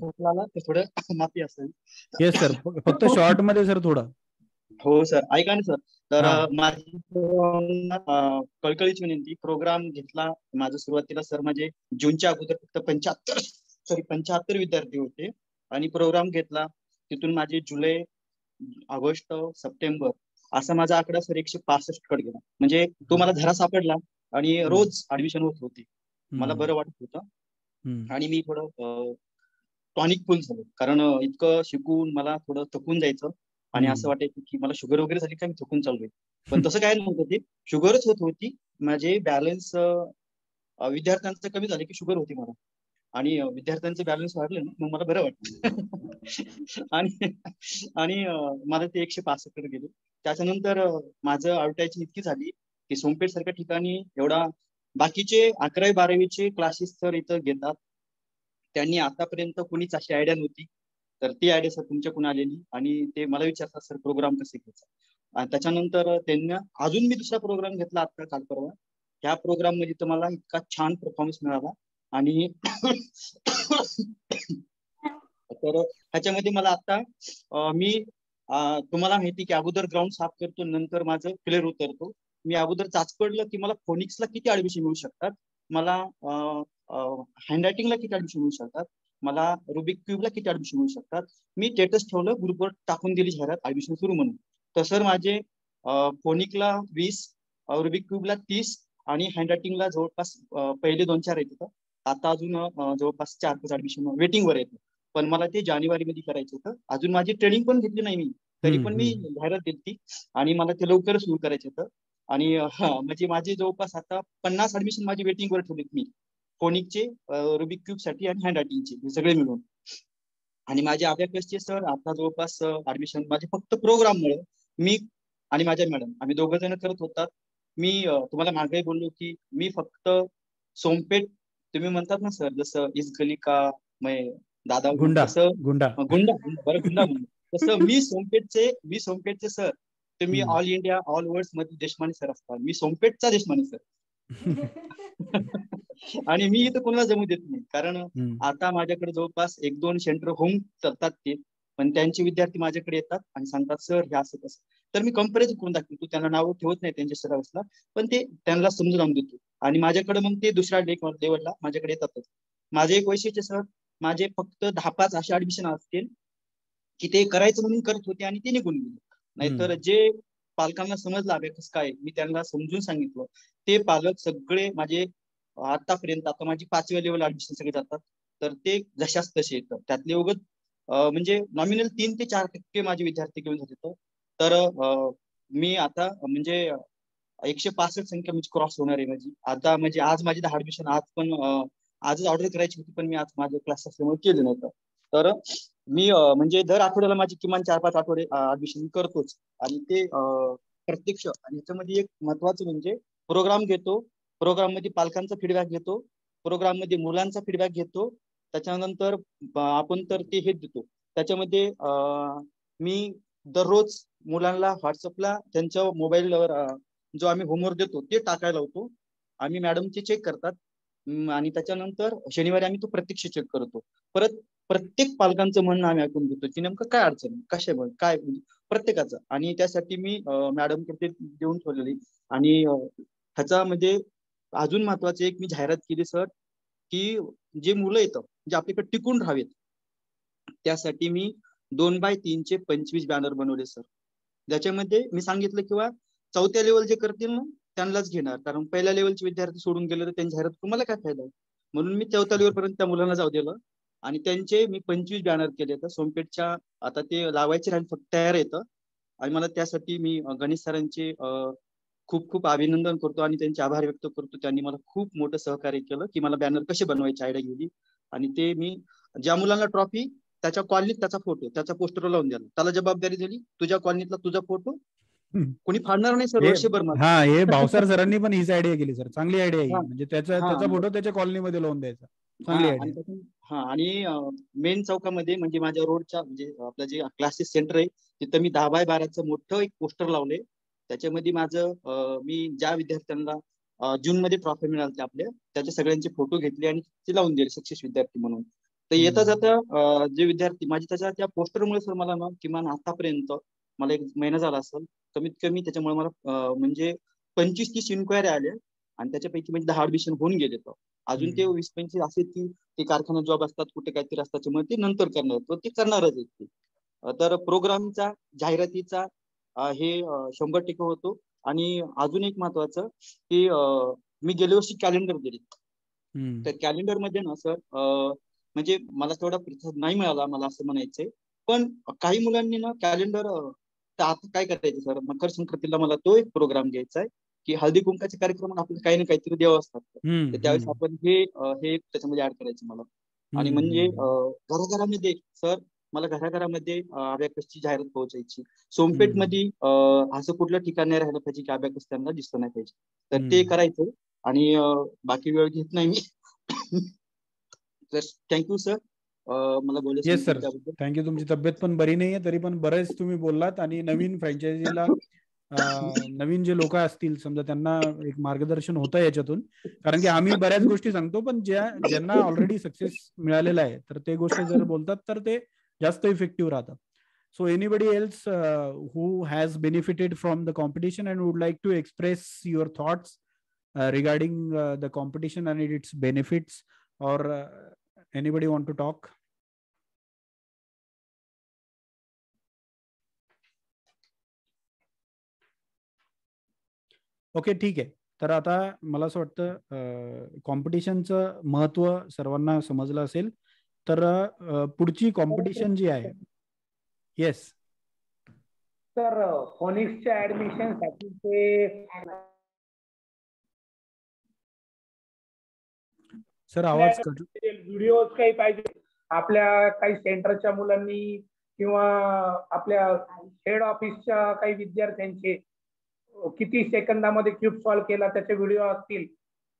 खोकला थोडं माफी असेल येस सर फक्त शॉर्ट मध्ये सर थोडं हो सर ऐका ना सर तर माझी कळकळीची विनंती प्रोग्राम घेतला माझं सुरुवातीला सर माझे जूनच्या अगोदर फक्त पंच्याहत्तर सॉरी पंच्याहत्तर विद्यार्थी होते आणि प्रोग्राम घेतला तिथून माझे जुलै ऑगस्ट सप्टेंबर असा माझा आकडा सर एकशे पासष्ट कड गेला म्हणजे तो मला धरा सापडला आणि रोज ऍडमिशन होत होती मला बरं वाटत होतं आणि मी थोडं टॉनिक फुल झालो कारण इतकं शिकून मला थोडं थकून जायचं आणि असं वाटायचं की मला शुगर वगैरे झाली की मी थकून आहे पण तसं काय नव्हतं ते शुगरच होत होती माझे बॅलन्स विद्यार्थ्यांचं कमी झाले की शुगर होती मला आणि विद्यार्थ्यांचे बॅलन्स वाढलं ना मग मला बरं वाटलं आणि आणि माझं ते एकशे पासष्ट गेले त्याच्यानंतर माझं आवटायची इतकी झाली की सोमपेठ सारख्या ठिकाणी एवढा बाकीचे अकरावी बारावीचे क्लासेस तर इथं घेतात त्यांनी आतापर्यंत कोणीच अशी आयडिया नव्हती तर ती आयडिया सर तुमच्या तुमच्याकडून आलेली आणि ते मला विचारतात सर प्रोग्राम कसे घ्यायचा त्याच्यानंतर त्यांना अजून मी दुसरा प्रोग्राम घेतला आता काल परवा त्या प्रोग्राम मध्ये तुम्हाला इतका छान परफॉर्मन्स मिळाला आणि तर ह्याच्यामध्ये मला आता मी तुम्हाला माहिती की अगोदर ग्राउंड साफ करतो नंतर माझं क्लिअर उतरतो मी अगोदर पडलं की मला फोनिक्सला किती ऍडमिशन मिळू शकतात मला हँड किती ऍडमिशन मिळू शकतात मला रुबिक क्यूबला किती ऍडमिशन मिळू शकतात मी स्टेटस ठेवलं ग्रुपवर टाकून दिली जाहिरात ऍडमिशन सुरू म्हणून तर सर माझे फोनिकला वीस रुबिक क्यूबला तीस आणि हँडरायटिंगला जवळपास पहिले दोन चार येत होतं आता अजून जवळपास चार पाच ऍडमिशन वेटिंगवर येतं पण मला ते जानेवारी मध्ये करायचं होतं अजून माझी ट्रेनिंग पण घेतली नाही मी तरी पण मी जाहिरात दिली आणि मला ते लवकर सुरू करायचं होतं आणि म्हणजे माझे जवळपास आता पन्नास ऍडमिशन माझी वेटिंगवर ठेवलेत मी फोनिकचे रुबिक क्यूब साठी आणि हँड रायटिंगचे सगळे मिळून आणि माझे अभ्यासचे सर आता जवळपास ऍडमिशन माझे फक्त प्रोग्राम मुळे मी आणि माझ्या मॅडम आम्ही दोघ जण करत होतात मी तुम्हाला मागे बोललो की मी फक्त सोमपेठ तुम्ही म्हणतात ना सर जसं इस गली का मै दादा गुंडा गुंडा गुंडा बरं गुंडा तसं मी सोमपेठचे मी सोमपेठचे सर ते मी ऑल इंडिया ऑल वर्ल्ड मध्ये देशमाने सर असतात मी सोमपेठचा देशमाने सर आणि मी इथं कोणाला जमू देत नाही कारण आता माझ्याकडे जवळपास एक दोन सेंटर होम करतात ते पण त्यांचे विद्यार्थी माझ्याकडे येतात आणि सांगतात सर हे असं कसं तर मी कंपॅरिझन करून दाखवतो तू त्यांना नाव ठेवत नाही त्यांच्या सरावासला पण ते त्यांना समजून आणून देतो आणि माझ्याकडे मग ते दुसऱ्या लेख देवडला माझ्याकडे येतातच माझे एक वैशिष्ट्य सर माझे फक्त दहा पाच असे ऍडमिशन असतील की ते करायचं म्हणून करत होते आणि ते निघून गेले नाहीतर जे पालकांना समजलं अभ्यास काय मी त्यांना समजून सांगितलं ते पालक सगळे माझे आतापर्यंत आता माझी पाचव्या लेवल ऍडमिशन सगळे जातात तर ते जशाच तसे येतं त्यातले उगत म्हणजे नॉमिनल तीन ते चार टक्के माझे विद्यार्थी घेऊन जात होतो तर मी आता म्हणजे एकशे पासष्ट संख्या म्हणजे क्रॉस होणार आहे माझी आता म्हणजे आज माझी दहा ऍडमिशन आज पण आजच ऑर्डर करायची होती पण मी आज माझे क्लास असल्यामुळे केले नव्हतं तर मी म्हणजे दर आठवड्याला माझी किमान चार पाच आठवडे ऍडमिशन करतोच आणि ते प्रत्यक्ष आणि याच्यामध्ये एक महत्वाचं म्हणजे प्रोग्राम घेतो प्रोग्राम मध्ये पालकांचा फीडबॅक घेतो प्रोग्राम मध्ये मुलांचा फीडबॅक घेतो त्याच्यानंतर आपण तर ते हे देतो त्याच्यामध्ये मी दररोज मुलांना व्हॉट्सअपला त्यांच्या मोबाईलवर जो आम्ही होमवर्क देतो ते टाकायला होतो आम्ही मॅडम ते चेक करतात आणि त्याच्यानंतर शनिवारी आम्ही तो प्रत्यक्ष चेक करतो परत प्रत्येक पालकांचं म्हणणं आम्ही ऐकून घेतो की नेमकं काय अडचण कशा काय म्हणजे प्रत्येकाचं आणि त्यासाठी मी मॅडम कडे देऊन ठेवलेली आणि ह्याचा म्हणजे अजून महत्वाचं एक मी जाहिरात केली सर की जे मुलं येतं जे आपल्याकडे टिकून राहावेत त्यासाठी मी दोन बाय तीनचे पंचवीस बॅनर बनवले सर ज्याच्यामध्ये मी सांगितलं किंवा चौथ्या लेवल जे करतील ना त्यांनाच घेणार कारण पहिल्या लेवलचे विद्यार्थी सोडून गेले तर त्यांच्या जाहिरात तुम्हाला काय फायदा आहे म्हणून मी चौथा पर्यंत त्या मुलांना जाऊ दिलं आणि त्यांचे मी पंचवीस बॅनर केले तर सोमपेठच्या आता ते लावायचे राहील फक्त तयार येतं आणि मला त्यासाठी मी गणेश सरांचे खूप खूप अभिनंदन करतो आणि त्यांचे आभार व्यक्त करतो त्यांनी मला खूप मोठं सहकार्य केलं की मला बॅनर कसे बनवायचे आयडिया गेली आणि ते मी ज्या मुलांना ट्रॉफी त्याच्या कॉलनीत त्याचा फोटो त्याचा पोस्टर लावून दिला त्याला जबाबदारी दिली तुझ्या कॉलनीतला तुझा फोटो कोणी फाडणार नाही सर वर्षभर हा हे भावसार सरांनी पण हीच आयडिया केली सर चांगली आयडिया आहे म्हणजे त्याचा त्याचा फोटो त्याच्या कॉलनी मध्ये लावून द्यायचा चांगली आयडिया हा आणि मेन चौकामध्ये म्हणजे माझ्या रोडच्या म्हणजे आपलं जे क्लासेस सेंटर आहे तिथं मी दहा बाय बाराचं मोठं एक पोस्टर लावले त्याच्यामध्ये माझं मी ज्या विद्यार्थ्यांना जून मध्ये ट्रॉफी मिळाली आपल्या त्याचे सगळ्यांचे फोटो घेतले आणि ते लावून दिले सक्सेस विद्यार्थी म्हणून तर येता जाता जे विद्यार्थी माझे त्याच्या त्या पोस्टरमुळे सर मला ना किमान आतापर्यंत मला एक महिना झाला असेल कमीत कमी त्याच्यामुळे मला म्हणजे पंचवीस तीस इन्क्वायरी आल्या आणि त्याच्यापैकी म्हणजे दहा ऍडमिशन होऊन गेले तर अजून ते वीस पंचवीस असे की ते कारखाना जॉब असतात कुठे काहीतरी असतात ते नंतर करणार ते करणारच आहेत ते तर प्रोग्रामचा जाहिरातीचा हे शंभर टक्के होतो आणि अजून एक महत्वाचं की मी गेल्या वर्षी कॅलेंडर दिले तर कॅलेंडर मध्ये ना सर म्हणजे मला तेवढा प्रतिसाद नाही मिळाला मला असं म्हणायचंय पण काही मुलांनी ना कॅलेंडर तर आता काय करायचं सर मकर संक्रांतीला मला तो एक प्रोग्राम घ्यायचा आहे की हळदी कुंकाचे कार्यक्रम आपण काही ना काहीतरी देव असतात तर त्यावेळेस आपण हे हे त्याच्यामध्ये ऍड करायचं मला आणि म्हणजे घराघरामध्ये सर मला घराघरामध्ये अभ्याकसची जाहिरात पोहोचायची मध्ये असं कुठलं ठिकाण नाही राहिलं पाहिजे की अभ्याकस त्यांना दिसत नाही पाहिजे तर ते करायचं आणि बाकी वेळ घेत नाही मी थँक्यू सर मला बोलायचं येस सर थँक्यू तुमची तब्येत पण बरी नाहीये तरी पण बरेच तुम्ही बोललात आणि नवीन फ्रँचायझीला नवीन जे लोक असतील समजा त्यांना एक मार्गदर्शन होतं याच्यातून कारण की आम्ही बऱ्याच गोष्टी सांगतो पण ज्या ज्यांना ऑलरेडी सक्सेस मिळालेला आहे तर ते गोष्टी जर बोलतात तर ते जास्त इफेक्टिव्ह राहतात so anybody else who has benefited from the competition and would like to express your thoughts regarding the competition and its benefits और anybody want to talk okay ठीक आहे तर आता मला असं वाटतं कॉम्पिटिशनचं महत्व सर्वांना समजलं असेल तर पुढची कॉम्पिटिशन जी आहे येस तर फोनिक्सच्या ऍडमिशन साठी ते सर आवाज व्हिडिओ काही पाहिजे आपल्या काही सेंटरच्या मुलांनी किंवा आपल्या हेड ऑफिसच्या काही विद्यार्थ्यांचे किती सेकंदामध्ये क्यूब सॉल्व्ह केला त्याचे व्हिडिओ असतील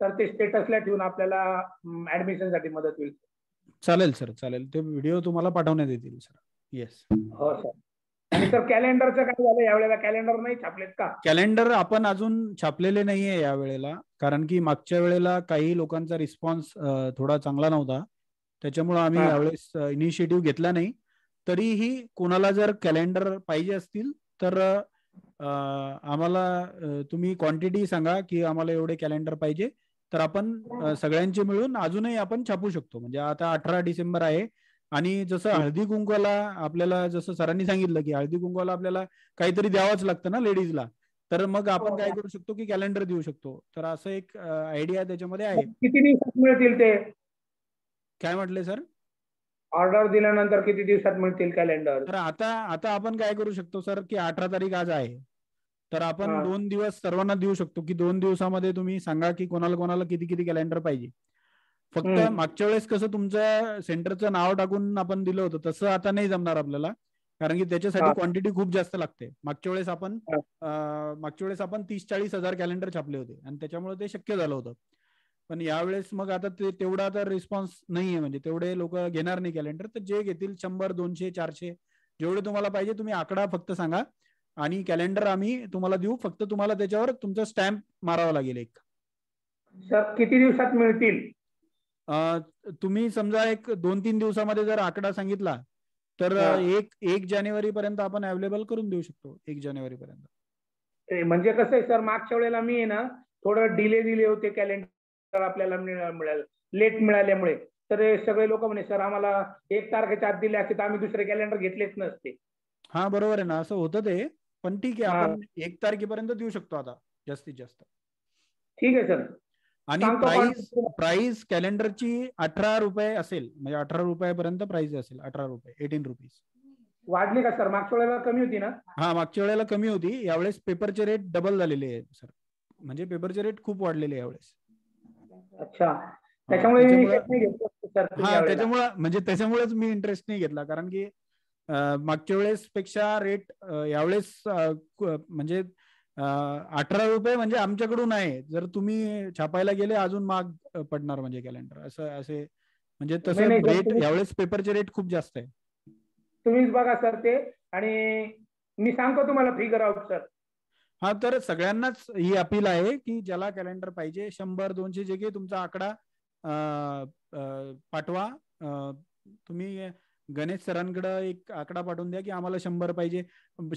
तर ते स्टेटसला ठेवून आपल्याला ऍडमिशन साठी मदत होईल चालेल सर चालेल ते व्हिडिओ तुम्हाला पाठवण्यात येतील सर येस हो सर कॅलेंडरचं काय झालं कॅलेंडर नाही छापलेत का कॅलेंडर आपण अजून छापलेले नाहीये यावेळेला कारण की मागच्या वेळेला काही लोकांचा रिस्पॉन्स थोडा चांगला नव्हता त्याच्यामुळे आम्ही यावेळेस इनिशिएटिव्ह घेतला नाही तरीही कोणाला जर कॅलेंडर पाहिजे असतील तर आम्हाला तुम्ही क्वांटिटी सांगा की आम्हाला एवढे कॅलेंडर पाहिजे तर आपण सगळ्यांचे मिळून अजूनही आपण छापू शकतो म्हणजे आता अठरा डिसेंबर आहे आणि जसं हो. हळदी कुंकवाला आपल्याला जसं सरांनी सांगितलं की हळदी कुंकवाला आपल्याला काहीतरी द्यावंच लागतं ना लेडीजला तर मग आपण हो. काय करू शकतो की कॅलेंडर देऊ शकतो तर असं एक आयडिया त्याच्यामध्ये आहे किती दिवसात मिळतील ते काय म्हटले सर ऑर्डर दिल्यानंतर किती दिवसात मिळतील कॅलेंडर तर आता आता आपण काय करू शकतो सर की अठरा तारीख आज आहे तर आपण दोन दिवस सर्वांना देऊ शकतो की दोन दिवसामध्ये तुम्ही सांगा की कोणाला कोणाला किती किती कॅलेंडर पाहिजे फक्त मागच्या वेळेस कसं तुमचं सेंटरचं नाव टाकून आपण दिलं होतं तसं आता नाही जमणार आपल्याला कारण की त्याच्यासाठी क्वांटिटी खूप जास्त लागते मागच्या वेळेस आपण मागच्या वेळेस आपण तीस चाळीस हजार कॅलेंडर छापले होते आणि त्याच्यामुळे ते शक्य झालं होतं पण यावेळेस मग आता ते तेवढा तर रिस्पॉन्स नाहीये म्हणजे तेवढे लोक घेणार नाही कॅलेंडर तर जे घेतील शंभर दोनशे चारशे जेवढे तुम्हाला पाहिजे तुम्ही आकडा फक्त सांगा आणि कॅलेंडर आम्ही तुम्हाला देऊ फक्त तुम्हाला त्याच्यावर तुमचा स्टॅम्प मारावा लागेल एक किती दिवसात मिळतील तुम्ही समजा एक दोन तीन दिवसामध्ये जर आकडा सांगितला तर एक एक जानेवारी पर्यंत आपण अवेलेबल करून देऊ शकतो एक जानेवारी पर्यंत म्हणजे कसं आहे सर मागच्या वेळेला मी ना थोडं डिले दिले होते कॅलेंडर आपल्याला मिळालं लेट मिळाल्यामुळे तर सगळे लोक म्हणे सर आम्हाला एक तारखेच्या आत दिले असते तर आम्ही दुसरे कॅलेंडर घेतलेच नसते हा बरोबर आहे ना असं होतं ते पण ठीक आहे आपण एक तारखेपर्यंत देऊ शकतो आता जास्तीत जास्त ठीक आहे सर आणि प्राइस प्राइस कॅलेंडरची अठरा रुपये असेल म्हणजे अठरा रुपयापर्यंत प्राइस असेल अठरा रुपये एटीन रुपीज वाढली का सर मागच्या वेळेला कमी होती ना हा मागच्या वेळेला कमी होती यावेळेस पेपरचे रेट डबल झालेले आहेत सर म्हणजे पेपरचे रेट खूप वाढलेले यावेळेस अच्छा त्याच्यामुळे म्हणजे त्याच्यामुळेच मी इंटरेस्ट नाही घेतला कारण की मागच्या वेळेस पेक्षा रेट यावेळेस म्हणजे अठरा रुपये म्हणजे आमच्याकडून आहे जर तुम्ही छापायला गेले अजून माग पडणार म्हणजे कॅलेंडर असं असे म्हणजे तसं रेट यावेळेस पेपरचे रेट खूप जास्त आहे तुम्हीच बघा सर ते आणि मी सांगतो तुम्हाला फिगर आउट सर हा तर सगळ्यांनाच ही अपील आहे की ज्याला कॅलेंडर पाहिजे शंभर दोनशे जे काही तुमचा आकडा पाठवा तुम्ही गणेश सरांकडे एक आकडा पाठवून द्या की आम्हाला शंभर पाहिजे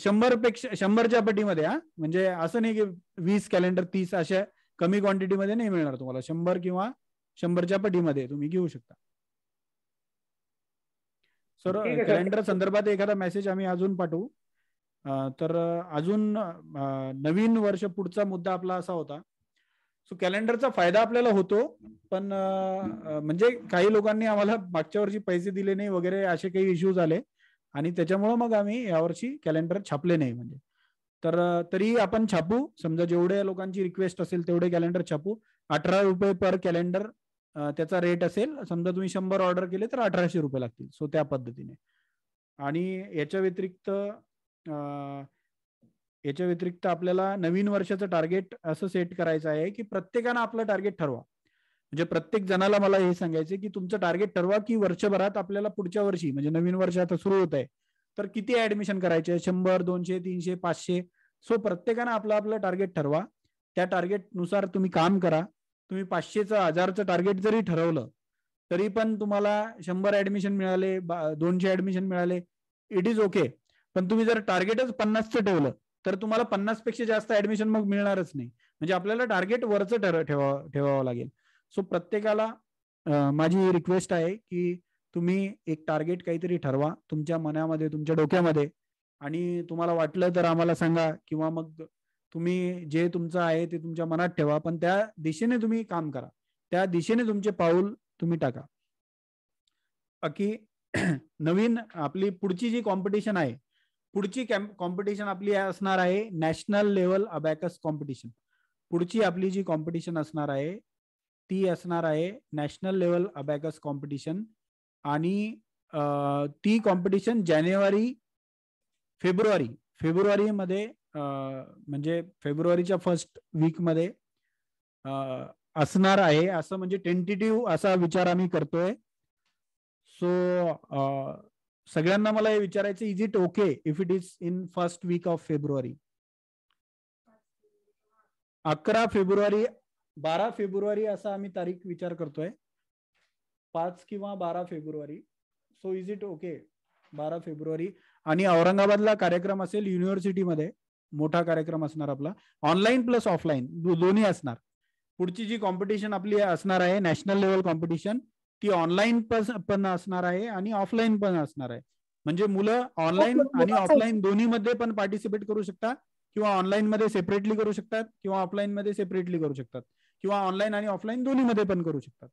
शंभर पेक्षा शंभरच्या पटीमध्ये हा म्हणजे असं नाही की वीस कॅलेंडर तीस अशा कमी क्वांटिटीमध्ये नाही मिळणार तुम्हाला शंभर किंवा शंभरच्या पटीमध्ये तुम्ही घेऊ शकता सर कॅलेंडर संदर्भात एखादा मेसेज आम्ही अजून पाठवू तर अजून नवीन वर्ष पुढचा मुद्दा आपला असा होता सो कॅलेंडरचा फायदा आपल्याला होतो पण म्हणजे काही लोकांनी आम्हाला मागच्या वर्षी पैसे दिले नाही वगैरे असे काही इश्यूज आले आणि त्याच्यामुळे मग आम्ही यावर्षी कॅलेंडर छापले नाही म्हणजे तर तरी आपण छापू समजा जेवढे लोकांची रिक्वेस्ट असेल तेवढे कॅलेंडर छापू अठरा रुपये पर कॅलेंडर त्याचा रेट असेल समजा तुम्ही शंभर ऑर्डर केले तर अठराशे रुपये लागतील सो त्या पद्धतीने आणि याच्या व्यतिरिक्त याच्या व्यतिरिक्त आपल्याला नवीन वर्षाचं टार्गेट असं सेट करायचं आहे की प्रत्येकानं आपलं टार्गेट ठरवा म्हणजे प्रत्येक जणाला मला हे सांगायचं की तुमचं टार्गेट ठरवा की वर्षभरात आपल्याला पुढच्या वर्षी म्हणजे नवीन वर्ष आता सुरू होत आहे तर किती ऍडमिशन करायचे शंभर दोनशे तीनशे पाचशे सो प्रत्येकानं आपलं आपलं टार्गेट ठरवा त्या टार्गेटनुसार तुम्ही काम करा तुम्ही पाचशेचं हजारचं टार्गेट जरी ठरवलं तरी पण तुम्हाला शंभर ऍडमिशन मिळाले दोनशे ऍडमिशन मिळाले इट इज ओके पण तुम्ही जर टार्गेटच पन्नासचं ठेवलं तर तुम्हाला पन्नास पेक्षा जास्त ऍडमिशन मग मिळणारच नाही म्हणजे आपल्याला टार्गेट वरच ठर ठेवावं ठेवावं लागेल सो प्रत्येकाला माझी रिक्वेस्ट आहे की तुम्ही एक टार्गेट काहीतरी ठरवा तुमच्या मनामध्ये तुमच्या डोक्यामध्ये आणि तुम्हाला वाटलं तर आम्हाला सांगा किंवा मग तुम्ही जे तुमचं आहे ते तुमच्या मनात ठेवा पण त्या दिशेने तुम्ही काम करा त्या दिशेने तुमचे पाऊल तुम्ही टाका अकी नवीन आपली पुढची जी कॉम्पिटिशन आहे पुढची कॉम्पिटिशन आपली असणार आहे नॅशनल लेवल अबॅकस कॉम्पिटिशन पुढची आपली जी कॉम्पिटिशन असणार आहे ती असणार आहे नॅशनल लेवल अबॅकस कॉम्पिटिशन आणि ती कॉम्पिटिशन जानेवारी फेब्रुवारी फेब्रुवारीमध्ये म्हणजे फेब्रुवारीच्या फर्स्ट वीकमध्ये असणार आहे असं म्हणजे टेंटेटिव्ह असा विचार आम्ही करतोय सो सगळ्यांना मला हे विचारायचं is it okay if it is in first week of February अकरा फेब्रुवारी बारा फेब्रुवारी असा आम्ही तारीख विचार करतोय पाच किंवा बारा फेब्रुवारी सो इज इट ओके बारा फेब्रुवारी आणि औरंगाबादला कार्यक्रम असेल युनिव्हर्सिटीमध्ये मोठा कार्यक्रम असणार आपला ऑनलाईन प्लस ऑफलाईन दोन्ही असणार पुढची जी कॉम्पिटिशन आपली असणार आहे नॅशनल लेवल कॉम्पिटिशन ती ऑनलाईन पण असणार आहे आणि ऑफलाईन पण असणार आहे म्हणजे मुलं ऑनलाईन आणि ऑफलाईन दोन्ही मध्ये पण पार्टिसिपेट करू शकतात किंवा ऑनलाईन मध्ये सेपरेटली करू शकतात किंवा ऑफलाईन मध्ये सेपरेटली करू शकतात किंवा ऑनलाईन आणि ऑफलाईन दोन्ही मध्ये पण करू शकतात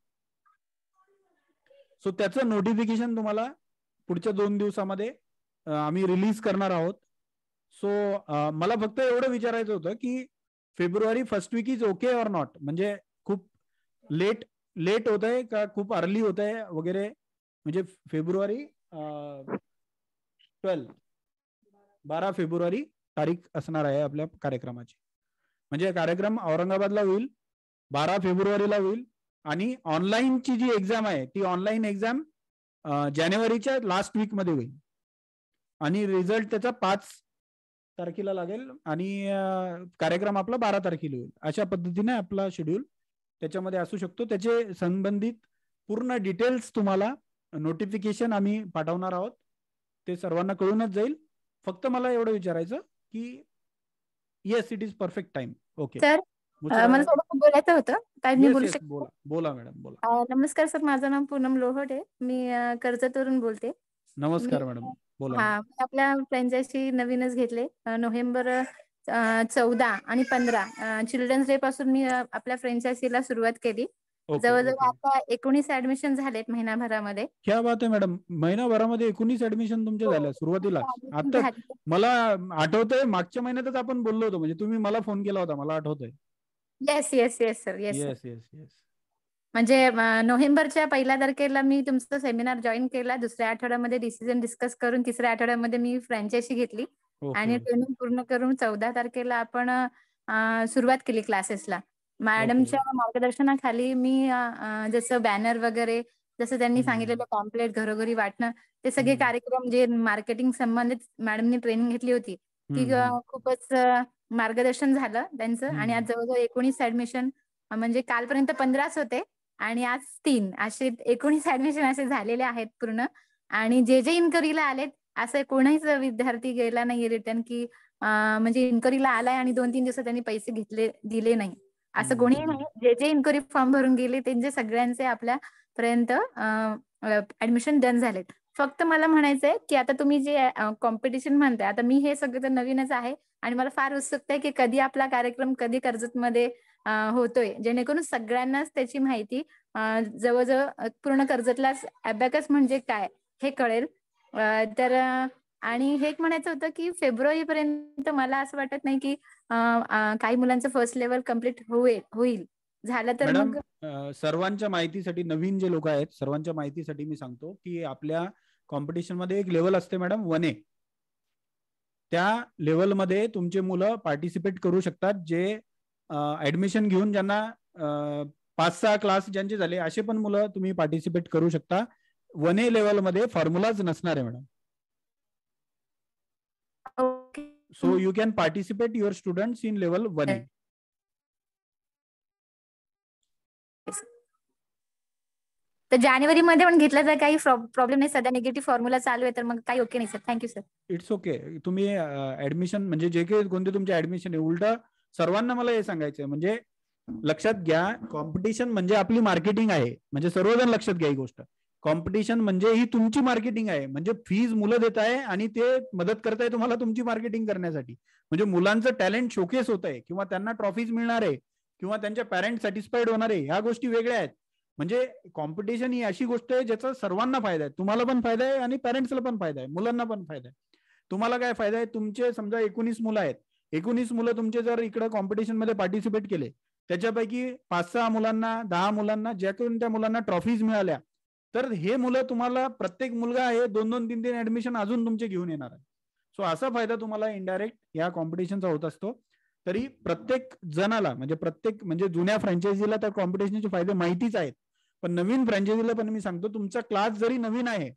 सो त्याचं नोटिफिकेशन तुम्हाला पुढच्या दोन दिवसामध्ये आम्ही रिलीज करणार आहोत सो मला फक्त एवढं विचारायचं होतं की February first week is okay or not म्हणजे खूप लेट लेट होत आहे का खूप अर्ली होत आहे वगैरे म्हणजे फेब्रुवारी ट्वेल्व बारा फेब्रुवारी तारीख असणार आहे आपल्या कार्यक्रमाची म्हणजे कार्यक्रम औरंगाबादला होईल बारा फेब्रुवारीला होईल आणि ऑनलाईनची जी एक्झाम आहे ती ऑनलाईन एक्झाम जानेवारीच्या लास्ट वीक मध्ये होईल आणि रिझल्ट त्याचा पाच तारखेला लागेल आणि कार्यक्रम आपला बारा तारखेला होईल अशा पद्धतीने आपला शेड्यूल त्याच्यामध्ये असू शकतो त्याचे संबंधित पूर्ण डिटेल्स तुम्हाला नोटिफिकेशन आम्ही पाठवणार आहोत ते सर्वांना कळूनच जाईल फक्त मला एवढं विचारायचं की yes it is perfect time okay मला थोडं बोलायचं होतं काय मी बोलू शकतो बोला मॅडम बोला नमस्कार सर माझं नाव पूनम लोहट आहे मी कर्जतवरून बोलते नमस्कार मॅडम बोला आपल्या फ्रेंडशी नवीनच घेतले नोव्हेंबर चौदा आणि पंधरा चिल्ड्रन्स डे पासून मी आपल्या फ्रेंचायसीला सुरुवात केली जवळजवळ आता एकोणीस ऍडमिशन झालेत महिनाभरामध्ये क्या बात आहे मॅडम महिनाभरामध्ये एकोणीस ऍडमिशन तुमच्या हो, झाल्या सुरुवातीला आता मला आठवतंय मागच्या महिन्यातच आपण बोललो होतो म्हणजे तुम्ही मला फोन केला होता मला आठवतंय yes yes yes sir yes yes yes म्हणजे नोव्हेंबरच्या पहिल्या तारखेला मी तुमचा सेमिनार जॉईन केला दुसऱ्या आठवड्यामध्ये डिसिजन डिस्कस करून तिसऱ्या आठवड्यामध्ये मी फ्रँचायसी घेतली हो, आणि ट्रेनिंग हो. पूर्ण करून चौदा तारखेला आपण सुरुवात केली क्लासेसला. हो, मॅडमच्या मार्गदर्शनाखाली मी जसं बॅनर वगैरे जसं त्यांनी सांगितलेलं कॉम्प्लेट घरोघरी वाटणं, ते सगळे कार्यक्रम जे मार्केटिंग संबंधित मॅडमनी ट्रेनिंग घेतली होती, की खूपच मार्गदर्शन झालं त्यांचं आणि आज जवळजवळ एकोणीस ऍडमिशन म्हणजे कालपर्यंत पंधराच होते आणि आज तीन असे एकोणीस ऍडमिशन असे झालेले आहेत पूर्ण आणि जे, जे इन्क्वायरीला आलेत असं कोणाहीच विद्यार्थी गेला नाही रिटर्न की म्हणजे इन्क्वायरीला आलाय आणि दोन तीन दिवसात त्यांनी पैसे घेतले दिले नाही असं कोणी नाही जे जे इन्क्वायरी फॉर्म भरून गेले त्यांचे सगळ्यांचे आपल्यापर्यंत ऍडमिशन डन झालेत फक्त मला म्हणायचंय की आता तुम्ही जे कॉम्पिटिशन म्हणताय आता मी हे सगळं तर नवीनच आहे आणि मला फार उत्सुकता आहे की कधी आपला कार्यक्रम कधी कर्जत मध्ये होतोय जेणेकरून सगळ्यांनाच त्याची माहिती जवळजवळ पूर्ण कर्जतला अबॅकस म्हणजे काय हे कळेल तर आणि हे एक म्हणायचं होतं की फेब्रुवारी पर्यंत मला असं वाटत नाही की काही मुलांचं फर्स्ट लेवल कम्प्लीट होईल झालं तर मग सर्वांच्या माहितीसाठी नवीन जे लोक आहेत सर्वांच्या माहितीसाठी मी सांगतो की आपल्या कॉम्पिटिशन मध्ये एक लेवल असते मॅडम वन ए त्या लेवलमध्ये तुमचे मुलं पार्टिसिपेट करू शकतात जे ऍडमिशन घेऊन ज्यांना पाच सहा क्लास ज्यांचे झाले असे पण मुलं तुम्ही पार्टिसिपेट करू शकता वन ए लेवलमध्ये फॉर्म्युलाच नसणार आहे madam so you can participate your student in level one A तर जानेवारी मध्ये पण घेतला तर काही प्रॉब्लेम नाही सध्या निगेटिव्ह फॉर्म्युला चालू आहे तर मग काही ओके नाही sir thank you sir it's okay तुम्ही ऍडमिशन म्हणजे जे काही कोणते तुमचे ऍडमिशन आहे उलट सर्वांना मला हे सांगायचं म्हणजे लक्षात घ्या कॉम्पिटिशन म्हणजे आपली मार्केटिंग आहे म्हणजे सर्वजण लक्षात घ्या ही गोष्ट कॉम्पिटिशन म्हणजे ही तुमची मार्केटिंग आहे म्हणजे फीज मुलं देत आहे आणि ते मदत करताय तुम्हाला तुमची मार्केटिंग करण्यासाठी म्हणजे मुलांचं टॅलेंट शोकेस होत आहे किंवा त्यांना ट्रॉफीज मिळणार आहे किंवा त्यांच्या पॅरेंट सॅटिस्फाईड होणार आहे ह्या गोष्टी वेगळ्या आहेत म्हणजे कॉम्पिटिशन ही अशी गोष्ट आहे ज्याचा सर्वांना फायदा आहे तुम्हाला पण फायदा आहे आणि पॅरेंट्सला पण फायदा आहे मुलांना पण फायदा आहे तुम्हाला काय फायदा आहे तुमचे समजा एकोणीस मुलं आहेत एकोणीस मुलं तुमचे जर इकडे मध्ये पार्टिसिपेट केले त्याच्यापैकी पाच सहा मुलांना दहा मुलांना ज्या करून त्या मुलांना ट्रॉफीज मिळाल्या तर हे मुलं तुम्हाला प्रत्येक मुलगा हे दोन दोन तीन तीन ऍडमिशन अजून तुमचे घेऊन येणार आहे सो असा फायदा तुम्हाला इनडायरेक्ट या कॉम्पिटिशनचा होत असतो तरी प्रत्येक जणाला म्हणजे प्रत्येक म्हणजे जुन्या फ्रँचायझीला त्या कॉम्पिटिशनचे फायदे माहितीच आहेत पण नवीन फ्रँचायझीला पण मी सांगतो तुमचा क्लास जरी नवीन आहे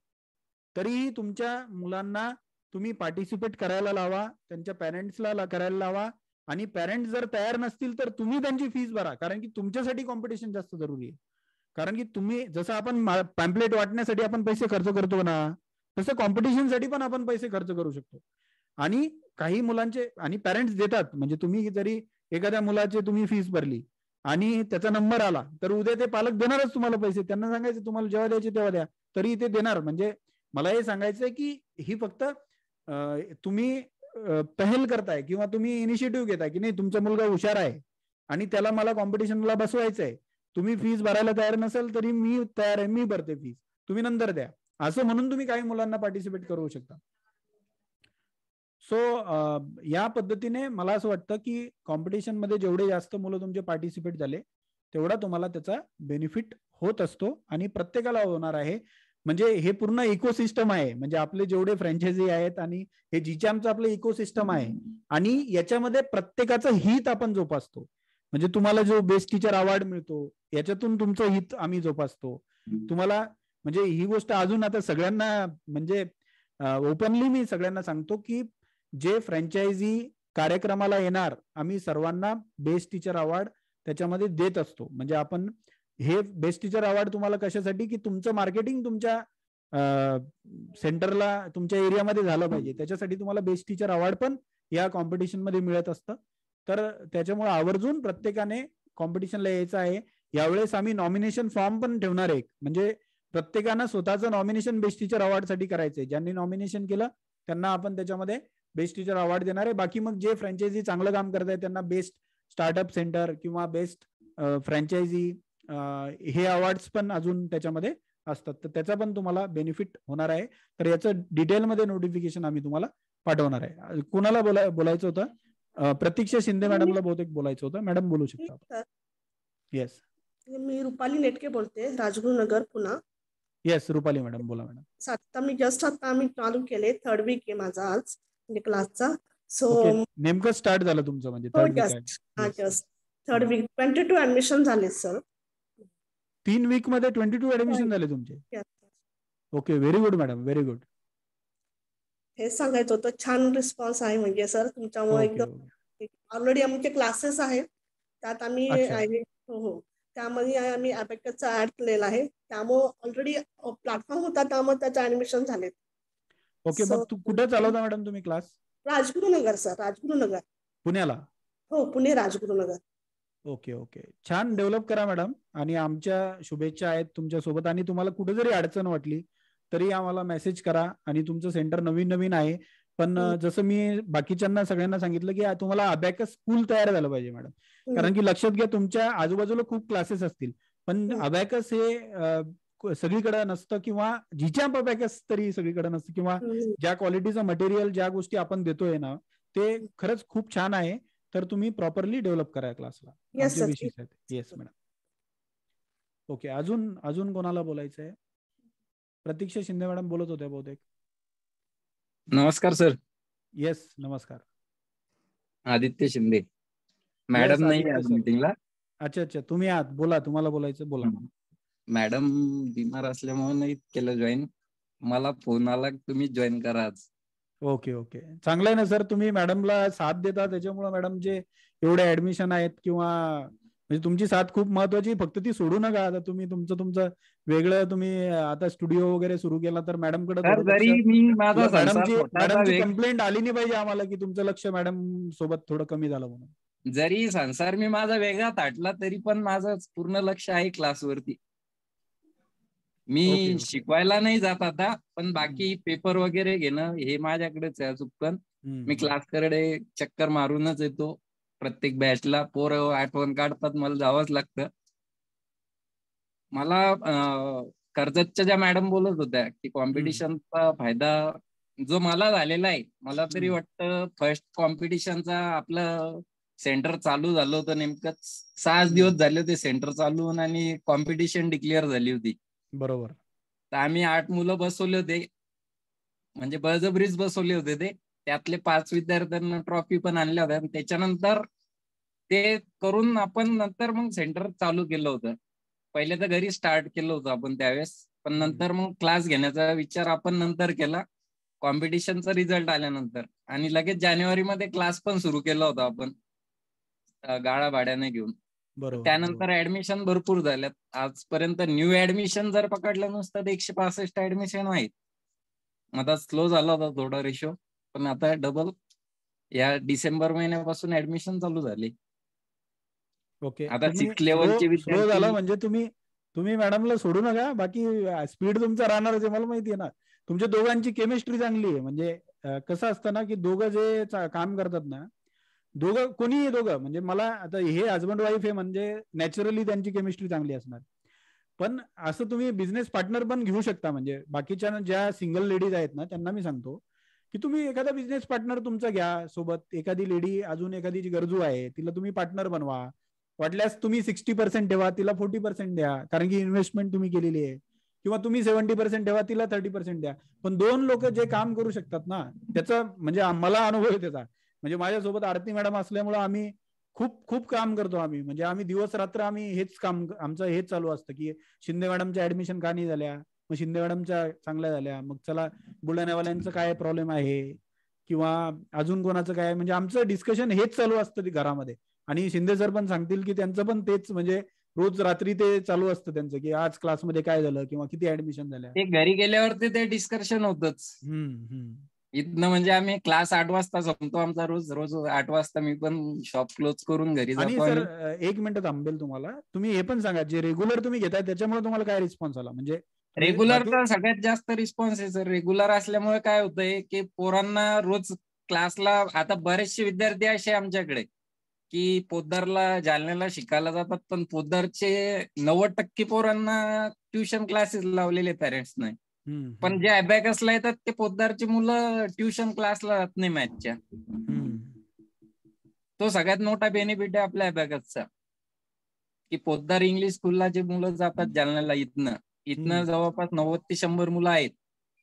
तरीही तुमच्या मुलांना तुम्ही पार्टिसिपेट करायला लावा त्यांच्या पॅरेंट्सला करायला लावा आणि पेरेंट्स जर तयार नसतील तर तुम्ही त्यांची फीस भरा कारण की तुमच्यासाठी कॉम्पिटिशन जास्त जरुरी आहे कारण की तुम्ही जसं आपण पॅम्पलेट वाटण्यासाठी आपण पैसे खर्च करतो ना तसं कॉम्पिटिशनसाठी पण आपण पैसे खर्च करू शकतो आणि काही मुलांचे आणि पॅरेंट्स देतात म्हणजे तुम्ही जरी एखाद्या मुलाचे तुम्ही फीस भरली आणि त्याचा नंबर आला तर उद्या ते पालक देणारच तुम्हाला पैसे त्यांना सांगायचं तुम्हाला जेव्हा द्यायचे तेव्हा द्या तरी ते देणार म्हणजे मला हे सांगायचंय की ही फक्त तुम्ही पहल करताय किंवा तुम्ही इनिशिएटिव्ह घेताय की नाही तुमचा मुलगा हुशार आहे आणि त्याला मला कॉम्पिटिशनला बसवायचं आहे तुम्ही फीज भरायला तयार नसेल तरी मी तयार आहे मी भरते फीज तुम्ही नंतर द्या असं म्हणून तुम्ही काही मुलांना पार्टिसिपेट करू शकता सो so, या पद्धतीने मला असं वाटतं की कॉम्पिटिशन मध्ये जेवढे जास्त मुलं तुमचे पार्टिसिपेट झाले तेवढा तुम्हाला त्याचा बेनिफिट होत असतो आणि प्रत्येकाला होणार आहे म्हणजे हे पूर्ण इकोसिस्टम आहे म्हणजे आपले जेवढे फ्रँचायझी आहेत आणि हे जीचॅमचं आपलं इकोसिस्टम आहे आणि याच्यामध्ये प्रत्येकाचं हित आपण जोपासतो म्हणजे तुम्हाला जो बेस्ट टीचर अवॉर्ड मिळतो याच्यातून तुमचं हित आम्ही जोपासतो तुम्हाला म्हणजे ही गोष्ट अजून आता सगळ्यांना म्हणजे ओपनली मी सगळ्यांना सांगतो की जे फ्रँचायझी कार्यक्रमाला येणार आम्ही सर्वांना बेस्ट टीचर अवॉर्ड त्याच्यामध्ये देत असतो म्हणजे आपण हे बेस्ट टीचर अवॉर्ड तुम्हाला कशासाठी की तुमचं मार्केटिंग तुमच्या सेंटरला तुमच्या एरियामध्ये झालं पाहिजे त्याच्यासाठी तुम्हाला बेस्ट टीचर अवॉर्ड पण या कॉम्पिटिशन मध्ये मिळत असतं तर त्याच्यामुळे आवर्जून प्रत्येकाने कॉम्पिटिशनला यायचं आहे यावेळेस आम्ही नॉमिनेशन फॉर्म पण ठेवणार आहे म्हणजे प्रत्येकानं स्वतःच नॉमिनेशन बेस्ट टीचर साठी करायचंय ज्यांनी नॉमिनेशन केलं त्यांना आपण त्याच्यामध्ये बेस्ट टीचर अवॉर्ड देणार आहे बाकी मग जे फ्रँचायझी चांगलं काम करत आहे त्यांना बेस्ट स्टार्टअप सेंटर किंवा बेस्ट फ्रँचायझी हे अवॉर्ड्स पण अजून त्याच्यामध्ये असतात तर त्याचा पण तुम्हाला बेनिफिट होणार आहे तर याचं डिटेलमध्ये नोटिफिकेशन आम्ही तुम्हाला पाठवणार आहे कोणाला बोलायचं होतं प्रतीक्षा शिंदे मॅडमला बहुतेक बोलायचं होतं मॅडम बोलू शकता येस मी रुपाली नेटके बोलते राजगुरुनगर पुन्हा येस रुपाली मॅडम बोला मॅडम आता मी जस्ट आता मी चालू केले थर्ड वीक आहे माझा आज म्हणजे क्लासचा सो नेमकं स्टार्ट झालं तुमचं म्हणजे third week twenty two admission झाले सर तीन वीक मध्ये ट्वेंटी टू ऍडमिशन झाले तुमचे okay very good madam very good हे सांगायचं होतं छान रिस्पॉन्स आहे म्हणजे सर तुमच्यामुळे एकदम ऑलरेडी आमचे क्लासेस आहेत त्यात आम्ही हो, हो. त्यामध्ये आम्ही अपेक्टचा ऍड केलेला आहे त्यामुळे ऑलरेडी प्लॅटफॉर्म होता त्यामुळे त्याचे ऍडमिशन झाले ओके मग तू कुठे चालवता मॅडम तुम्ही क्लास राजगुरुनगर सर राजगुरुनगर पुण्याला हो पुणे राजगुरुनगर ओके ओके छान डेव्हलप करा मॅडम आणि आमच्या शुभेच्छा आहेत तुमच्या सोबत आणि तुम्हाला कुठे जरी अडचण वाटली तरी आम्हाला मेसेज करा आणि तुमचं सेंटर नवीन नवीन आहे पण जसं मी बाकीच्यांना सगळ्यांना सांगितलं की तुम्हाला अबॅकस स्कूल तयार झालं पाहिजे मॅडम कारण की लक्षात घ्या तुमच्या आजूबाजूला खूप क्लासेस असतील पण अबॅकस हे सगळीकडे नसतं किंवा जिच्या अबॅकस तरी सगळीकडे नसतं किंवा ज्या क्वालिटीचं मटेरियल ज्या गोष्टी आपण देतोय ना ते खरंच खूप छान आहे तर तुम्ही प्रॉपरली डेव्हलप करा क्लासला येस मॅडम ओके अजून अजून कोणाला बोलायचं आहे प्रतीक्षा शिंदे मॅडम बोलत होत्या बहुतेक नमस्कार सर येस नमस्कार आदित्य शिंदे मॅडम नाही मीटिंगला अच्छा अच्छा तुम्ही आहात बोला तुम्हाला बोलायचं बोला मॅडम बिमार असल्यामुळे नाही केलं जॉईन मला फोन आला तुम्ही जॉईन करा ओके ओके चांगलं आहे ना सर तुम्ही मॅडमला साथ देता त्याच्यामुळे मॅडम जे एवढे ऍडमिशन आहेत किंवा म्हणजे तुमची साथ खूप महत्वाची फक्त ती सोडू नका आता तुम्ही तुमचं तुमचं वेगळं तुम्ही आता स्टुडिओ वगैरे सुरू केला तर मॅडम कडे मॅडमची कंप्लेंट आली नाही पाहिजे आम्हाला की तुमचं लक्ष मॅडम सोबत थोडं कमी झालं म्हणून जरी संसार मी माझा वेगळा ताटला तरी पण माझं पूर्ण लक्ष आहे क्लासवरती मी शिकवायला नाही जात आता पण बाकी पेपर वगैरे घेणं हे माझ्याकडेच आहे चुपकन मी क्लासकडे चक्कर मारूनच येतो प्रत्येक बॅचला पोर आठवण काढतात मला जावंच लागतं मला कर्जतच्या ज्या मॅडम बोलत होत्या की कॉम्पिटिशनचा फायदा जो मला झालेला आहे मला तरी वाटतं फर्स्ट कॉम्पिटिशनचा आपलं सेंटर चालू झालं होतं नेमकं सहाच दिवस झाले होते सेंटर चालू होऊन आणि कॉम्पिटिशन डिक्लेअर झाली होती बरोबर तर आम्ही आठ मुलं बसवले होते म्हणजे बळजबरीच बसवले होते ते त्यातले पाच विद्यार्थ्यांना ट्रॉफी पण आणल्या होत्या त्याच्यानंतर ते करून आपण नंतर मग सेंटर चालू केलं होतं पहिले तर घरी स्टार्ट केलं होतं आपण त्यावेळेस पण नंतर मग क्लास घेण्याचा विचार आपण नंतर केला कॉम्पिटिशनचा रिझल्ट आल्यानंतर आणि लगेच जानेवारी मध्ये क्लास पण सुरू केला होता आपण गाळा भाड्याने घेऊन त्यानंतर ऍडमिशन भरपूर झाल्यात आजपर्यंत न्यू ऍडमिशन जर पकडलं नुसतं तर एकशे पासष्ट ऍडमिशन आहेत आता स्लो झाला होता थोडा रेशो पण आता डबल या डिसेंबर महिन्यापासून ऍडमिशन चालू झाली ओके आता सिक्स लेवलचे म्हणजे तुम्ही तुम्ही मॅडमला सोडू नका बाकी स्पीड तुमचा राहणार आहे मला माहिती आहे ना तुमच्या दोघांची केमिस्ट्री चांगली आहे म्हणजे कसं असतं ना की दोघं जे काम करतात ना दोघं कोणी दोघं म्हणजे मला आता हे हजबंड वाईफ आहे म्हणजे नॅचरली त्यांची केमिस्ट्री चांगली असणार पण असं तुम्ही बिझनेस पार्टनर पण घेऊ शकता म्हणजे बाकीच्या ज्या सिंगल लेडीज आहेत ना त्यांना मी सांगतो की तुम्ही एखादा बिझनेस पार्टनर तुमचा घ्या सोबत एखादी लेडी अजून एखादी जी गरजू आहे तिला तुम्ही पार्टनर बनवा वाटल्यास तुम्ही सिक्स्टी पर्सेंट ठेवा तिला फोर्टी पर्सेंट द्या कारण की इन्व्हेस्टमेंट तुम्ही केलेली आहे किंवा तुम्ही सेव्हन्टी पर्सेंट ठेवा तिला थर्टी पर्सेंट द्या पण दोन लोक जे काम करू शकतात ना त्याचा म्हणजे मला अनुभव आहे त्याचा म्हणजे माझ्यासोबत आरती मॅडम असल्यामुळे आम्ही खूप खूप काम करतो आम्ही म्हणजे आम्ही दिवस रात्र आम्ही हेच काम आमचं हेच चालू असतं की शिंदे मॅडमच्या ऍडमिशन का नाही झाल्या मग शिंदे मॅडमच्या चांगल्या झाल्या मग चला बुलढाण्यावाल्यांचं काय प्रॉब्लेम आहे किंवा अजून कोणाचं काय म्हणजे आमचं डिस्कशन हेच चालू असतं घरामध्ये आणि शिंदे सर पण सांगतील की त्यांचं पण तेच म्हणजे रोज रात्री ते चालू असतं त्यांचं की आज क्लासमध्ये काय झालं किंवा किती ऍडमिशन झालं ते घरी गेल्यावरती ते डिस्कशन होतच इथनं म्हणजे आम्ही क्लास आठ वाजता संपतो आमचा रोज रोज आठ वाजता मी पण शॉप क्लोज करून घरी एक मिनिट थांबेल तुम्हाला तुम्ही हे पण सांगा जे रेग्युलर तुम्ही घेताय त्याच्यामुळे तुम्हाला काय रिस्पॉन्स आला म्हणजे तर सगळ्यात जास्त रिस्पॉन्स आहे सर रेग्युलर असल्यामुळे काय होतंय की पोरांना रोज क्लासला आता बरेचसे विद्यार्थी असे आमच्याकडे की पोद्दारला जालन्याला शिकायला जातात पण पोद्दारचे नव्वद टक्के पोरांना ट्युशन क्लासेस लावलेले नाही पण जे अबॅकसला येतात ते पोद्दारची मुलं ट्युशन क्लासला जात नाही मॅथच्या तो सगळ्यात मोठा बेनिफिट आहे आपल्या अबॅकसचा की पोद्दार इंग्लिश स्कूलला जे मुलं जातात जालन्याला इथनं इथनं जवळपास नव्वद ते शंभर मुलं आहेत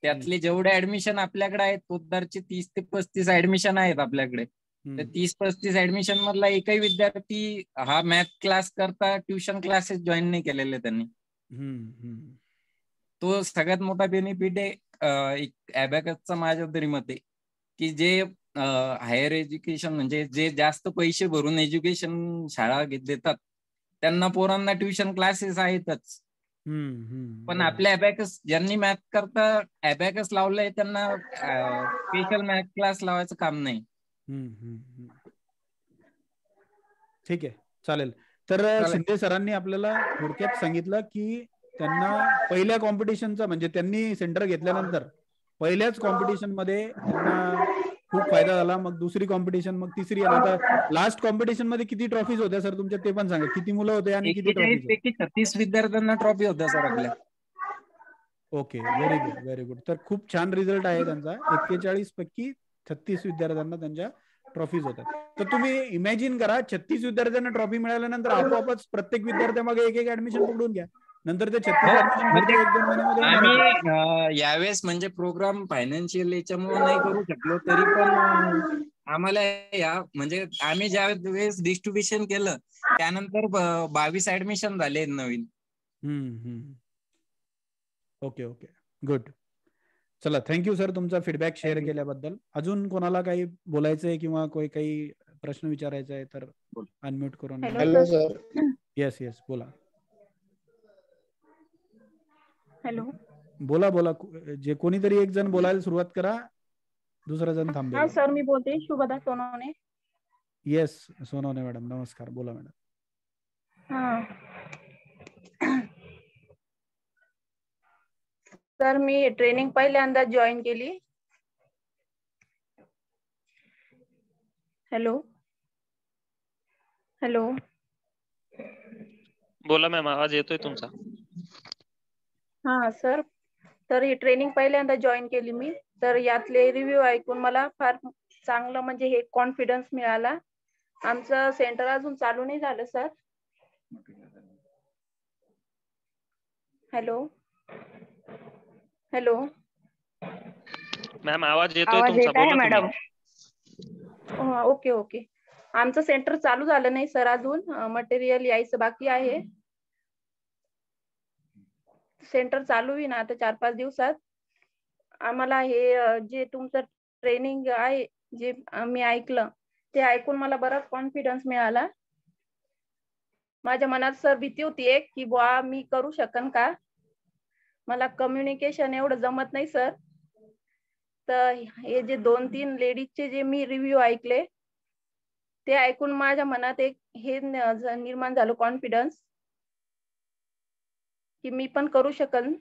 त्यातले जेवढे ऍडमिशन आपल्याकडे आहेत पोतदारचे तीस ते पस्तीस ऍडमिशन आहेत आपल्याकडे तर तीस पस्तीस ऍडमिशन मधला एकही विद्यार्थी हा मॅथ क्लास करता ट्युशन क्लासेस जॉईन नाही केलेले त्यांनी तो सगळ्यात मोठा बेनिफिट आहे एक माझ्या तरी मते की जे हायर एज्युकेशन म्हणजे जे जास्त पैसे भरून एज्युकेशन शाळा देतात त्यांना पोरांना ट्युशन क्लासेस आहेतच पण आपल्या अबॅकस ज्यांनी मॅथ करता अबॅकस लावलंय त्यांना स्पेशल मॅथ क्लास लावायचं काम नाही ठीक आहे चालेल तर शिंदे सरांनी आपल्याला थोडक्यात सांगितलं की त्यांना पहिल्या कॉम्पिटिशनचा म्हणजे त्यांनी सेंटर घेतल्यानंतर पहिल्याच कॉम्पिटिशन मध्ये त्यांना खूप फायदा झाला मग दुसरी कॉम्पिटिशन मग तिसरी आता लास्ट कॉम्पिटिशन मध्ये किती ट्रॉफीज होत्या सर तुमच्या ते पण सांगा किती मुलं होते आणि किती छत्तीस विद्यार्थ्यांना ट्रॉफी होत्या सर आपल्या okay very good very good तर खूप छान रिझल्ट आहे त्यांचा एक्केचाळीस पैकी छत्तीस विद्यार्थ्यांना त्यांच्या ट्रॉफीज होतात तर तुम्ही इमॅजिन करा छत्तीस विद्यार्थ्यांना ट्रॉफी मिळाल्यानंतर आपोआपच प्रत्येक विद्यार्थ्यामागे एक एक ऍडमिशन पकडून घ्या नंतर ते हो. आम्ही यावेळेस म्हणजे प्रोग्राम फायनान्शियल याच्यामुळे नाही करू शकलो तरी पण आम्हाला या म्हणजे आम्ही ज्या वेळेस डिस्ट्रीब्युशन केलं त्यानंतर बावीस ऍडमिशन झाले नवीन ओके ओके गुड चला थँक्यू सर तुमचा फीडबॅक शेअर केल्याबद्दल अजून कोणाला काही बोलायचंय किंवा काही काही प्रश्न विचारायचा आहे तर अनम्यूट करून येस येस बोला हॅलो बोला बोला जे कोणीतरी एक जण बोलायला सुरुवात करा दुसरा जण थांबेल सर मी बोलते शुभदा सोनवणे येस सोनवणे मॅडम नमस्कार बोला मॅडम सर मी ट्रेनिंग पहिल्यांदा जॉईन केली हॅलो हॅलो बोला मॅम आवाज येतोय तुमचा हा सर तर ही ट्रेनिंग पहिल्यांदा जॉईन केली मी तर यातले रिव्ह्यू ऐकून मला फार चांगलं म्हणजे हे कॉन्फिडन्स मिळाला आमचं सेंटर अजून चालू नाही झालं सर हॅलो हॅलो मॅम आवाज आवाज येत आहे मॅडम हो, ओके ओके आमचं सेंटर चालू झालं नाही सर अजून मटेरियल यायचं बाकी आहे सेंटर चालू होईल आता चार पाच दिवसात आम्हाला हे जे तुमचं ट्रेनिंग आहे जे मी ऐकलं ते ऐकून मला बराच कॉन्फिडन्स मिळाला माझ्या मनात सर भीती होती एक की बुवा मी करू शकन का मला कम्युनिकेशन एवढं जमत नाही सर तर हे जे दोन तीन लेडीजचे जे मी रिव्ह्यू ऐकले ते ऐकून माझ्या मनात एक हे निर्माण झालं कॉन्फिडन्स की मी पण करू शकल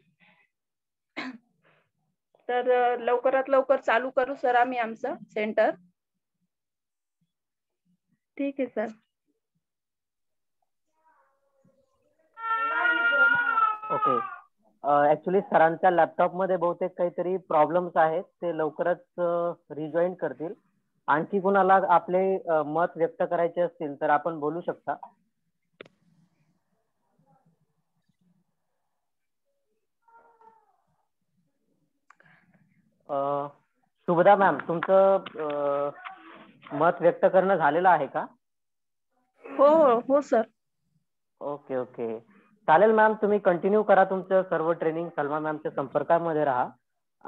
तर लवकरात लवकर चालू करू सर आम्ही आमचं सेंटर ठीक आहे सर ओके ऍक्च्युली सरांच्या मध्ये बहुतेक काहीतरी प्रॉब्लेम्स आहेत ते लवकरच रिजॉईन करतील आणखी कुणाला आपले मत व्यक्त करायचे असतील तर आपण बोलू शकता शुभदा मॅम तुमचं मत व्यक्त करणं झालेलं आहे का हो हो हो सर ओके ओके चालेल मॅम तुम्ही कंटिन्यू करा तुमचं सर्व ट्रेनिंग सलमा मॅमच्या संपर्कामध्ये राहा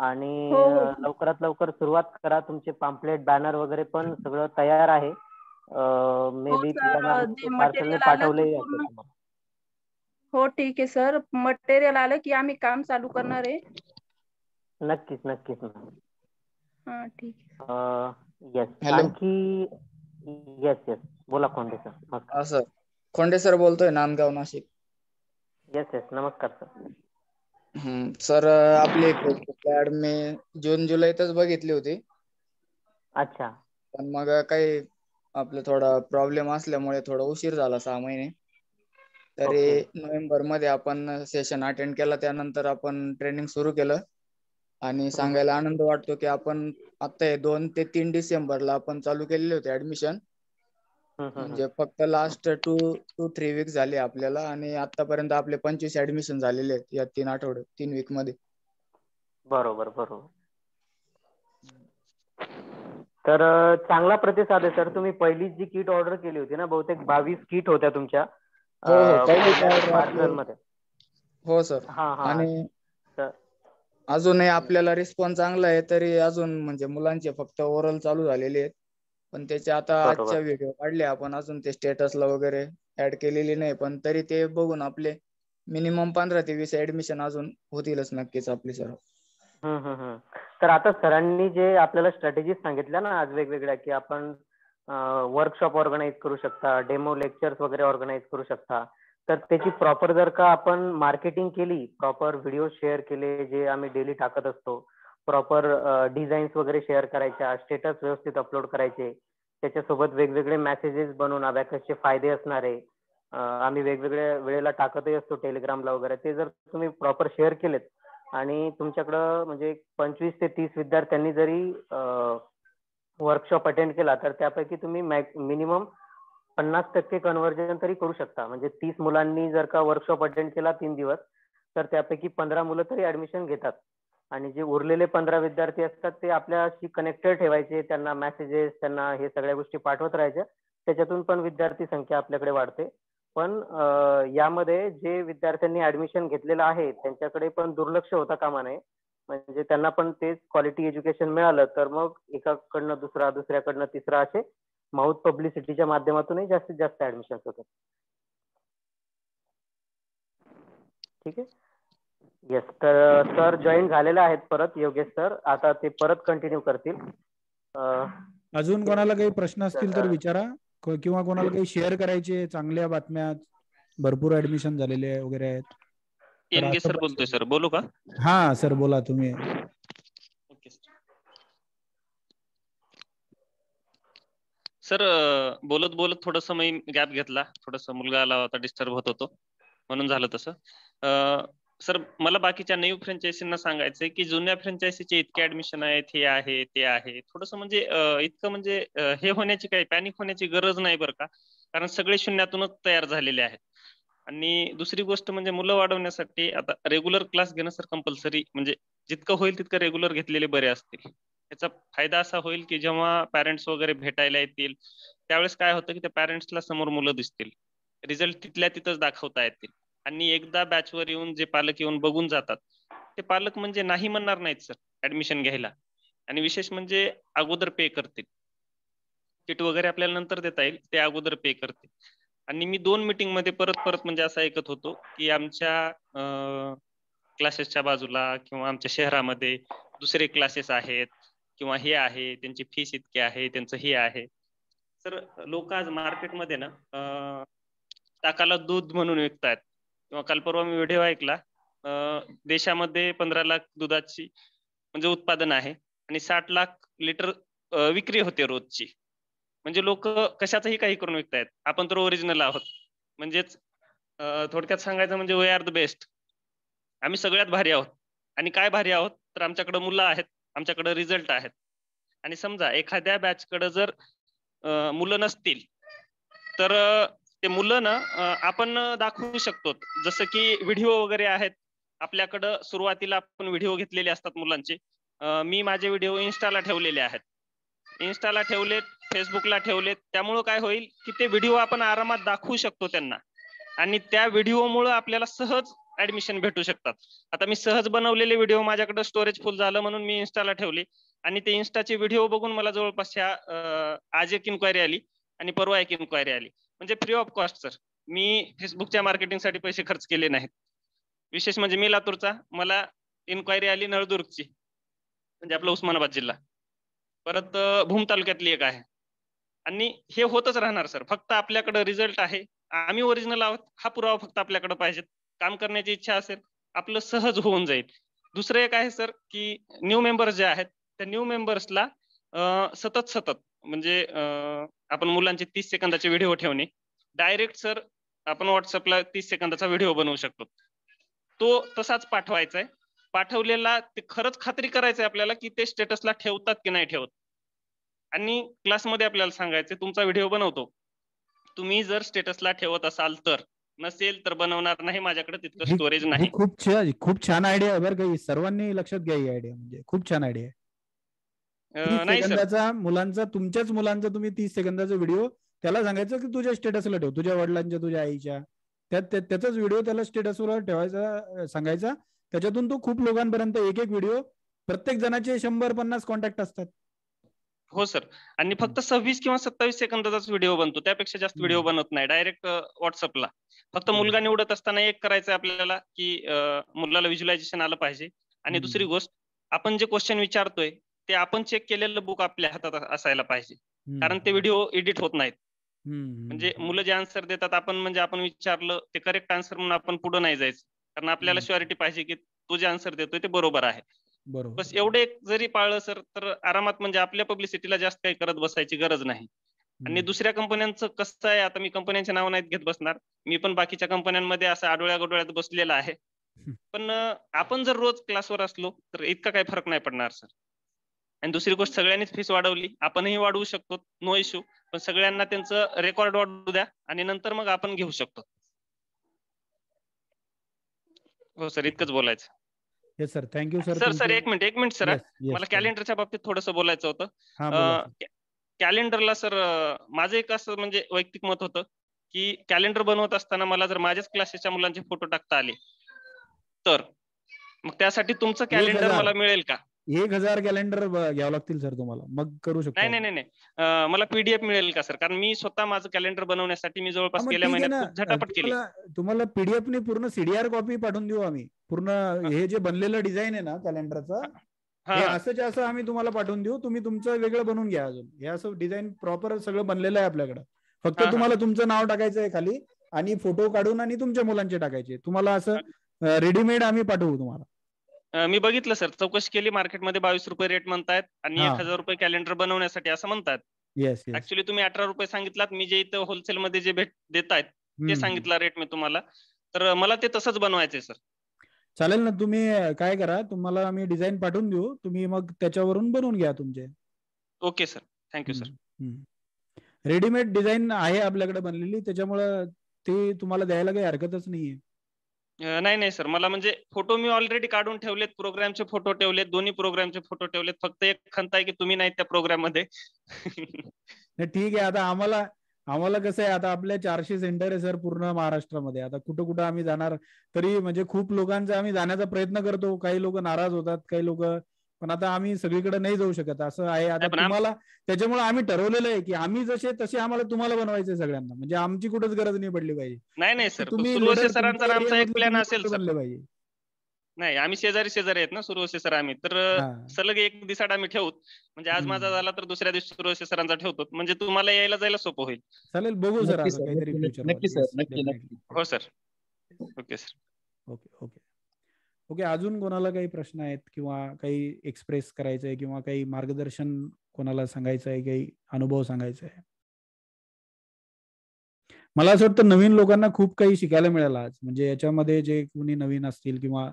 आणि हो, हो. लवकरात लवकर सुरुवात करा तुमचे पाम्पलेट बॅनर वगैरे पण सगळं तयार आहे मे बी पार्सलने पाठवले हो ठीक आहे सर मटेरियल आलं की आम्ही काम चालू करणार आहे नक्कीच नक्कीच हा ठीक येस आणखी येस येस बोला Khonde sir sir Khonde sir बोलतोय नांदगाव नाशिक येस येस नमस्कार सर सर आपली मी जून जुलैतच बघितली होती अच्छा पण मग काही आपलं थोडा प्रॉब्लेम असल्यामुळे थोडा उशीर झाला सहा महिने तरी नोव्हेंबर मध्ये आपण सेशन अटेंड केला त्यानंतर आपण ट्रेनिंग सुरू केलं आणि सांगायला आनंद वाटतो की आपण आता हे दोन ते तीन डिसेंबरला आपण चालू केलेले होते ऍडमिशन म्हणजे फक्त last two two three week झाले आपल्याला आणि आतापर्यंत आपले पंचवीस ऍडमिशन झालेले आहेत या तीन आठवडे तीन वीक मध्ये बरोबर बरोबर तर चांगला प्रतिसाद आहे सर तुम्ही पहिलीच जी किट ऑर्डर केली होती ना बहुतेक बावीस किट होत्या तुमच्या हो, हो. हो सर आणि अजूनही आपल्याला रिस्पॉन्स चांगला आहे तरी अजून म्हणजे मुलांचे फक्त ओरल चालू झालेले आहेत पण त्याचे आता आजच्या व्हिडिओ काढले आपण अजून ते स्टेटसला वगैरे ऍड केलेली नाही पण तरी ते बघून आपले मिनिमम पंधरा ते वीस ऍडमिशन अजून होतीलच नक्कीच आपली सर हम्म. तर आता सरांनी जे आपल्याला स्ट्रॅटेजी सांगितल्या ना आज वेगवेगळ्या की आपण वर्कशॉप ऑर्गनाईज करू शकता डेमो लेक्चर्स वगैरे ऑर्गनाईज करू शकता तर त्याची प्रॉपर जर का आपण मार्केटिंग केली प्रॉपर व्हिडिओ शेअर केले जे आम्ही डेली टाकत असतो प्रॉपर डिझाईन्स वगैरे शेअर करायच्या स्टेटस व्यवस्थित अपलोड करायचे त्याच्यासोबत वेगवेगळे मेसेजेस बनवून अबॅकसचे फायदे असणारे आम्ही वेगवेगळ्या वेळेला टाकतही असतो टेलिग्रामला वगैरे ते जर तुम्ही प्रॉपर शेअर केलेत आणि तुमच्याकडं म्हणजे पंचवीस ते तीस विद्यार्थ्यांनी जरी वर्कशॉप अटेंड केला तर त्यापैकी तुम्ही मिनिमम पन्नास टक्के कन्वर्जन तरी करू शकता म्हणजे तीस मुलांनी जर का वर्कशॉप अटेंड केला तीन दिवस तर त्यापैकी पंधरा मुलं तरी ऍडमिशन घेतात आणि जे उरलेले पंधरा विद्यार्थी असतात ते आपल्याशी कनेक्टेड ठेवायचे त्यांना मेसेजेस त्यांना हे सगळ्या गोष्टी पाठवत राहायच्या त्याच्यातून पण विद्यार्थी संख्या आपल्याकडे वाढते पण यामध्ये जे विद्यार्थ्यांनी ऍडमिशन घेतलेलं आहे त्यांच्याकडे पण दुर्लक्ष होता कामा नये म्हणजे त्यांना पण तेच क्वालिटी एज्युकेशन मिळालं तर मग एकाकडनं दुसरा दुसऱ्याकडनं तिसरा असे माउथ पब्लिसिटीच्या माध्यमातूनही जास्तीत जास्त ऍडमिशन होतात ठीक आहे येस तर सर जॉईन झालेले आहेत परत योगेश सर आता ते परत कंटिन्यू करतील अजून कोणाला काही प्रश्न असतील तर विचारा किंवा कोणाला काही शेअर करायचे चांगल्या बातम्या भरपूर ऍडमिशन झालेले वगैरे आहेत सर बोलतोय सर बोलू का हा सर बोला तुम्ही सर बोलत बोलत थोडस मी गॅप घेतला थोडस मुलगा आला होता डिस्टर्ब होत होतो म्हणून झालं तसं सर मला बाकीच्या न्यू फ्रँचायसींना सांगायचंय की जुन्या फ्रँचायसीचे इतके ऍडमिशन आहेत हे आहे ते आहे थोडस म्हणजे इतकं म्हणजे हे होण्याची काही पॅनिक होण्याची गरज नाही बरं का कारण सगळे शून्यातूनच तयार झालेले आहेत आणि दुसरी गोष्ट म्हणजे मुलं वाढवण्यासाठी आता रेग्युलर क्लास घेणं सर कंपल्सरी म्हणजे जितकं होईल तितकं रेग्युलर घेतलेले बरे असतील याचा फायदा असा होईल की जेव्हा पॅरेंट्स वगैरे भेटायला येतील त्यावेळेस काय होतं की त्या पॅरेंट्सला समोर मुलं दिसतील रिझल्ट तिथल्या तिथंच दाखवता येतील आणि एकदा बॅचवर येऊन जे पालक येऊन बघून जातात ते पालक म्हणजे नाही म्हणणार नाहीत सर ऍडमिशन घ्यायला आणि विशेष म्हणजे अगोदर पे करतील किट वगैरे आपल्याला नंतर देता येईल ते अगोदर पे करतील आणि मी दोन मीटिंग मध्ये परत परत म्हणजे असं ऐकत होतो की आमच्या क्लासेसच्या बाजूला किंवा आमच्या शहरामध्ये दुसरे क्लासेस आहेत किंवा हे आहे त्यांची फीस इतकी आहे त्यांचं हे आहे तर लोक आज मार्केटमध्ये ना ताकाला दूध म्हणून विकतायत किंवा काल परवा मी व्हिडिओ ऐकला देशामध्ये पंधरा लाख दुधाची म्हणजे उत्पादन आहे आणि साठ लाख लिटर विक्री होते रोजची म्हणजे लोक कशाचही काही करून विकतायत आपण तर ओरिजिनल आहोत म्हणजेच थोडक्यात सांगायचं म्हणजे वे आर द बेस्ट आम्ही सगळ्यात भारी आहोत आणि काय भारी आहोत तर आमच्याकडे मुलं आहेत आमच्याकडे रिझल्ट आहेत आणि समजा एखाद्या बॅचकडे जर मुलं नसतील तर ते मुलं ना आपण दाखवू शकतो जसं की व्हिडिओ वगैरे आहेत आपल्याकडं सुरुवातीला आपण व्हिडिओ घेतलेले असतात मुलांचे मी माझे व्हिडिओ इन्स्टाला ठेवलेले आहेत इन्स्टाला ठेवलेत फेसबुकला ठेवलेत त्यामुळं काय होईल की ते व्हिडिओ आपण आरामात दाखवू शकतो त्यांना आणि त्या व्हिडिओमुळे आपल्याला सहज ऍडमिशन भेटू शकतात आता मी सहज बनवलेले व्हिडिओ माझ्याकडे स्टोरेज फुल झालं म्हणून मी इन्स्टाला ठेवले आणि ते इन्स्टाचे व्हिडिओ बघून मला जवळपास ह्या आज एक इन्क्वायरी आली आणि परवा एक इन्क्वायरी आली म्हणजे फ्री ऑफ कॉस्ट सर मी फेसबुकच्या मार्केटिंगसाठी पैसे खर्च केले नाहीत विशेष म्हणजे मी लातूरचा मला इन्क्वायरी आली नळदुर्गची म्हणजे आपला उस्मानाबाद जिल्हा परत भूम तालुक्यातली एक आहे आणि हे होतच राहणार सर फक्त आपल्याकडे रिझल्ट आहे आम्ही ओरिजिनल आहोत हा पुरावा फक्त आपल्याकडे पाहिजेत काम करण्याची इच्छा असेल आपलं सहज होऊन जाईल दुसरं एक आहे सर की न्यू मेंबर्स जे आहेत त्या न्यू मेंबर्सला सतत सतत म्हणजे आपण मुलांचे तीस सेकंदाचे व्हिडिओ ठेवणे डायरेक्ट सर आपण व्हॉट्सअपला तीस सेकंदाचा व्हिडिओ बनवू शकतो तो तसाच पाठवायचा आहे पाठवलेला ते खरंच खात्री करायचंय आपल्याला की ते स्टेटसला ठेवतात की नाही ठेवत आणि क्लासमध्ये आपल्याला सांगायचं तुमचा व्हिडिओ बनवतो तुम्ही जर स्टेटसला ठेवत असाल तर नसेल तर बनवणार नाही माझ्याकडे तितकं स्टोरेज नाही खूप छान खूप छान आयडिया आहे बरं काही सर्वांनी लक्षात घ्या ही आयडिया म्हणजे खूप छान आयडिया सेकंदाचा मुलांचा तुमच्याच मुलांचा तुम्ही तीस सेकंदाचा व्हिडिओ त्याला सांगायचं की तुझ्या स्टेटसला ठेव तुझ्या वडिलांच्या तुझ्या आईच्या त्याचाच व्हिडिओ त्याला स्टेटसवर ठेवायचा सांगायचा त्याच्यातून तो खूप लोकांपर्यंत एक एक व्हिडिओ प्रत्येक जणाचे शंभर पन्नास कॉन्टॅक्ट असतात हो सर आणि फक्त सव्वीस किंवा सत्तावीस सेकंदाचाच व्हिडिओ बनतो त्यापेक्षा जास्त व्हिडिओ बनत नाही डायरेक्ट व्हॉट्सअपला फक्त मुलगा निवडत असताना एक करायचं आपल्याला की मुलाला व्हिज्युलायझेशन आलं पाहिजे आणि दुसरी गोष्ट आपण जे क्वेश्चन विचारतोय ते आपण चेक केलेलं बुक आपल्या हातात असायला पाहिजे कारण ते व्हिडिओ एडिट होत नाहीत म्हणजे मुलं जे आन्सर देतात आपण म्हणजे आपण विचारलं ते करेक्ट आन्सर म्हणून आपण पुढे नाही जायचं कारण आपल्याला शुअरिटी पाहिजे की तो जे आन्सर देतोय ते बरोबर आहे बरोबर बस एवढे जरी पाळलं सर तर आरामात म्हणजे आपल्या पब्लिसिटीला जास्त काही करत बसायची गरज नाही आणि दुसऱ्या कंपन्यांचं कसं आहे आता मी कंपन्यांचे नाव नाहीत घेत बसणार मी पण बाकीच्या कंपन्यांमध्ये असं आडोळ्या गोडोळ्यात बसलेला आहे पण आपण जर रोज क्लासवर असलो तर इतका काही फरक नाही पडणार सर आणि दुसरी गोष्ट सगळ्यांनीच फीस वाढवली आपणही वाढवू शकतो नो इश्यू पण सगळ्यांना त्यांचं रेकॉर्ड वाढवू द्या आणि नंतर मग आपण घेऊ शकतो हो सर इतकंच बोलायचं yes sir thank you sir sir sir एक मिनिट एक मिनिट सर मला कॅलेंडरच्या बाबतीत थोडस बोलायचं होतं कॅलेंडरला सर माझं एक असं म्हणजे वैयक्तिक मत होतं की कॅलेंडर बनवत असताना मला जर माझ्याच क्लासेसच्या मुलांचे फोटो टाकता आले तर मग त्यासाठी तुमचं कॅलेंडर मला मिळेल का एक हजार कॅलेंडर घ्यावं लागतील सर तुम्हाला मग करू शकतो नाही नाही नाही मला पीडीएफ मिळेल का सर कारण मी स्वतः माझं कॅलेंडर बनवण्यासाठी मी जवळपास गेल्या महिन्यात झटापट केली तुम्हाला पीडीएफ ने पूर्ण सीडीआर कॉपी पाठवून देऊ आम्ही पूर्ण हे जे बनलेलं डिझाईन आहे ना कॅलेंडरचं असंच असं आम्ही तुम्हाला पाठवून देऊ तुम्ही तुमचं वेगळं बनवून घ्या अजून हे असं डिझाईन प्रॉपर सगळं बनलेलं आहे आपल्याकडे फक्त तुम्हाला तुमचं नाव टाकायचं आहे खाली आणि फोटो काढून आणि तुमच्या मुलांचे टाकायचे तुम्हाला असं रेडीमेड आम्ही पाठवू तुम्हाला मी बघितलं सर चौकशी केली मार्केटमध्ये बावीस रुपये रेट म्हणतात आणि एक हजार रुपये कॅलेंडर बनवण्यासाठी असं म्हणतात ऍक्च्युली तुम्ही अठरा रुपये सांगितलात मी जे इथं होलसेल मध्ये जे भेट देत आहेत ते सांगितला रेट मी तुम्हाला तर मला ते तसंच बनवायचंय सर चालेल ना तुम्ही काय करा तुम्हाला आम्ही डिझाईन पाठवून देऊ तुम्ही मग त्याच्यावरून बनवून घ्या तुमचे okay sir thank you sir readymade design आहे आपल्याकडे बनलेली त्याच्यामुळे ते तुम्हाला द्यायला काही हरकतच नाहीये नाही नाही सर मला म्हणजे फोटो मी ऑलरेडी काढून ठेवलेत प्रोग्रामचे फोटो ठेवलेत दोन्ही प्रोग्रामचे फोटो ठेवलेत फक्त एक खंत आहे की तुम्ही नाही त्या प्रोग्राम मध्ये ठीक आहे आता आम्हाला आम्हाला कसं आहे आता आपल्या चारशे सेंटर आहे सर पूर्ण महाराष्ट्रामध्ये आता कुठं कुठं आम्ही जाणार तरी म्हणजे खूप लोकांचा आम्ही जाण्याचा प्रयत्न करतो काही लोक नाराज होतात काही लोक पण आता आम्ही सगळीकडे नाही जाऊ शकत असं आहे आता तुम्हाला त्याच्यामुळे आम्ही ठरवलेलं आहे की आम्ही जसे तसे आम्हाला तुम्हाला बनवायचे सगळ्यांना म्हणजे आमची कुठेच गरज नाही पडली पाहिजे नाही नाही सर तुम्ही सरांचा एक प्लॅन असेल बनले पाहिजे नाही आम्ही शेजारी शेजारी आहेत ना सुरवसे सर आम्ही तर सलग एक दिसाड आम्ही ठेवू म्हणजे आज माझा झाला तर दुसऱ्या दिवशी सुरवसे सरांचा ठेवतो म्हणजे तुम्हाला यायला जायला सोपं होईल चालेल बघू सर नक्की सर नक्की हो sir okay sir okay okay okay अजून कोणाला काही प्रश्न आहेत किंवा काही एक्सप्रेस करायचंय किंवा काही मार्गदर्शन कोणाला सांगायचं आहे काही अनुभव सांगायचा आहे मला असं वाटतं नवीन लोकांना खूप काही शिकायला मिळालं आज म्हणजे याच्यामध्ये जे कोणी नवीन असतील किंवा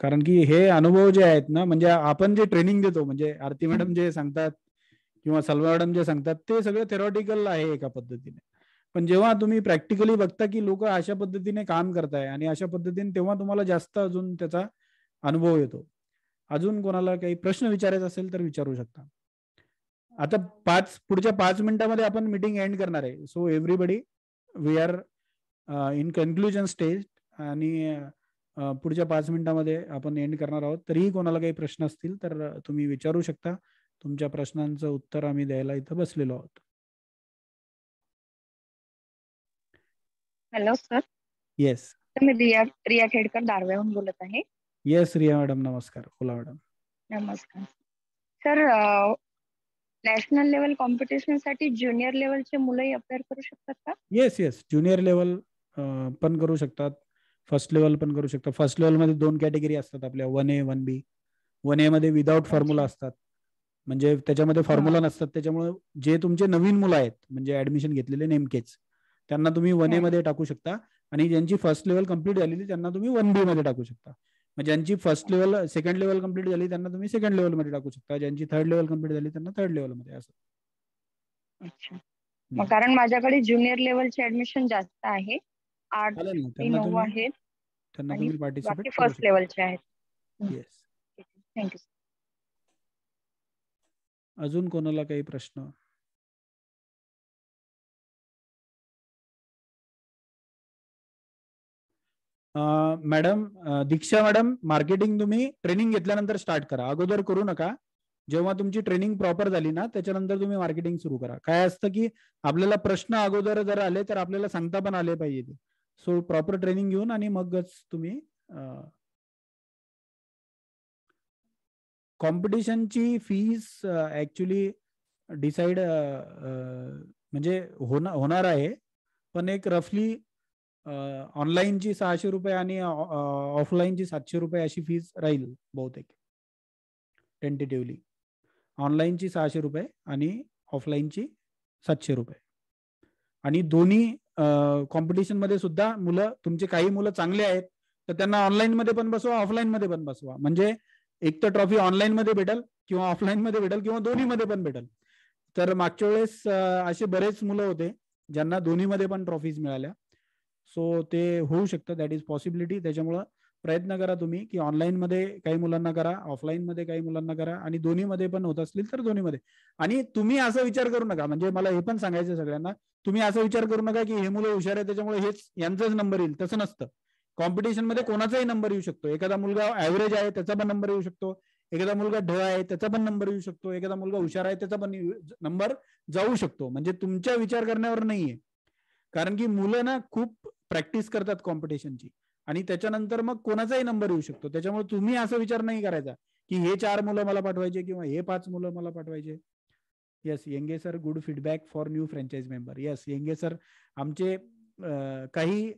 कारण की हे अनुभव जे आहेत ना म्हणजे आपण जे ट्रेनिंग देतो म्हणजे आरती मॅडम जे सांगतात किंवा सलवा मॅडम जे सांगतात ते सगळं थेरॉटिकल आहे एका पद्धतीने पण जेव्हा तुम्ही प्रॅक्टिकली बघता की लोक अशा पद्धतीने काम करताय आणि अशा पद्धतीने तेव्हा तुम्हाला जास्त अजून त्याचा अनुभव येतो अजून कोणाला काही प्रश्न विचारायचा असेल तर विचारू शकता आता पाच पुढच्या पाच मिनिटांमध्ये आपण मिटिंग एंड करणार आहे so everybody we are in conclusion stage आणि पुढच्या पाच मिनिटांमध्ये आपण एंड करणार आहोत तरीही कोणाला काही प्रश्न असतील तर तुम्ही विचारू शकता तुमच्या प्रश्नांचं उत्तर आम्ही द्यायला इथं बसलेलो आहोत हॅलो सर येस मी रिया रिया खेडकर दारव्याहून बोलत आहे येस रिया मॅडम नमस्कार बोला मॅडम नमस्कार सर नॅशनल लेवल कॉम्पिटिशन साठी ज्युनियर लेवलचे मुलंही अपेअर करू शकतात का येस येस ज्युनियर लेवल पण करू शकतात फर्स्ट लेवल पण करू शकतात फर्स्ट लेवल मध्ये दोन कॅटेगरी असतात आपल्या one A one B one A मध्ये विदाउट फॉर्म्युला असतात म्हणजे त्याच्यामध्ये फॉर्म्युला नसतात त्याच्यामुळे जे तुमचे नवीन मुलं आहेत म्हणजे ऍडमिशन घेतलेले नेमकेच त्यांना तुम्ही वन ए मध्ये टाकू शकता आणि ज्यांची फर्स्ट लेवल कम्प्लीट झालेली त्यांना तुम्ही वन बी मध्ये टाकू शकता ज्यांची first level second level complete झाली त्यांना तुम्ही सेकंड लेवल मध्ये टाकू शकता ज्यांची थर्ड लेवल कम्प्लीट झाली त्यांना थर्ड लेवल मध्ये असं कारण माझ्याकडे ज्युनियर लेवलचे ऍडमिशन जास्त आहे त्यांना तुम्ही पार्टिसिपेट फर्स्ट लेवलचे आहेत येस थँक्यू अजून कोणाला काही प्रश्न मॅडम दीक्षा मॅडम मार्केटिंग तुम्ही ट्रेनिंग घेतल्यानंतर स्टार्ट करा अगोदर करू नका जेव्हा तुमची ट्रेनिंग प्रॉपर झाली ना त्याच्यानंतर तुम्ही मार्केटिंग सुरू करा काय असतं की आपल्याला प्रश्न अगोदर जर आले तर आपल्याला सांगता पण आले पाहिजे सो प्रॉपर ट्रेनिंग घेऊन आणि मगच तुम्ही कॉम्पिटिशनची फीस ऍक्च्युली डिसाईड म्हणजे होणार आहे पण एक रफली ऑनलाईनची सहाशे रुपये आणि ऑफलाईनची सातशे रुपये अशी फीज राहील बहुतेक टेंटेटिव्हली ऑनलाईनची सहाशे रुपये आणि ऑफलाईनची सातशे रुपये आणि दोन्ही कॉम्पिटिशनमध्ये सुद्धा मुलं तुमचे काही मुलं चांगले आहेत तर त्यांना मध्ये पण बसवा मध्ये पण बसवा म्हणजे एक तर ट्रॉफी मध्ये भेटेल किंवा ऑफलाईनमध्ये भेटेल किंवा दोन्हीमध्ये पण भेटेल तर मागच्या वेळेस असे बरेच मुलं होते ज्यांना दोन्हीमध्ये पण ट्रॉफीज मिळाल्या सो ते होऊ शकतं दॅट इज पॉसिबिलिटी त्याच्यामुळं प्रयत्न करा तुम्ही की मध्ये काही मुलांना करा मध्ये काही मुलांना करा आणि दोन्हीमध्ये पण होत असतील तर दोन्हीमध्ये आणि तुम्ही असा विचार करू नका म्हणजे मला हे पण सांगायचं सगळ्यांना तुम्ही असा विचार करू नका की हे मुलं हुशार आहे त्याच्यामुळे हेच यांचाच नंबर येईल तसं नसतं कॉम्पिटिशनमध्ये कोणाचाही नंबर येऊ शकतो एखादा मुलगा ऍव्हरेज आहे त्याचा पण नंबर येऊ शकतो एखादा मुलगा ढ आहे त्याचा पण नंबर येऊ शकतो एखादा मुलगा हुशार आहे त्याचा पण नंबर जाऊ शकतो म्हणजे तुमच्या विचार करण्यावर नाहीये कारण की मुलं ना खूप प्रॅक्टिस करतात कॉम्पिटिशनची आणि त्याच्यानंतर मग कोणाचाही नंबर येऊ शकतो त्याच्यामुळे तुम्ही असा विचार नाही करायचा की हे चार मुलं मला पाठवायचे किंवा हे पाच मुलं मला पाठवायचे yes Yenge sir good feedback for new franchise member yes Yenge sir आमचे काही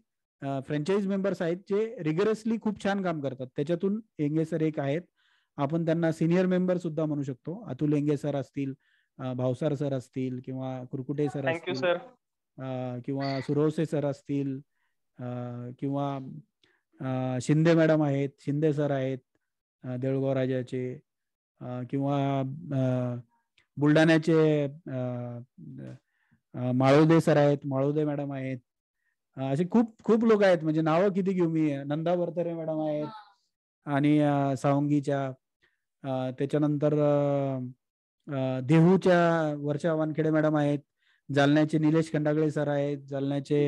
फ्रँचाईज मेंबर्स आहेत जे रिगरसली खूप छान काम करतात त्याच्यातून येंगे सर एक आहेत आपण त्यांना सिनियर मेंबर सुद्धा म्हणू शकतो अतुल येंगे सर असतील भावसार सर असतील किंवा कुरकुटे सर असतील किंवा सुरवसे सर असतील किंवा शिंदे मॅडम आहेत शिंदे सर आहेत देऊळगाव राजाचे किंवा बुलढाण्याचे माळोदे सर आहेत माळोदे मॅडम आहेत असे खूप खूप लोक आहेत म्हणजे नावं किती घेऊ मी नंदा वर्तरे मॅडम आहेत आणि सावंगीच्या त्याच्यानंतर देहूच्या वर्षा वानखेडे मॅडम आहेत जालन्याचे निलेश खंडागळे सर आहेत जालन्याचे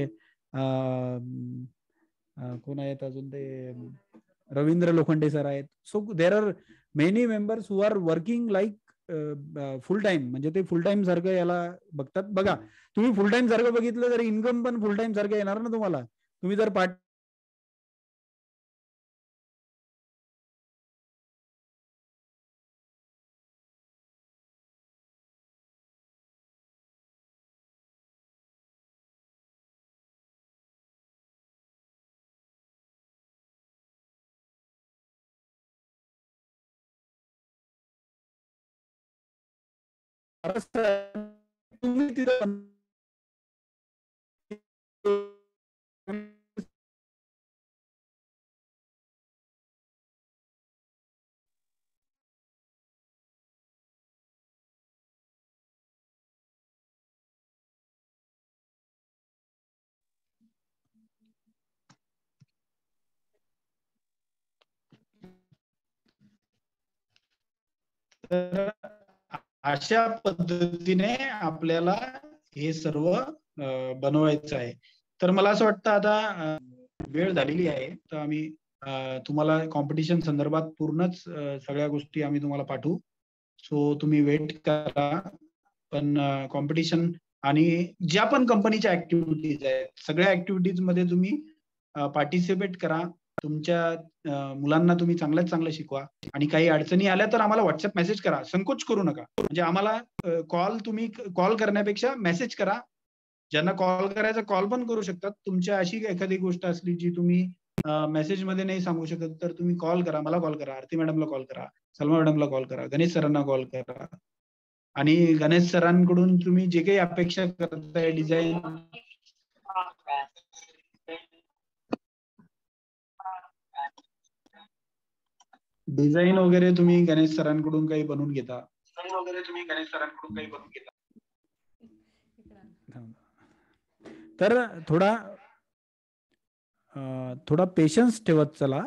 कोण आहेत अजून ते रवींद्र लोखंडे सर आहेत so there are many members who are working like full time म्हणजे ते फुल टाइम सारखं याला बघतात बघा तुम्ही फुल टाइम सारखं बघितलं तर इन्कम पण फुल टाइम सारखं येणार ना तुम्हाला तुम्ही जर पार्ट அரச There अशा पद्धतीने आपल्याला हे सर्व बनवायचं आहे तर मला असं वाटतं आता वेळ झालेली आहे तर आम्ही तुम्हाला कॉम्पिटिशन संदर्भात पूर्णच सगळ्या गोष्टी आम्ही तुम्हाला पाठवू सो तुम्ही वेट करा पण कॉम्पिटिशन आणि ज्या पण कंपनीच्या ऍक्टिव्हिटीज आहेत सगळ्या ऍक्टिव्हिटीज मध्ये तुम्ही पार्टिसिपेट करा तुमच्या मुलांना तुम्ही चांगल्यात चांगलं शिकवा आणि काही अडचणी आल्या तर आम्हाला व्हॉट्सअप मेसेज करा संकोच करू नका म्हणजे आम्हाला कॉल तुम्ही कॉल करण्यापेक्षा मेसेज करा ज्यांना कॉल करायचा कॉल पण करू शकतात तुमच्या अशी एखादी गोष्ट असली जी तुम्ही मेसेज मध्ये नाही सांगू शकत तर तुम्ही कॉल करा मला कॉल करा आरती मॅडमला कॉल करा सलमा मॅडमला कॉल करा गणेश सरांना कॉल करा आणि गणेश सरांकडून तुम्ही जे काही अपेक्षा करताय डिझाईन डिझाईन वगैरे तुम्ही गणेश सरांकडून काही बनवून घेता वगैरे तुम्ही गणेश सरांकडून काही बनवून घेता तर थोडा थोडा पेशन्स ठेवत चला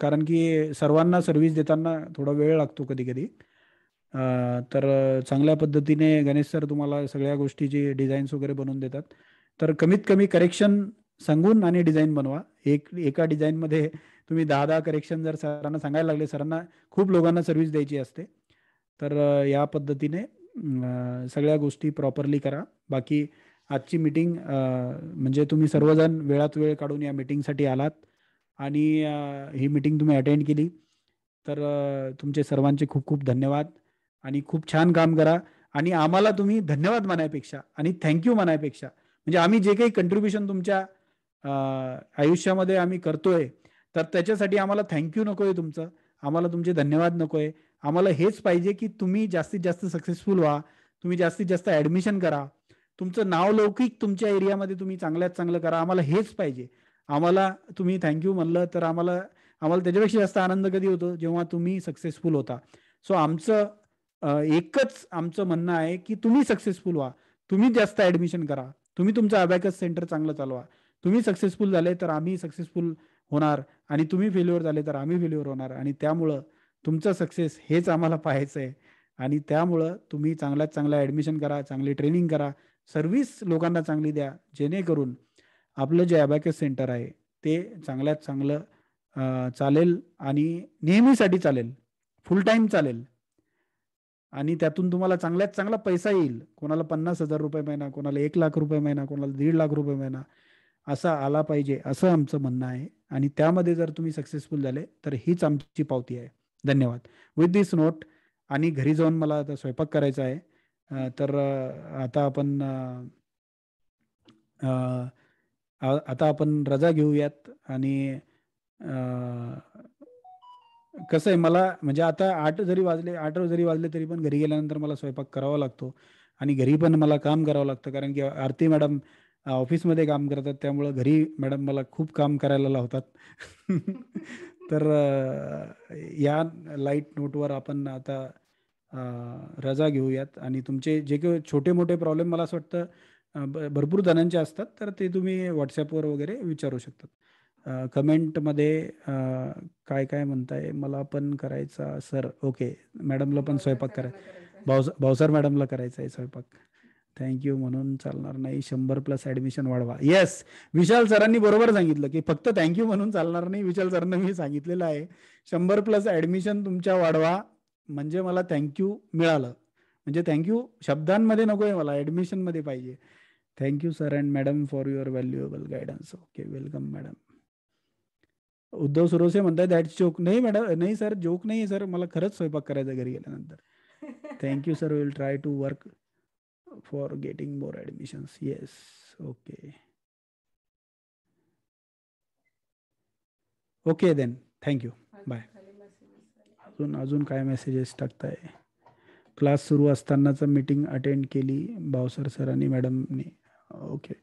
कारण की सर्वांना सर्व्हिस देताना थोडा वेळ लागतो कधी कधी तर चांगल्या पद्धतीने गणेश सर तुम्हाला सगळ्या गोष्टीची डिझाईन्स वगैरे बनवून देतात तर कमीत कमी करेक्शन सांगून आणि डिझाईन बनवा एक एका डिझाईनमध्ये तुम्ही दहा दहा करेक्शन जर सरांना सांगायला लागले सरांना खूप लोकांना सर्व्हिस द्यायची असते तर या पद्धतीने सगळ्या गोष्टी प्रॉपरली करा बाकी आजची मीटिंग म्हणजे तुम्ही सर्वजण वेळात वेळ काढून या मीटिंगसाठी आलात आणि ही मीटिंग तुम्ही अटेंड केली तर तुमचे सर्वांचे खूप खूप धन्यवाद आणि खूप छान काम करा आणि आम्हाला तुम्ही धन्यवाद म्हणायपेक्षा आणि थँक्यू म्हणायपेक्षा म्हणजे आम्ही जे काही कंट्रीब्युशन तुमच्या आयुष्यामध्ये आम्ही करतोय तर त्याच्यासाठी आम्हाला थँक्यू नकोय तुमचं आम्हाला तुमचे धन्यवाद नकोय आम्हाला हेच पाहिजे की तुम्ही जास्तीत जास्त सक्सेसफुल व्हा तुम्ही जास्तीत जास्त ऍडमिशन करा तुमचं नाव लौकिक तुमच्या एरियामध्ये तुम्ही चांगल्यात चांगलं करा आम्हाला हेच पाहिजे आम्हाला तुम्ही थँक्यू म्हणलं तर आम्हाला आम्हाला त्याच्यापेक्षा जास्त आनंद कधी होतो जेव्हा तुम्ही सक्सेसफुल होता सो आमचं एकच आमचं म्हणणं आहे की तुम्ही सक्सेसफुल व्हा तुम्ही जास्त ऍडमिशन करा तुम्ही तुमचं अबॅकस सेंटर चांगलं चालवा तुम्ही सक्सेसफुल झाले तर आम्ही सक्सेसफुल होणार आणि तुम्ही फेल्युअर झाले तर आम्ही फेल्युअर होणार आणि त्यामुळं तुमचं सक्सेस हेच आम्हाला पाहायचं आहे आणि त्यामुळं तुम्ही चांगल्यात चांगलं ॲडमिशन करा चांगली ट्रेनिंग करा सर्व्हिस लोकांना चांगली द्या जेणेकरून आपलं जे अबॅकस सेंटर आहे ते चांगल्यात चांगलं चालेल आणि नेहमीसाठी चालेल फुल टाईम चालेल आणि त्यातून तुम्हाला चांगल्यात चांगला पैसा येईल कोणाला पन्नास हजार रुपये महिना कोणाला एक लाख रुपये महिना कोणाला दीड लाख रुपये महिना असा आला पाहिजे असं आमचं म्हणणं आहे आणि त्यामध्ये जर तुम्ही सक्सेसफुल झाले तर हीच आमची पावती आहे धन्यवाद विथ दिस नोट आणि घरी जाऊन मला आता स्वयंपाक करायचा आहे तर आता आपण आता आपण रजा घेऊयात आणि कसं आहे मला म्हणजे आता आठ जरी वाजले आठ जरी वाजले तरी पण घरी गेल्यानंतर मला स्वयंपाक करावा लागतो आणि घरी पण मला काम करावं लागतं कारण की आरती मॅडम ऑफिसमध्ये काम करतात त्यामुळं घरी मॅडम मला खूप काम करायला लावतात तर या लाईट नोटवर आपण आता रजा घेऊयात आणि तुमचे जे काही छोटे मोठे प्रॉब्लेम मला असं वाटतं भरपूर जणांचे असतात तर ते तुम्ही व्हॉट्सॲपवर वगैरे विचारू शकतात कमेंटमध्ये काय काय म्हणताय मला पण करायचा सर ओके मॅडमला पण स्वयंपाक करायचा भाऊ भाऊसर मॅडमला करायचा आहे स्वयंपाक थँक्यू म्हणून चालणार नाही शंभर प्लस ऍडमिशन वाढवा येस विशाल सरांनी बरोबर सांगितलं की फक्त थँक्यू म्हणून चालणार नाही विशाल सरांना मी सांगितलेलं आहे शंभर प्लस ऍडमिशन तुमच्या वाढवा म्हणजे मला थँक्यू मिळालं म्हणजे थँक्यू शब्दांमध्ये नको आहे मला मध्ये पाहिजे thank you sir and madam for your valuable guidance okay welcome madam Uddhav Surose म्हणताय दॅट जोक नाही मॅडम नाही सर जोक नाही सर मला खरंच स्वयंपाक करायचा घरी गेल्यानंतर thank you sir will try to work for getting more admissions. Yes, okay. Okay then thank you bye अजून अजून काय मेसेजेस टाकताय क्लास सुरू असतानाच मीटिंग अटेंड केली भावसर सरांनी मॅडमनी okay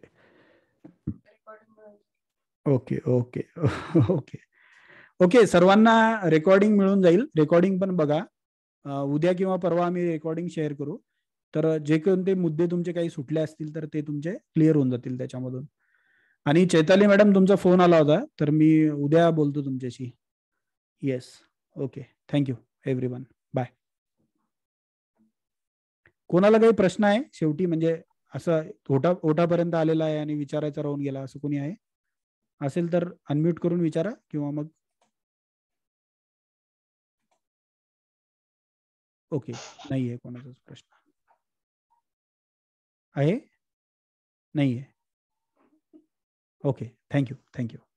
okay okay okay okay सर्वांना रेकॉर्डिंग मिळून जाईल रेकॉर्डिंग पण बघा उद्या किंवा परवा आम्ही रेकॉर्डिंग शेअर करू तर जे कोणते मुद्दे तुमचे काही सुटले असतील तर ते तुमचे क्लिअर होऊन जातील त्याच्यामधून आणि चैताली मॅडम तुमचा फोन आला होता तर मी उद्या बोलतो तुमच्याशी yes okay thank you every one bye कोणाला काही प्रश्न आहे शेवटी म्हणजे असं ओटा ओटापर्यंत आलेला आहे आणि विचारायचा राहून गेला असं कोणी आहे असेल तर अनम्यूट करून विचारा किंवा मग ओके नाही आहे कोणाचाच प्रश्न आहे नाही आहे ओके थँक्यू थँक्यू